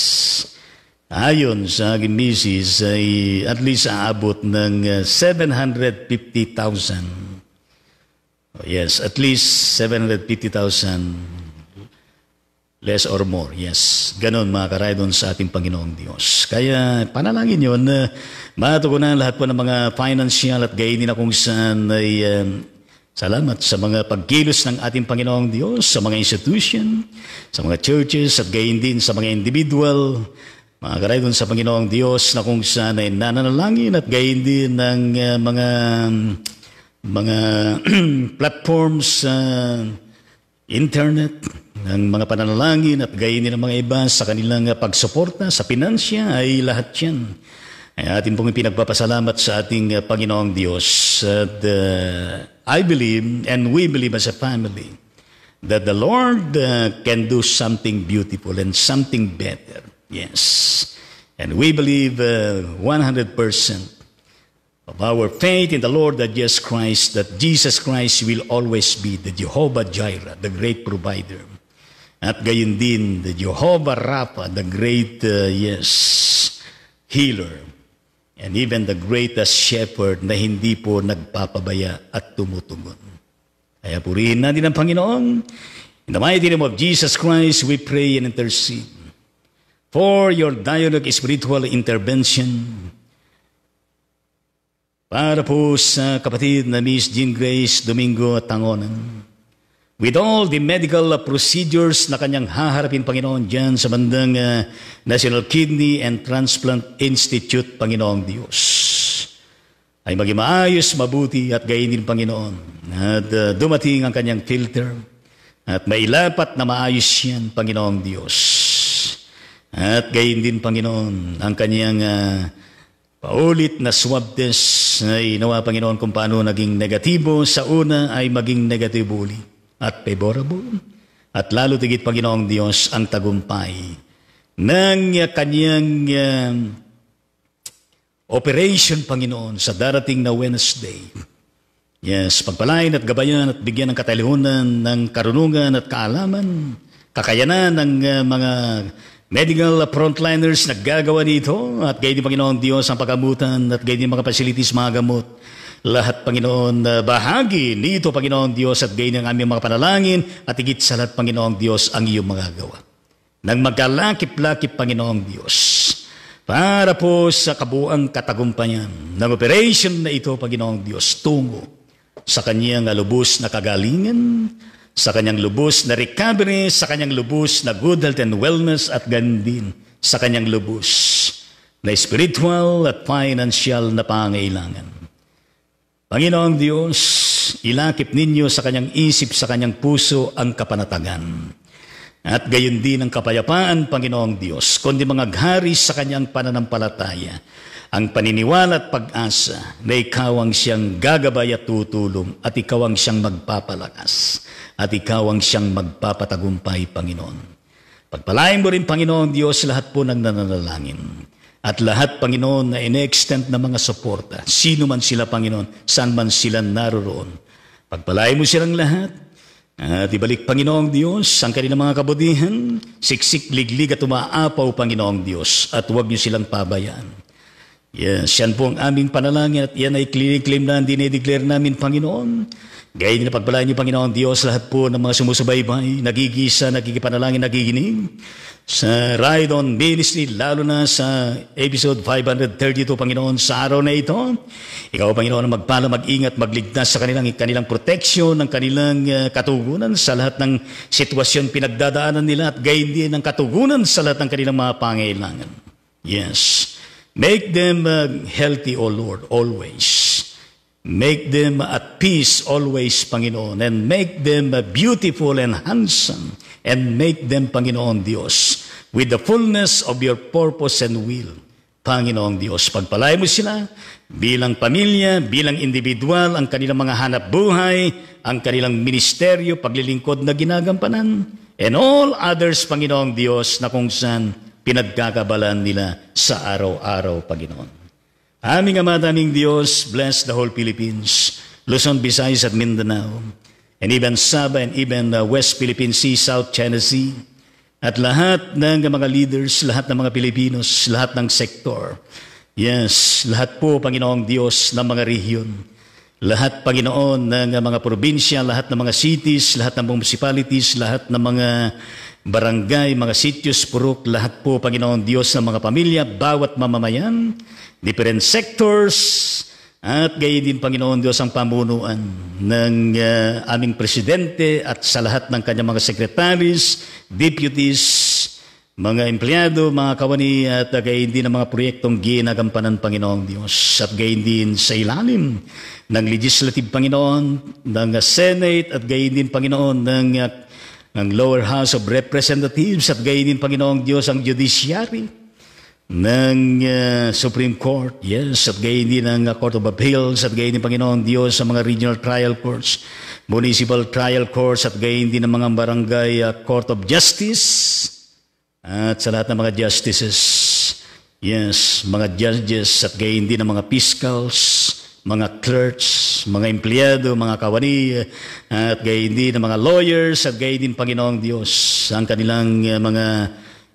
Ayon sa aking misis ay at least aabot ng 750,000. Uh, yes, at least 750,000 less or more. Yes, ganun mga karaydon sa ating Panginoong Diyos. Kaya panalangin yon na uh, matukunan lahat po ng mga financial at gayunin na kung saan ay um, Salamat sa mga pagkilos ng ating Panginoong Diyos, sa mga institution, sa mga churches, at gayon din sa mga individual, mga karayon sa Panginoong Diyos na kung saan ay nananalangin at gayon din ng uh, ah, mga mga platforms sa uh, internet, ng mga pananalangin at gayon din ng mga iba sa kanilang pagsuporta sa pinansya ay lahat yan. Ay atin pong pinagpapasalamat sa ating ah, Panginoong Diyos at uh, I believe, and we believe as a family, that the Lord uh, can do something beautiful and something better. Yes. And we believe 100% uh, of our faith in the Lord that Jesus Christ, that Jesus Christ will always be the Jehovah Jireh, the great provider. At gayon din, the Jehovah Rapha, the great, uh, yes, healer. and even the greatest shepherd na hindi po nagpapabaya at tumutugon. Kaya purihin natin ang Panginoon. In the mighty name of Jesus Christ, we pray and intercede for your dialogue spiritual intervention para po sa kapatid na Miss Jean Grace Domingo Tangonan With all the medical procedures na kanyang haharapin, Panginoon, diyan sa bandang ah, National Kidney and Transplant Institute, Panginoong Diyos, ay maging maayos, mabuti at gainin, Panginoon. At uh, dumating ang kanyang filter at mailapat na maayos yan, Panginoong Diyos. At gayon din, Panginoon, ang kanyang uh, paulit na swab test na inawa, Panginoon, kung paano naging negatibo sa una ay maging negatibo ulit at favorable at lalo tigit Panginoong Diyos ang tagumpay ng kanyang uh, operation, Panginoon, sa darating na Wednesday. Yes, pagpalain at gabayan at bigyan ng katalihunan ng karunungan at kaalaman, kakayanan ng uh, mga medical frontliners na gagawa nito at gayon din Panginoon Diyos ang pagamutan at gayon din mga facilities mga gamot lahat, Panginoon, na bahagi nito, Panginoong Diyos, at gayon ang aming mga panalangin at higit sa lahat, Panginoong Diyos, ang iyong mga gawa. Nang magkalakip-lakip, Panginoong Diyos, para po sa kabuang katagumpayan ng operation na ito, Panginoong Diyos, tungo sa kanyang lubos na kagalingan, sa kanyang lubos na recovery, sa kanyang lubos na good health and wellness at gandin sa kanyang lubos na spiritual at financial na pangailangan. Panginoong Diyos, ilakip ninyo sa kanyang isip, sa kanyang puso ang kapanatagan. At gayon din ang kapayapaan, Panginoong Diyos, kundi mga ghari sa kanyang pananampalataya, ang paniniwala at pag-asa na ikaw ang siyang gagabay at tutulong at ikaw ang siyang magpapalakas at ikaw ang siyang magpapatagumpay, Panginoon. Pagpalain mo rin, Panginoong Diyos, lahat po ng nananalangin at lahat, Panginoon, na inextend ng mga suporta, sino man sila, Panginoon, saan man sila naroon. Pagpalain mo silang lahat, at ibalik, Panginoong Diyos, ang kanilang mga kabudihan, siksik, liglig at umaapaw, Panginoong Diyos, at huwag niyo silang pabayaan. Yes, yan po ang aming panalangin at yan ay claim na dinideclare namin, Panginoon. Gayun na pagbalaan niyo, Panginoon Diyos, lahat po ng mga sumusubaybay, nagigisa, nagigipanalangin, nagiginig, sa Ride On Ministry, lalo na sa episode 532, Panginoon, sa araw na ito. Ikaw, Panginoon, ang magpala, mag-ingat, magligtas sa kanilang, kanilang proteksyon, ng kanilang uh, katugunan sa lahat ng sitwasyon pinagdadaanan nila at gayon din ang katugunan sa lahat ng kanilang mga pangailangan. Yes. Make them uh, healthy, O Lord, always. Make them at peace always, Panginoon, and make them beautiful and handsome, and make them, Panginoon Diyos, with the fullness of your purpose and will. Panginoong Diyos, pagpalay mo sila bilang pamilya, bilang individual, ang kanilang mga hanap buhay, ang kanilang ministeryo, paglilingkod na ginagampanan, and all others, Panginoong Diyos, na kung saan pinagkakabalan nila sa araw-araw, Panginoon. Aming Ama at Diyos, bless the whole Philippines, Luzon, Visayas at Mindanao, and even Sabah and even the uh, West Philippine Sea, South China Sea, at lahat ng mga leaders, lahat ng mga Pilipinos, lahat ng sektor. Yes, lahat po, Panginoong Diyos, ng mga rehiyon. Lahat, Panginoon, ng mga probinsya, lahat ng mga cities, lahat ng municipalities, lahat ng mga barangay, mga sityos, purok, lahat po, Panginoon Diyos, ng mga pamilya, bawat mamamayan, different sectors, at gayon din, Panginoon Diyos, ang pamunuan ng uh, aming presidente at sa lahat ng kanyang mga secretaries, deputies, mga empleyado, mga kawani, at uh, din ang mga proyektong ginagampanan, Panginoon Diyos. At gayon din sa ilalim ng legislative, Panginoon, ng Senate, at gayon din, Panginoon, ng uh, ng lower house of representatives at gayunin Panginoong Diyos ang judiciary ng uh, Supreme Court, yes, at din ang ah, Court of Appeals at din Panginoong Diyos sa mga regional trial courts, municipal trial courts at gayunin din ang mga barangay uh, Court of Justice at sa lahat ng mga justices, yes, mga judges at gayunin din ang mga fiscals, mga clerks, mga empleyado, mga kawani, eh, at gayon hindi ng mga lawyers, at gayon din Panginoong Diyos ang kanilang eh, mga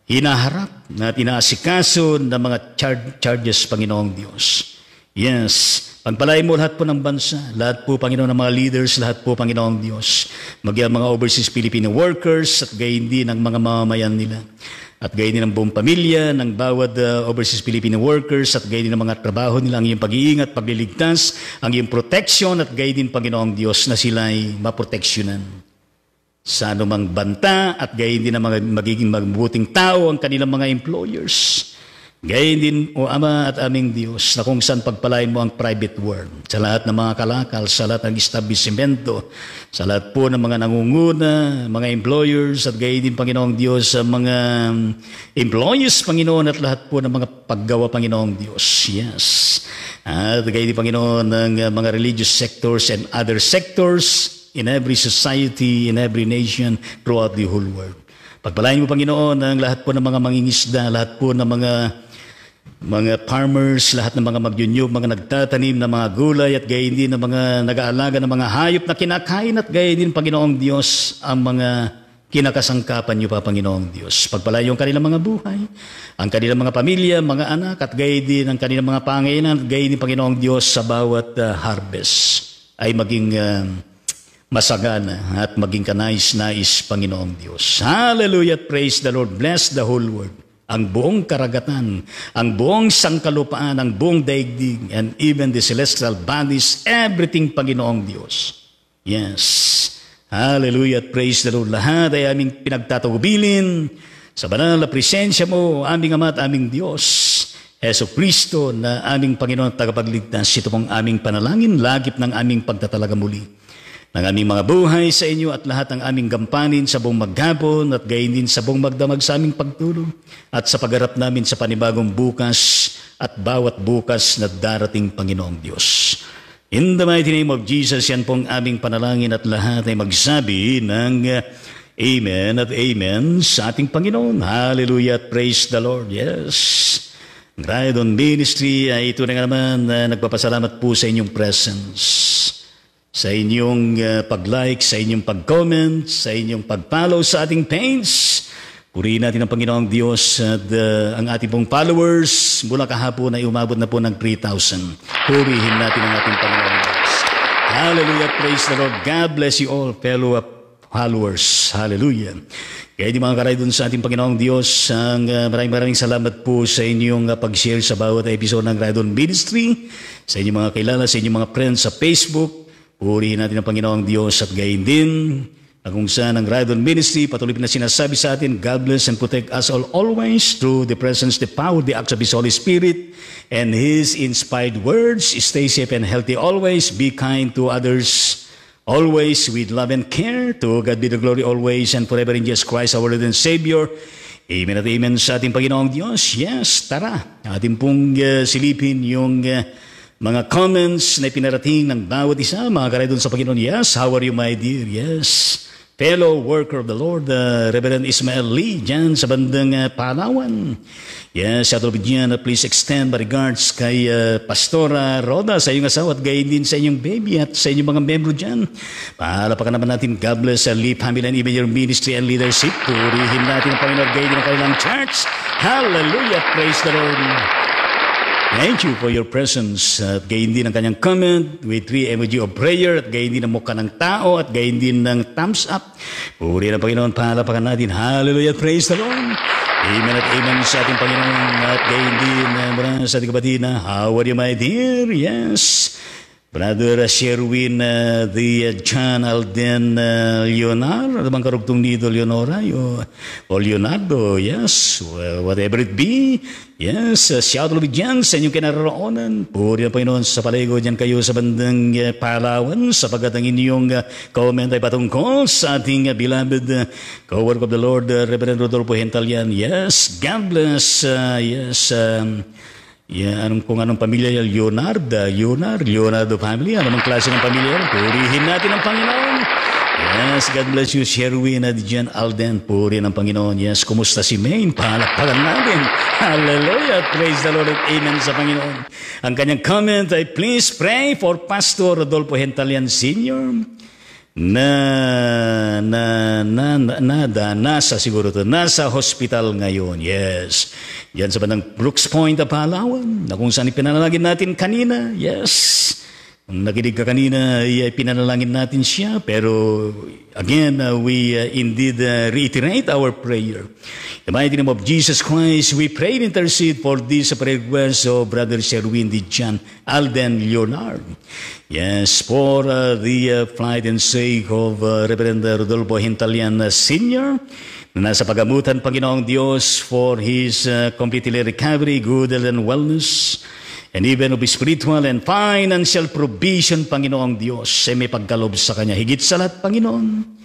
hinaharap at inaasikaso ng mga char- charges, Panginoong Diyos. Yes, Pagpalain mo lahat po ng bansa, lahat po, Panginoon, ng mga leaders, lahat po, Panginoong Diyos. Maging mga overseas Filipino workers at gayon din ng mga mamamayan nila at gaya din ng buong pamilya, ng bawat uh, overseas Filipino workers, at gaya din ng mga trabaho nila, ang iyong pag-iingat, pagliligtas, ang iyong protection, at gaya din Panginoong Diyos na sila ay maproteksyonan. Sa anumang banta, at gaya din ng mga magiging magbuting tao ang kanilang mga employers Gayun din, O Ama at aming Diyos, na kung saan pagpalain mo ang private world sa lahat ng mga kalakal, sa lahat ng establishmento, sa lahat po ng mga nangunguna, mga employers, at gayun din, Panginoong Diyos, sa mga um, employees, Panginoon, at lahat po ng mga paggawa, Panginoong Diyos. Yes. At gayun din, Panginoon, ng uh, mga religious sectors and other sectors in every society, in every nation, throughout the whole world. Pagpalain mo, Panginoon, ang lahat po ng mga mangingisda, lahat po ng mga mga farmers, lahat ng mga magnyunyog, mga nagtatanim ng mga gulay at gayon din ng mga nag-aalaga ng mga hayop na kinakain at gayon din Panginoong Diyos ang mga kinakasangkapan niyo pa Panginoong Diyos. Pagpalayo ang kanilang mga buhay, ang kanilang mga pamilya, mga anak at gayon din ang kanilang mga pangainan at gayon din Panginoong Diyos sa bawat uh, harvest ay maging uh, masagana at maging kanais-nais Panginoong Diyos. Hallelujah! Praise the Lord! Bless the whole world! ang buong karagatan, ang buong sangkalupaan, ang buong daigdig, and even the celestial bodies, everything Panginoong Diyos. Yes. Hallelujah at praise the Lord. Lahat ay aming pinagtatagubilin sa banal na presensya mo, aming Ama at aming Diyos. Heso Kristo na aming Panginoon at tagapagligtas, ito pong aming panalangin, lagip ng aming pagtatalaga muli ng aming mga buhay sa inyo at lahat ng aming gampanin sa buong maghapon at din sa buong magdamag sa aming pagtulog at sa pagharap namin sa panibagong bukas at bawat bukas na darating Panginoong Diyos. In the mighty name of Jesus, yan pong aming panalangin at lahat ay magsabi ng eh, Amen at Amen sa ating Panginoon. Hallelujah at praise the Lord. Yes. Grayon Ministry, ito na nga naman nagpapasalamat po sa inyong presence sa inyong uh, pag-like, sa inyong pag-comment, sa inyong pag-follow sa ating page. Purihin natin ang Panginoong Diyos at uh, ang ating pong followers mula kahapon ay umabot na po ng 3,000. Purihin natin ang ating Panginoong Diyos. Hallelujah, praise the Lord. God bless you all, fellow followers. Hallelujah. Kaya di mga karay dun sa ating Panginoong Diyos, ang uh, maraming maraming salamat po sa inyong uh, pag-share sa bawat episode ng Radon Ministry, sa inyong mga kilala, sa inyong mga friends sa Facebook, Purihin natin ang Panginoong Diyos at gayon din na kung saan ang Rydon Ministry patuloy na sinasabi sa atin, God bless and protect us all always through the presence, the power, the acts of His Holy Spirit and His inspired words. Stay safe and healthy always. Be kind to others always with love and care. To God be the glory always and forever in Jesus Christ, our Lord and Savior. Amen at amen sa ating Panginoong Diyos. Yes, tara. Atin pong uh, silipin yung uh, mga comments na pinarating ng bawat isa, mga karedon sa Panginoon, yes, how are you my dear, yes. Fellow worker of the Lord, uh, Reverend Ismael Lee, dyan sa bandang uh, Palawan. Yes, Shadow of Gian, please extend my regards kay uh, Pastora uh, Roda, sa iyong asawa at gayon din sa inyong baby at sa inyong mga membro dyan. Pahala ka naman natin, God bless uh, Lee family and even your ministry and leadership. Purihin natin ang Panginoon gayon ng kanilang church. Hallelujah, praise the Lord. Thank you for your presence. At gayon din ang kanyang comment with three emoji of prayer at gayon din ang mukha ng tao at gayon din ng thumbs up. Puri ng Panginoon, palapakan natin. Hallelujah. Praise the Lord. Amen at amen sa ating Panginoon at gayon din uh, sa ating kapatid na how are you my dear? Yes. Brother Sherwin uh, the uh, John Alden uh, Leonard, ano bang karugtong nito Leonora? Yo, o oh, Leonardo, yes, whatever it be, yes, uh, shout obedience sa inyong kinaroonan. Puri ang Panginoon sa palego dyan kayo sa bandang uh, Palawan sapagat ang inyong uh, comment ay patungkol sa ating uh, beloved uh, co-work of the Lord, uh, Reverend Rodolfo Hentalian. Yes, God bless, uh, yes, um, yan, anong, kung anong pamilya niya, Leonardo, Leonard, Leonardo family, anong klase ng pamilya yan, purihin natin ang Panginoon. Yes, God bless you, Sherwin at Jan Alden, puri ng Panginoon. Yes, kumusta si Maine? Palakpakan natin. Hallelujah. Praise the Lord and Amen sa Panginoon. Ang kanyang comment ay, please pray for Pastor Rodolfo Hentalian Sr na, na, na, na, nada, nasa siguro to, nasa hospital ngayon. Yes. yan sa bandang Brooks Point, Palawan, na kung saan ipinanalagin natin kanina. Yes. Kung nakinig ka kanina, ay pinanalangin natin siya, pero again, uh, we uh, indeed uh, reiterate our prayer. In the mighty name of Jesus Christ, we pray and intercede for this prayer request of Brother Sherwin D. Alden Leonard. Yes, for uh, the uh, flight and sake of uh, Reverend Rodolfo Hintalian Sr., na nasa pagamutan, Panginoong Diyos, for his completely recovery, good health and wellness, and even of spiritual and financial provision, Panginoong Diyos, ay may pagkalob sa Kanya. Higit sa lahat, Panginoon,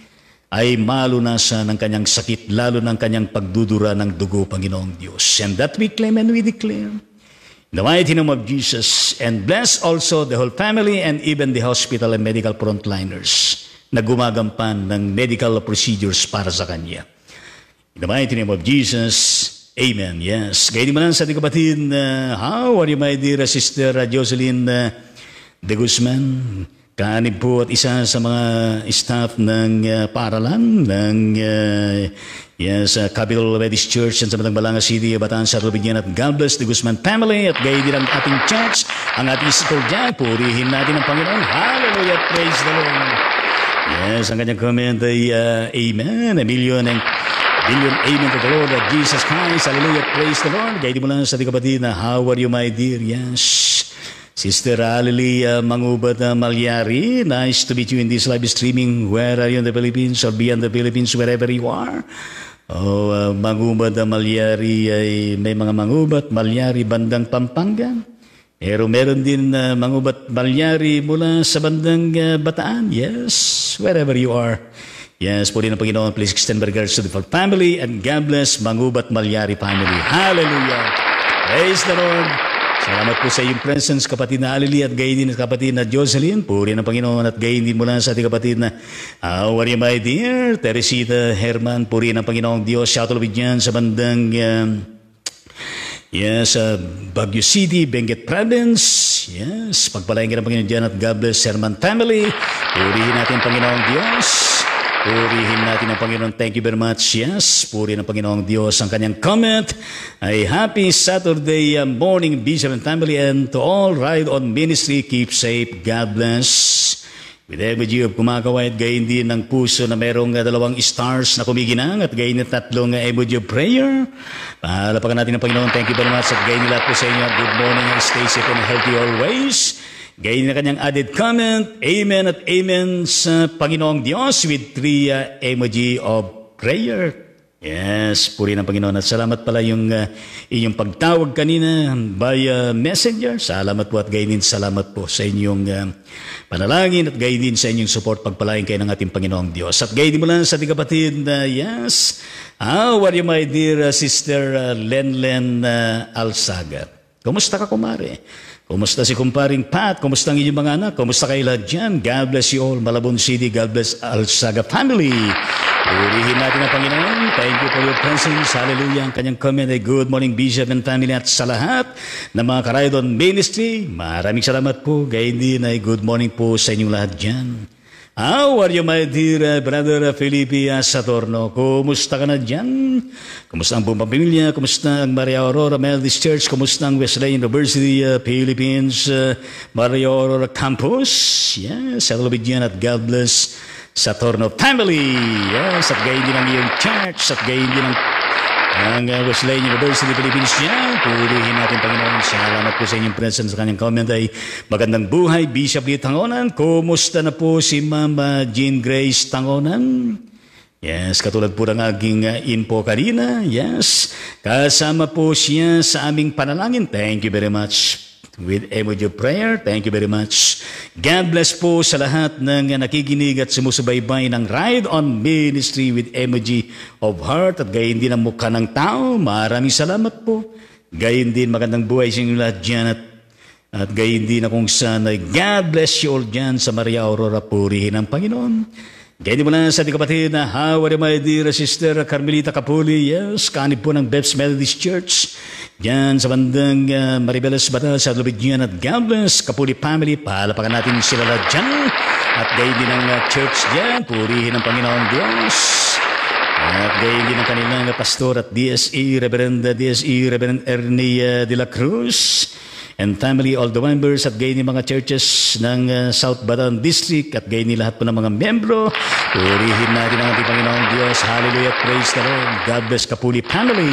ay malunasan ng Kanyang sakit, lalo ng Kanyang pagdudura ng dugo, Panginoong Diyos. And that we claim and we declare. In the mighty name of Jesus, and bless also the whole family and even the hospital and medical frontliners na gumagampan ng medical procedures para sa Kanya. In the mighty name of Jesus, Amen. Yes. Gayun naman sa ating kapatid, uh, how are you my dear sister uh, Jocelyn uh, de Guzman? Kaanib po at isa sa mga staff ng uh, paralan ng uh, yes, uh, Capital Baptist Church sa Batang Balanga City, Bataan sa Rubigyan at God bless the Guzman family at gaya din ang ating church, ang ating school dyan. Purihin natin ang Panginoon. Hallelujah. Praise the Lord. Yes, ang kanyang comment ay uh, Amen. Emilio ng Million amen to the Lord that Jesus Christ. Hallelujah. Praise the Lord. Kaya mo lang sa kapatid na how are you my dear? Yes. Sister Alili uh, Mangubat uh, Malyari, nice to meet you in this live streaming. Where are you in the Philippines or beyond the Philippines, wherever you are? Oh, uh, Mangubat uh, Malyari, ay may mga Mangubat, Malyari, bandang Pampanga. Pero meron din uh, Mangubat Malyari mula sa bandang uh, Bataan. Yes, wherever you are. Yes, puli ang Panginoon, please extend my regards to the family and God bless Mangubat Malyari family. Hallelujah! Praise the Lord! Salamat po sa iyong presence, kapatid na Alili at gayon din kapatid na Jocelyn. Puri ng Panginoon at gayon din mula sa ating kapatid na How ah, are you, my dear? Teresita Herman, puri ng Panginoong Diyos. Shout out with you sa bandang uh, Yes, uh, Baguio City, Benguet Province. Yes, pagpalain ka ng Panginoon dyan at God bless Herman family. Purihin natin Panginoong Diyos. Purihin natin ang Panginoon. Thank you very much. Yes, puri ng Panginoong Diyos. Ang kanyang comment ay Happy Saturday uh, morning, Bishop and family, and to all ride on ministry. Keep safe. God bless. With every Jew of kumagawa at gayon din ng puso na mayroong uh, dalawang stars na kumiginang at gayon na tatlong uh, emoji of prayer. Pahalapakan natin ang Panginoon. Thank you very much. At gayon nila po sa inyo. Good morning. Stay safe and healthy always. Gayun na kanyang added comment, Amen at Amen sa Panginoong Diyos with three uh, emoji of prayer. Yes, puri ng Panginoon. At salamat pala yung uh, inyong pagtawag kanina by uh, messenger. Salamat po at gayon salamat po sa inyong uh, panalangin at gayon sa inyong support pagpalain kayo ng ating Panginoong Diyos. At gayon mo lang sa ating kapatid, uh, yes, how are you my dear uh, sister uh, Lenlen uh, Alsaga? Kumusta ka kumare? Kumusta si kumparing Pat? Kumusta ang inyong mga anak? Kumusta kayo lahat dyan? God bless you all, Malabon City. God bless Alsaga family. Purihin natin ang Panginoon. Thank you for your presence. Hallelujah. Ang kanyang comment ay good morning, Bishop and family at sa lahat ng mga Karaydon Ministry. Maraming salamat po. Gayun din ay good morning po sa inyong lahat dyan. How are you, my dear brother Felipe Satorno? Kumusta ka na dyan? Kumusta ang buong pamilya? Kumusta ang Maria Aurora Methodist Church? Kumusta ang Wesleyan University uh, Philippines uh, Maria Aurora Campus? Yes, hello bigyan at God bless Saturno family. Yes, at gayon din ang iyong church, at gayon din ang ang uh, Wesleyan University Philippines niya. Purihin natin, Panginoon. Salamat po sa inyong presence sa kanyang comment ay magandang buhay, Bishop Lee Tangonan. Kumusta na po si Mama Jean Grace Tangonan? Yes, katulad po ng aking uh, info kanina. Yes, kasama po siya sa aming panalangin. Thank you very much with emoji prayer. Thank you very much. God bless po sa lahat ng nakikinig at sumusubaybay ng Ride on Ministry with emoji of heart at gayon din ang mukha ng tao. Maraming salamat po. Gayon din magandang buhay sa inyo lahat dyan at at gayon din akong sana. God bless you all dyan sa Maria Aurora. Purihin ang Panginoon. Ganyan mo na sa di kapatid na Howard my dear sister Carmelita Capuli, yes, kanib po ng Beth's Methodist Church. Diyan sa bandang uh, Maribeles Bata sa Lubignan at Gambas, Capuli family, pahalapakan natin sila lahat dyan. At gayon din ang uh, church dyan, purihin ng Panginoon Diyos. At gayon din ang kanilang ah, pastor at DSE, e, Reverend DSE, Reverend Ernie uh, de la Cruz and family, all the members at gay mga churches ng uh, South Bataan District at gay lahat po ng mga miyembro. Purihin natin ang ating Panginoong Diyos. Hallelujah. Praise the Lord. God bless Kapuli family.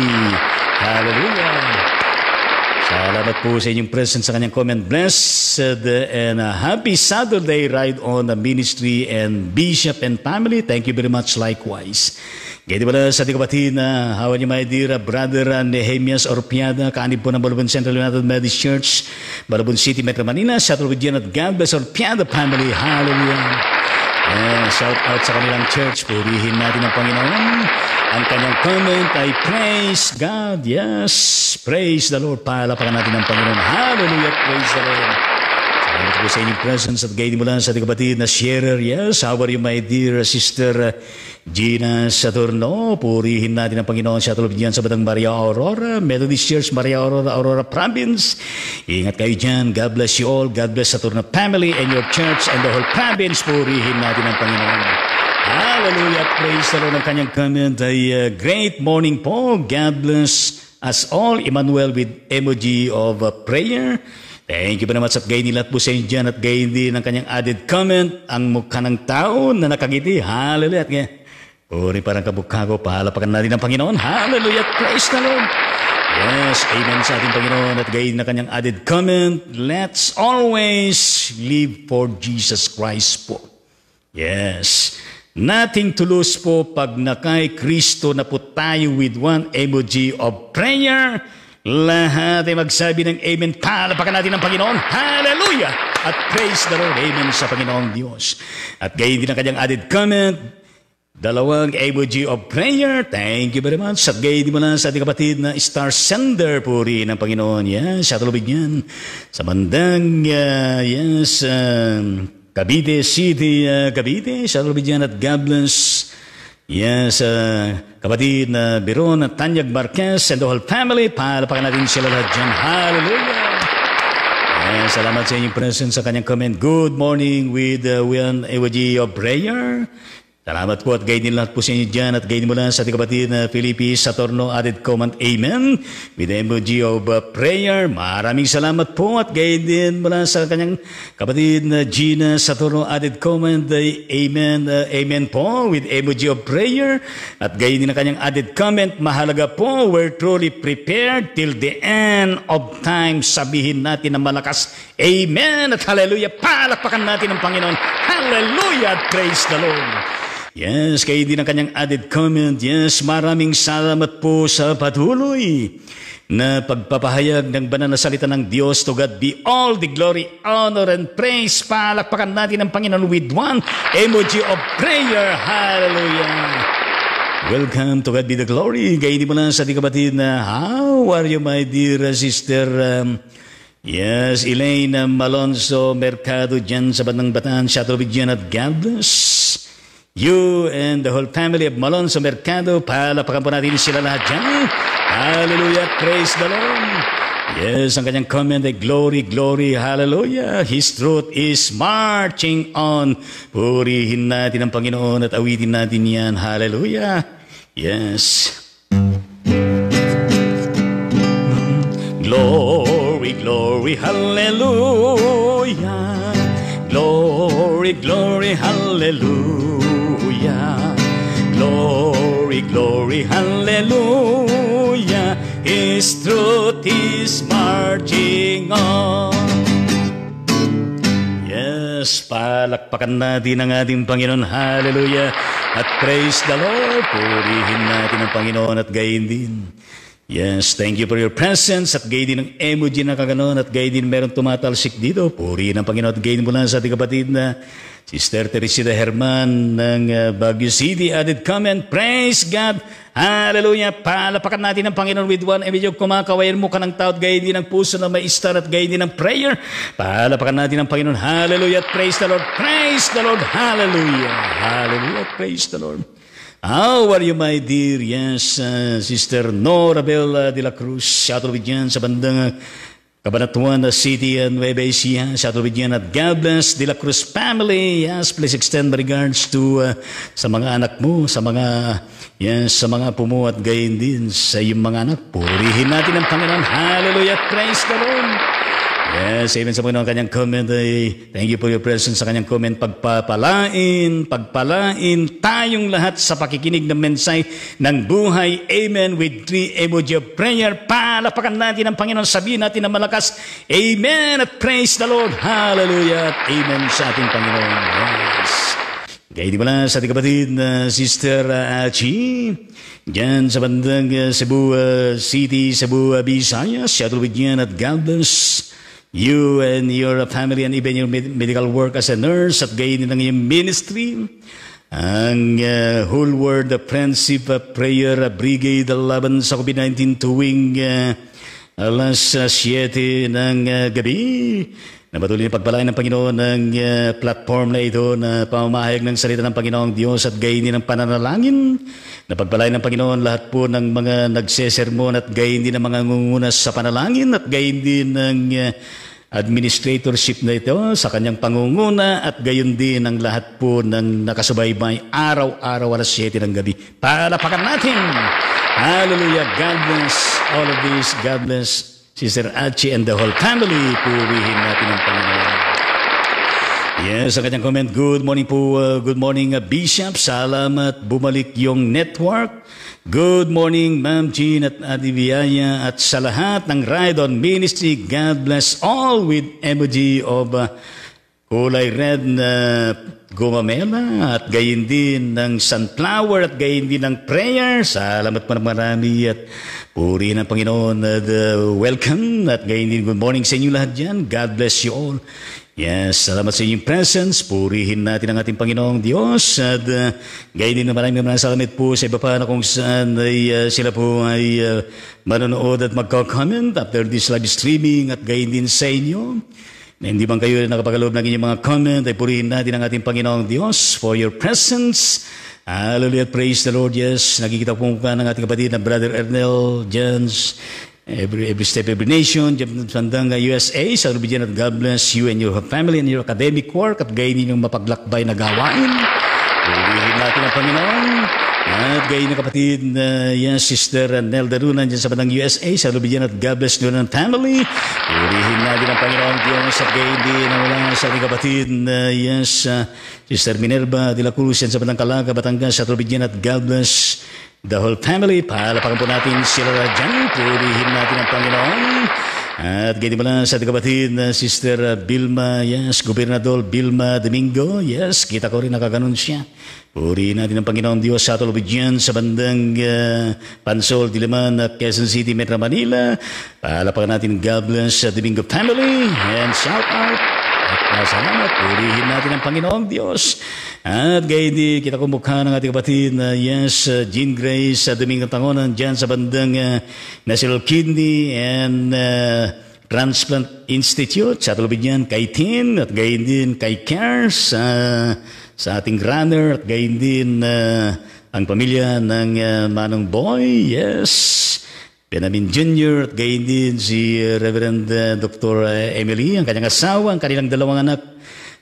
Hallelujah. Salamat po sa inyong presence sa kanyang comment. Blessed and a happy Saturday ride on the ministry and bishop and family. Thank you very much likewise. Gaydi pala sa tikapatid na how are you my brother ah, Nehemias Orpiada, kaanib po ng Balubon Central United Methodist Church, Balubon City, Metro Manila, Settle with Jan at God bless Orpiada family. Hallelujah. And shout out sa kanilang church. Purihin natin ang Panginoon. Ang kanyang comment ay praise God. Yes, praise the Lord. Palapakan natin ang Panginoon. Hallelujah. Praise the Lord. Welcome po sa inyong presence at gayon mo lang sa ating kapatid na sharer. Yes, how are you my dear sister uh, Gina Saturno? Purihin natin ang Panginoon sa tulog niyan sa Batang Maria Aurora, Methodist Church, Maria Aurora, Aurora Province. Ingat kayo dyan. God bless you all. God bless Saturno family and your church and the whole province. Purihin natin ang Panginoon. Hallelujah. Praise the Lord. Ang kanyang comment ay uh, great morning po. God bless us all. Emmanuel with emoji of uh, prayer. Thank you pa naman sa gay nila at busen dyan at gay din ng kanyang added comment. Ang mukha ng tao na nakagiti. Hallelujah. At ngayon, puri parang kabukhago, pahalapakan na rin ng Panginoon. Hallelujah. Praise the Lord. Yes, amen sa ating Panginoon at gayon na kanyang added comment. Let's always live for Jesus Christ po. Yes. Nothing to lose po pag nakay Kristo na po tayo with one emoji of prayer lahat ay magsabi ng Amen. Palapakan natin ang Panginoon. Hallelujah! At praise the Lord. Amen sa Panginoong Diyos. At gayon din ang kanyang added comment. Dalawang emoji of prayer. Thank you very much. At gayon din mula sa ating kapatid na star sender po rin ng Panginoon. Yes, sa tulubig niyan. Sa bandang, uh, yes, uh, Cavite City, uh, Cavite, sa tulubig niyan at God bless Yes, uh, kapatid na uh, Biron at Tanyag Marquez and the whole family, pahalapakan natin sila lahat dyan. Hallelujah! Yes, salamat sa inyong presence sa kanyang comment. Good morning with uh, William Ewaji of Prayer. Salamat po at guide lahat po sa inyo dyan at guide mo lang sa ating kapatid na Filipi Saturno added comment Amen with the emoji of prayer. Maraming salamat po at guide mo lang sa kanyang kapatid na Gina Saturno added comment Amen uh, Amen po with emoji of prayer at guide na kanyang added comment. Mahalaga po, we're truly prepared till the end of time. Sabihin natin na malakas Amen at Hallelujah. Palakpakan natin ng Panginoon. Hallelujah. Praise the Lord. Yes, kayo din ang kanyang added comment. Yes, maraming salamat po sa patuloy na pagpapahayag ng banal na salita ng Diyos. To God be all the glory, honor, and praise. Palakpakan natin ang Panginoon with one emoji of prayer. Hallelujah! Welcome to God be the glory. Gaydi mo lang sa ating kapatid na how are you my dear sister? Um, yes, Elaine Malonzo Mercado dyan sa Bandang Bataan, Shadow Bigyan at God bless. You and the whole family of Malonzo Mercado, palapakan po natin sila lahat dyan. Hallelujah, praise the Lord. Yes, ang kanyang comment ay glory, glory, hallelujah. His truth is marching on. Purihin natin ang Panginoon at awitin natin yan. Hallelujah. Yes. Glory, glory, hallelujah. Glory, glory, hallelujah. glory, glory, hallelujah. His truth is marching on. Yes, palakpakan natin ang ating Panginoon. Hallelujah. At praise the Lord. Purihin natin ang Panginoon at gayin din. Yes, thank you for your presence at gayon din ang emoji na kaganoon at gayon din meron tumatalsik dito. Purihin ang Panginoon at gayon mula sa ating kapatid na Sister Teresita Herman ng uh, Baguio City added comment, Praise God! Hallelujah! Palapakan natin ang Panginoon with one video. Kumakawayan mo ka ng taot, gayon din ang puso na may star at gayon din ang prayer. Palapakan natin ang Panginoon. Hallelujah! Praise the Lord! Praise the Lord! Hallelujah! Hallelujah! Praise the Lord! How are you, my dear? Yes, uh, Sister Norabella de la Cruz. Shuttle with yan sa bandang uh, Cabanatuan City and Nueva Ecija, Shadow Bidyan at God bless De La Cruz family. Yes, please extend my regards to uh, sa mga anak mo, sa mga yes, sa mga pumo at gayon din sa iyong mga anak. Purihin natin ang Panginoon. Hallelujah. Praise the Lord. Yes, amen sa Panginoon kanyang comment. Ay, thank you for your presence sa kanyang comment. Pagpapalain, pagpalain tayong lahat sa pakikinig ng mensahe ng buhay. Amen. With three emoji of prayer. Palapakan natin ang Panginoon. Sabihin natin na malakas. Amen. At praise the Lord. Hallelujah. amen sa ating Panginoon. Yes. Kaya di pala sa ating kapatid na uh, Sister uh, Achi, dyan sa bandang uh, Cebu uh, City, Cebu, uh, Visayas, Seattle with at God you and your family and even your medical work as a nurse at gayon ng iyong ministry. Ang uh, whole world uh, principle uh, Prayer uh, Brigade uh, laban sa COVID-19 tuwing uh, alas uh, 7 ng uh, gabi na patuloy pagpalain ng Panginoon ng uh, platform na ito na pamamahayag ng salita ng Panginoong Diyos at gainin ng pananalangin. Na pagpalain ng Panginoon lahat po ng mga nagsesermon at gayin din ng mga ngungunas sa panalangin at gayin din ng uh, eh, administratorship na ito sa kanyang pangunguna at gayon din ang lahat po ng nakasubaybay araw-araw alas 7 ng gabi. Palapakan natin! Hallelujah! God bless all of these. God bless si Sir Archie and the whole family. Purihin natin ang Panginoon. Yes, ang kanyang comment. Good morning po. Uh, good morning, uh, Bishop. Salamat. Bumalik yung network. Good morning, Ma'am Jean at Adi at sa lahat ng Ride On Ministry. God bless all with emoji of uh, kulay red na gumamela at gayon din ng sunflower at gayon din ng prayer. Salamat po na marami at Puri ng Panginoon at uh, welcome at gayon din good morning sa inyo lahat dyan. God bless you all. Yes, salamat sa inyong presence. Purihin natin ang ating Panginoong Diyos at uh, gayon din na maraming maraming salamat po sa iba pa na kung saan ay uh, sila po ay uh, manonood at magka-comment after this live streaming at gayon din sa inyo. Na hindi man kayo nakapagalob ng inyong mga comment, ay purihin natin ang ating Panginoong Diyos for your presence Hallelujah. Praise the Lord. Yes, nakikita po ka ng ating kapatid na Brother Ernel, Jens, every, every step, every nation, Sandanga, USA, sa Rubidyan at God bless you and your family and your academic work at gayon ninyong mapaglakbay na gawain. Purihin natin ang Panginoon. At gayon na kapatid, uh, yan Sister Nel Darunan dyan sa Batang USA, sa Lubidyan at God bless doon ng family. Purihin natin ang Panginoon Diyan sa gayon din na wala sa ating kapatid, uh, yes, uh, Sister Minerva de la Cruz yan sa Batang Kalaga, Batangas at Lubidyan at God bless the whole family. Palapakan po natin sila dyan. Purihin natin ang Panginoon. At ganyan pala sa ating kapatid na Sister uh, Bilma, yes, Gobernador Bilma Domingo, yes, kita ko rin nakaganon siya. Puri natin ang Panginoon Diyos sa ato dyan sa bandang uh, Pansol, Diliman, at Quezon City, Metro Manila. Palapakan natin God bless sa uh, Domingo family and shout out at pasalamat, purihin natin ang Panginoong Diyos. At gayon din, kita kumukha ng ating kapatid na uh, yes, uh, Jean Grace, sa uh, Domingo Tangonan, dyan sa bandang uh, National Kidney and uh, Transplant Institute sa Tulubigan kay Tin at gayon din kay CARES uh, sa ating runner at gayon din uh, ang pamilya ng uh, Manong Boy. Yes. Benjamin Jr. at gayon din si eh, Reverend eh, Dr. Eh, Emily, ang kanyang asawa, ang kanilang dalawang anak,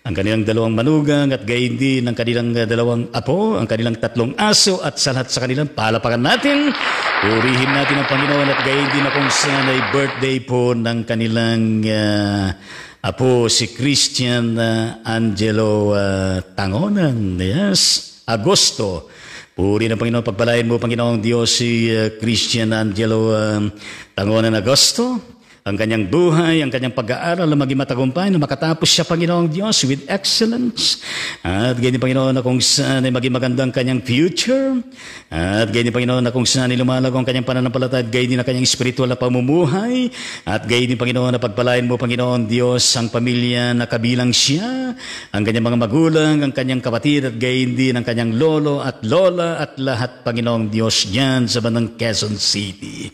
ang kanilang dalawang manugang at gayon din ang kanilang dalawang apo, ang kanilang tatlong aso at sa lahat sa kanilang palapakan natin. Purihin natin ang Panginoon at gayon din na kung saan ay birthday po ng kanilang uh, apo si Christian uh, Angelo uh, Tangonan. Yes, Agosto. Puri ng Panginoon, pagpalain mo, Panginoong Diyos, si eh, Christian Angelo um, Tangonan Agosto, ang kanyang buhay, ang kanyang pag-aaral na maging matagumpay na makatapos siya, Panginoong Diyos, with excellence. At ganyan, Panginoon, na kung saan ay maging maganda ang kanyang future. At ganyan, Panginoon, na kung saan ay lumalago ang kanyang pananampalataya at ganyan na kanyang spiritual na pamumuhay. At ganyan, Panginoon, na pagpalain mo, Panginoon Diyos, ang pamilya na kabilang siya, ang kanyang mga magulang, ang kanyang kapatid at ganyan din ang kanyang lolo at lola at lahat, Panginoong Diyos, niyan sa bandang Quezon City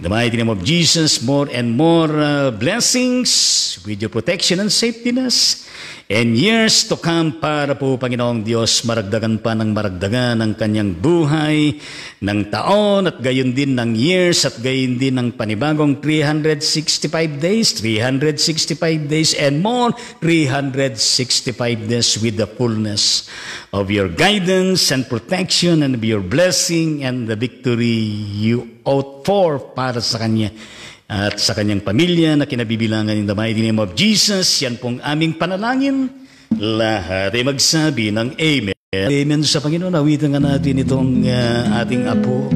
the mighty name of Jesus, more and more uh, blessings with your protection and safetyness and years to come para po Panginoong Diyos maragdagan pa ng maragdagan ng kanyang buhay ng taon at gayon din ng years at gayon din ng panibagong 365 days, 365 days and more, 365 days with the fullness of your guidance and protection and of your blessing and the victory you out for para sa Kanya at sa Kanyang pamilya na kinabibilangan in the mighty name of Jesus. Yan pong aming panalangin. Lahat ay magsabi ng Amen. Amen sa Panginoon. Awitan nga natin itong uh, ating apo.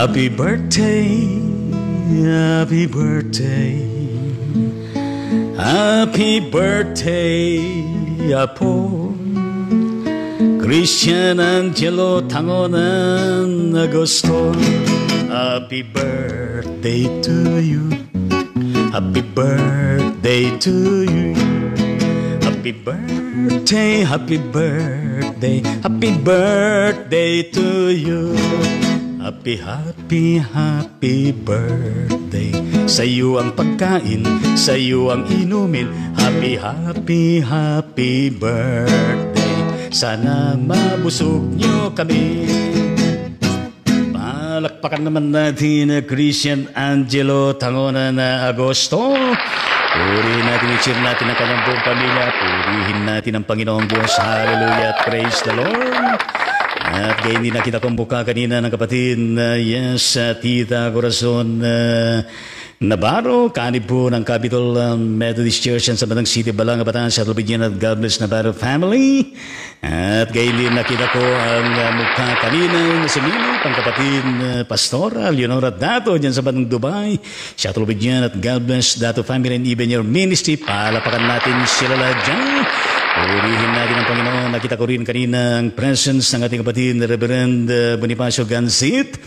Happy birthday, happy birthday, happy birthday. Apol Christian Angelo Tangonan Agostol Happy birthday to you Happy birthday to you Happy birthday, happy birthday, happy birthday to you Happy, happy, happy birthday Sa'yo ang pagkain, sa'yo ang inumin Happy, happy, happy birthday Sana mabusog nyo kami Palakpakan naman natin na Christian Angelo Tangona na Agosto Purihin natin, i-cheer natin ang kanyang buong pamilya Purihin natin ang Panginoong Diyos Hallelujah, praise the Lord at gayon din nakita kong buka kanina ng kapatid na uh, yes, uh, Tita Corazon uh, Navarro, kanib po ng Capital um, Methodist Church sa Sabadang City, Balang, Bataan, sa Tulubigyan at God bless Navarro family. At gayon din nakita ko ang uh, mukha kanina na sumilip ang kapatid uh, Pastora Leonora Dato dyan sa Bandang Dubai, sa Tulubigyan at God bless Dato family and even your ministry. Palapakan natin sila lahat dyan. Purihin natin ang Panginoon. Nakita ko rin kanina ang presence ng ating kapatid na Reverend uh, Bonifacio Gansit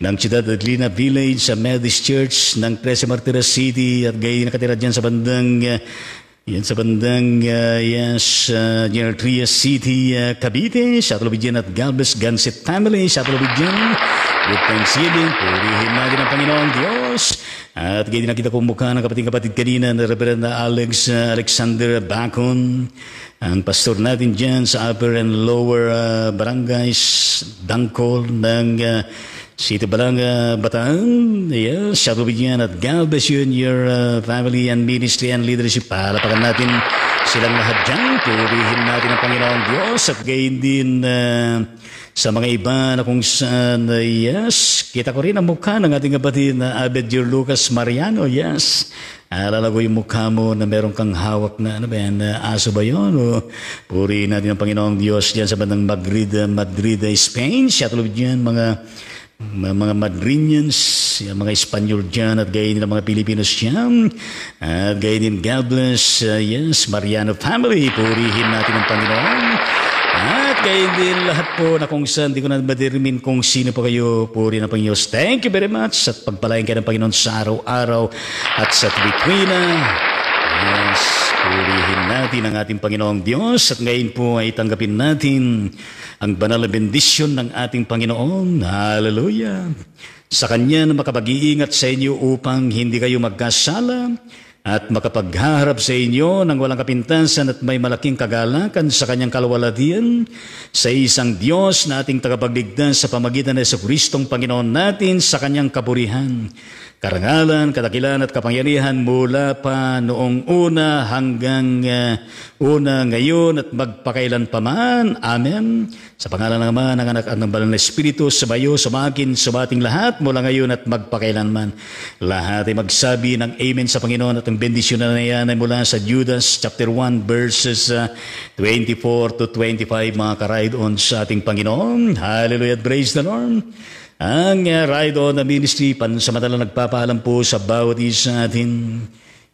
ng Ciudad Adelina Village sa Methodist Church ng Presa Martires City at gayon nakatira dyan sa bandang uh, yan sa bandang uh, yes, uh, General Trias City, uh, Cavite, sa at Galvez Gansit family, sa Tulubidyan. At thanksgiving, purihin natin ang Panginoong Diyos. At ganyan nakita ko mukha ng kapatid-kapatid kanina na Reverenda Alex uh, Alexander Bacon, ang pastor natin dyan sa upper and lower uh, barangays, Dangkol, ng uh, Sito Balanga, uh, Bataan. Yes, siya bigyan at God bless you and your uh, family and ministry and leadership. Palapakan natin silang lahat dyan. Purihin natin ang Panginoong Diyos at gayon din uh, sa mga iba na kung saan, uh, yes, kita ko rin ang mukha ng ating kapatid na Abed Lucas Mariano, yes. Alala ko yung mukha mo na meron kang hawak na, ano ba yan, uh, aso ba yun? O, puri natin ang Panginoong Diyos dyan sa bandang Madrid, uh, Madrid, uh, Spain. Siya tulad dyan, mga mga Madrinians, mga Espanyol dyan at gaya din ang mga Pilipinos dyan at gaya din God bless uh, yes, Mariano family purihin natin ang Panginoon at kayo din lahat po na kung saan, hindi ko na madirmin kung sino po kayo, puri ng Panginoon. Thank you very much at pagpalain kayo ng Panginoon sa araw-araw at sa tuwitwina. Yes, purihin natin ang ating Panginoong Diyos at ngayon po ay tanggapin natin ang banal na bendisyon ng ating Panginoon. Hallelujah! Sa Kanya na makapag-iingat sa inyo upang hindi kayo magkasala at makapagharap sa inyo ng walang kapintasan at may malaking kagalakan sa kanyang kalawalatian sa isang Diyos na ating tagapagligtas sa pamagitan ng Kristo Kristong Panginoon natin sa kanyang kapurihan karangalan, kadakilan at kapangyarihan mula pa noong una hanggang eh, una ngayon at magpakailan paman. Amen. Sa pangalan ng Ama, ng Anak at ng Banal na Espiritu, sumayo, sumakin, sumating lahat mula ngayon at magpakailanman. Lahat ay magsabi ng Amen sa Panginoon at ang bendisyon na yan ay mula sa Judas chapter 1 verses 24 eh, to 25 mga karaydoon sa ating Panginoon. Hallelujah. Praise the Lord. Ang eh, Raido na ministry, pansamantala nagpapaalam po sa bawat isa natin.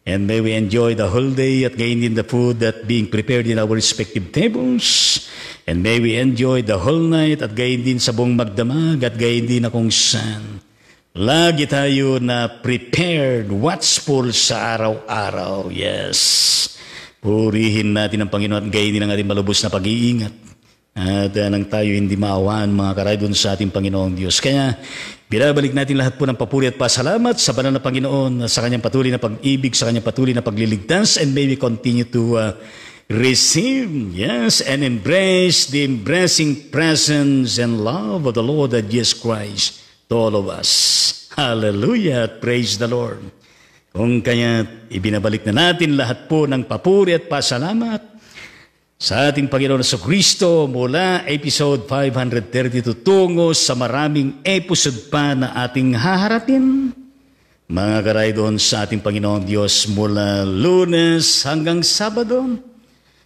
And may we enjoy the whole day at gain in the food that being prepared in our respective tables. And may we enjoy the whole night at gain din sa buong magdamag at gain din na kung saan. Lagi tayo na prepared, watchful sa araw-araw. Yes. Purihin natin ang Panginoon at gain din ang ating malubos na pag-iingat. At uh, nang tayo hindi maawaan mga karaydon sa ating Panginoong Diyos. Kaya binabalik natin lahat po ng papuri at pasalamat sa banal na Panginoon sa kanyang patuloy na pag-ibig, sa kanyang patuloy na pagliligtas and may we continue to uh, receive, yes, and embrace the embracing presence and love of the Lord that Jesus Christ to all of us. Hallelujah! Praise the Lord! Kung kaya ibinabalik na natin lahat po ng papuri at pasalamat sa ating Panginoon sa Kristo mula episode 532 tungo sa maraming episode pa na ating haharapin. Mga karay doon sa ating Panginoon Diyos mula lunes hanggang Sabado.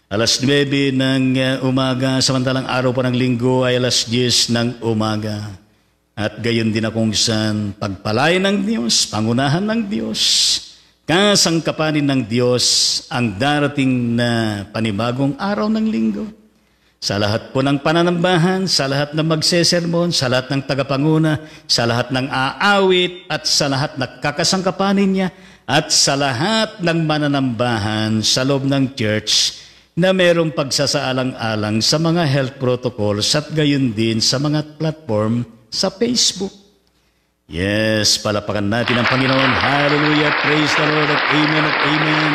Alas 9 ng uh, umaga, samantalang araw pa ng linggo ay alas 10 ng umaga. At gayon din akong saan pagpalain ng Diyos, pangunahan ng Diyos kasangkapanin ng Diyos ang darating na panibagong araw ng linggo. Sa lahat po ng pananambahan, sa lahat ng magsesermon, sa lahat ng tagapanguna, sa lahat ng aawit, at sa lahat ng kakasangkapanin niya, at sa lahat ng mananambahan sa loob ng church na mayroong pagsasaalang-alang sa mga health protocols at gayon din sa mga platform sa Facebook. Yes, palapakan natin ang Panginoon. Hallelujah, praise the Lord, at amen, at amen.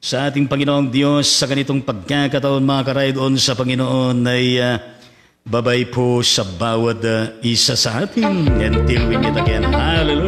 Sa ating Panginoong Diyos, sa ganitong pagkakataon mga karaydon sa Panginoon ay uh, babay po sa bawat uh, isa sa atin. Until we meet again, hallelujah.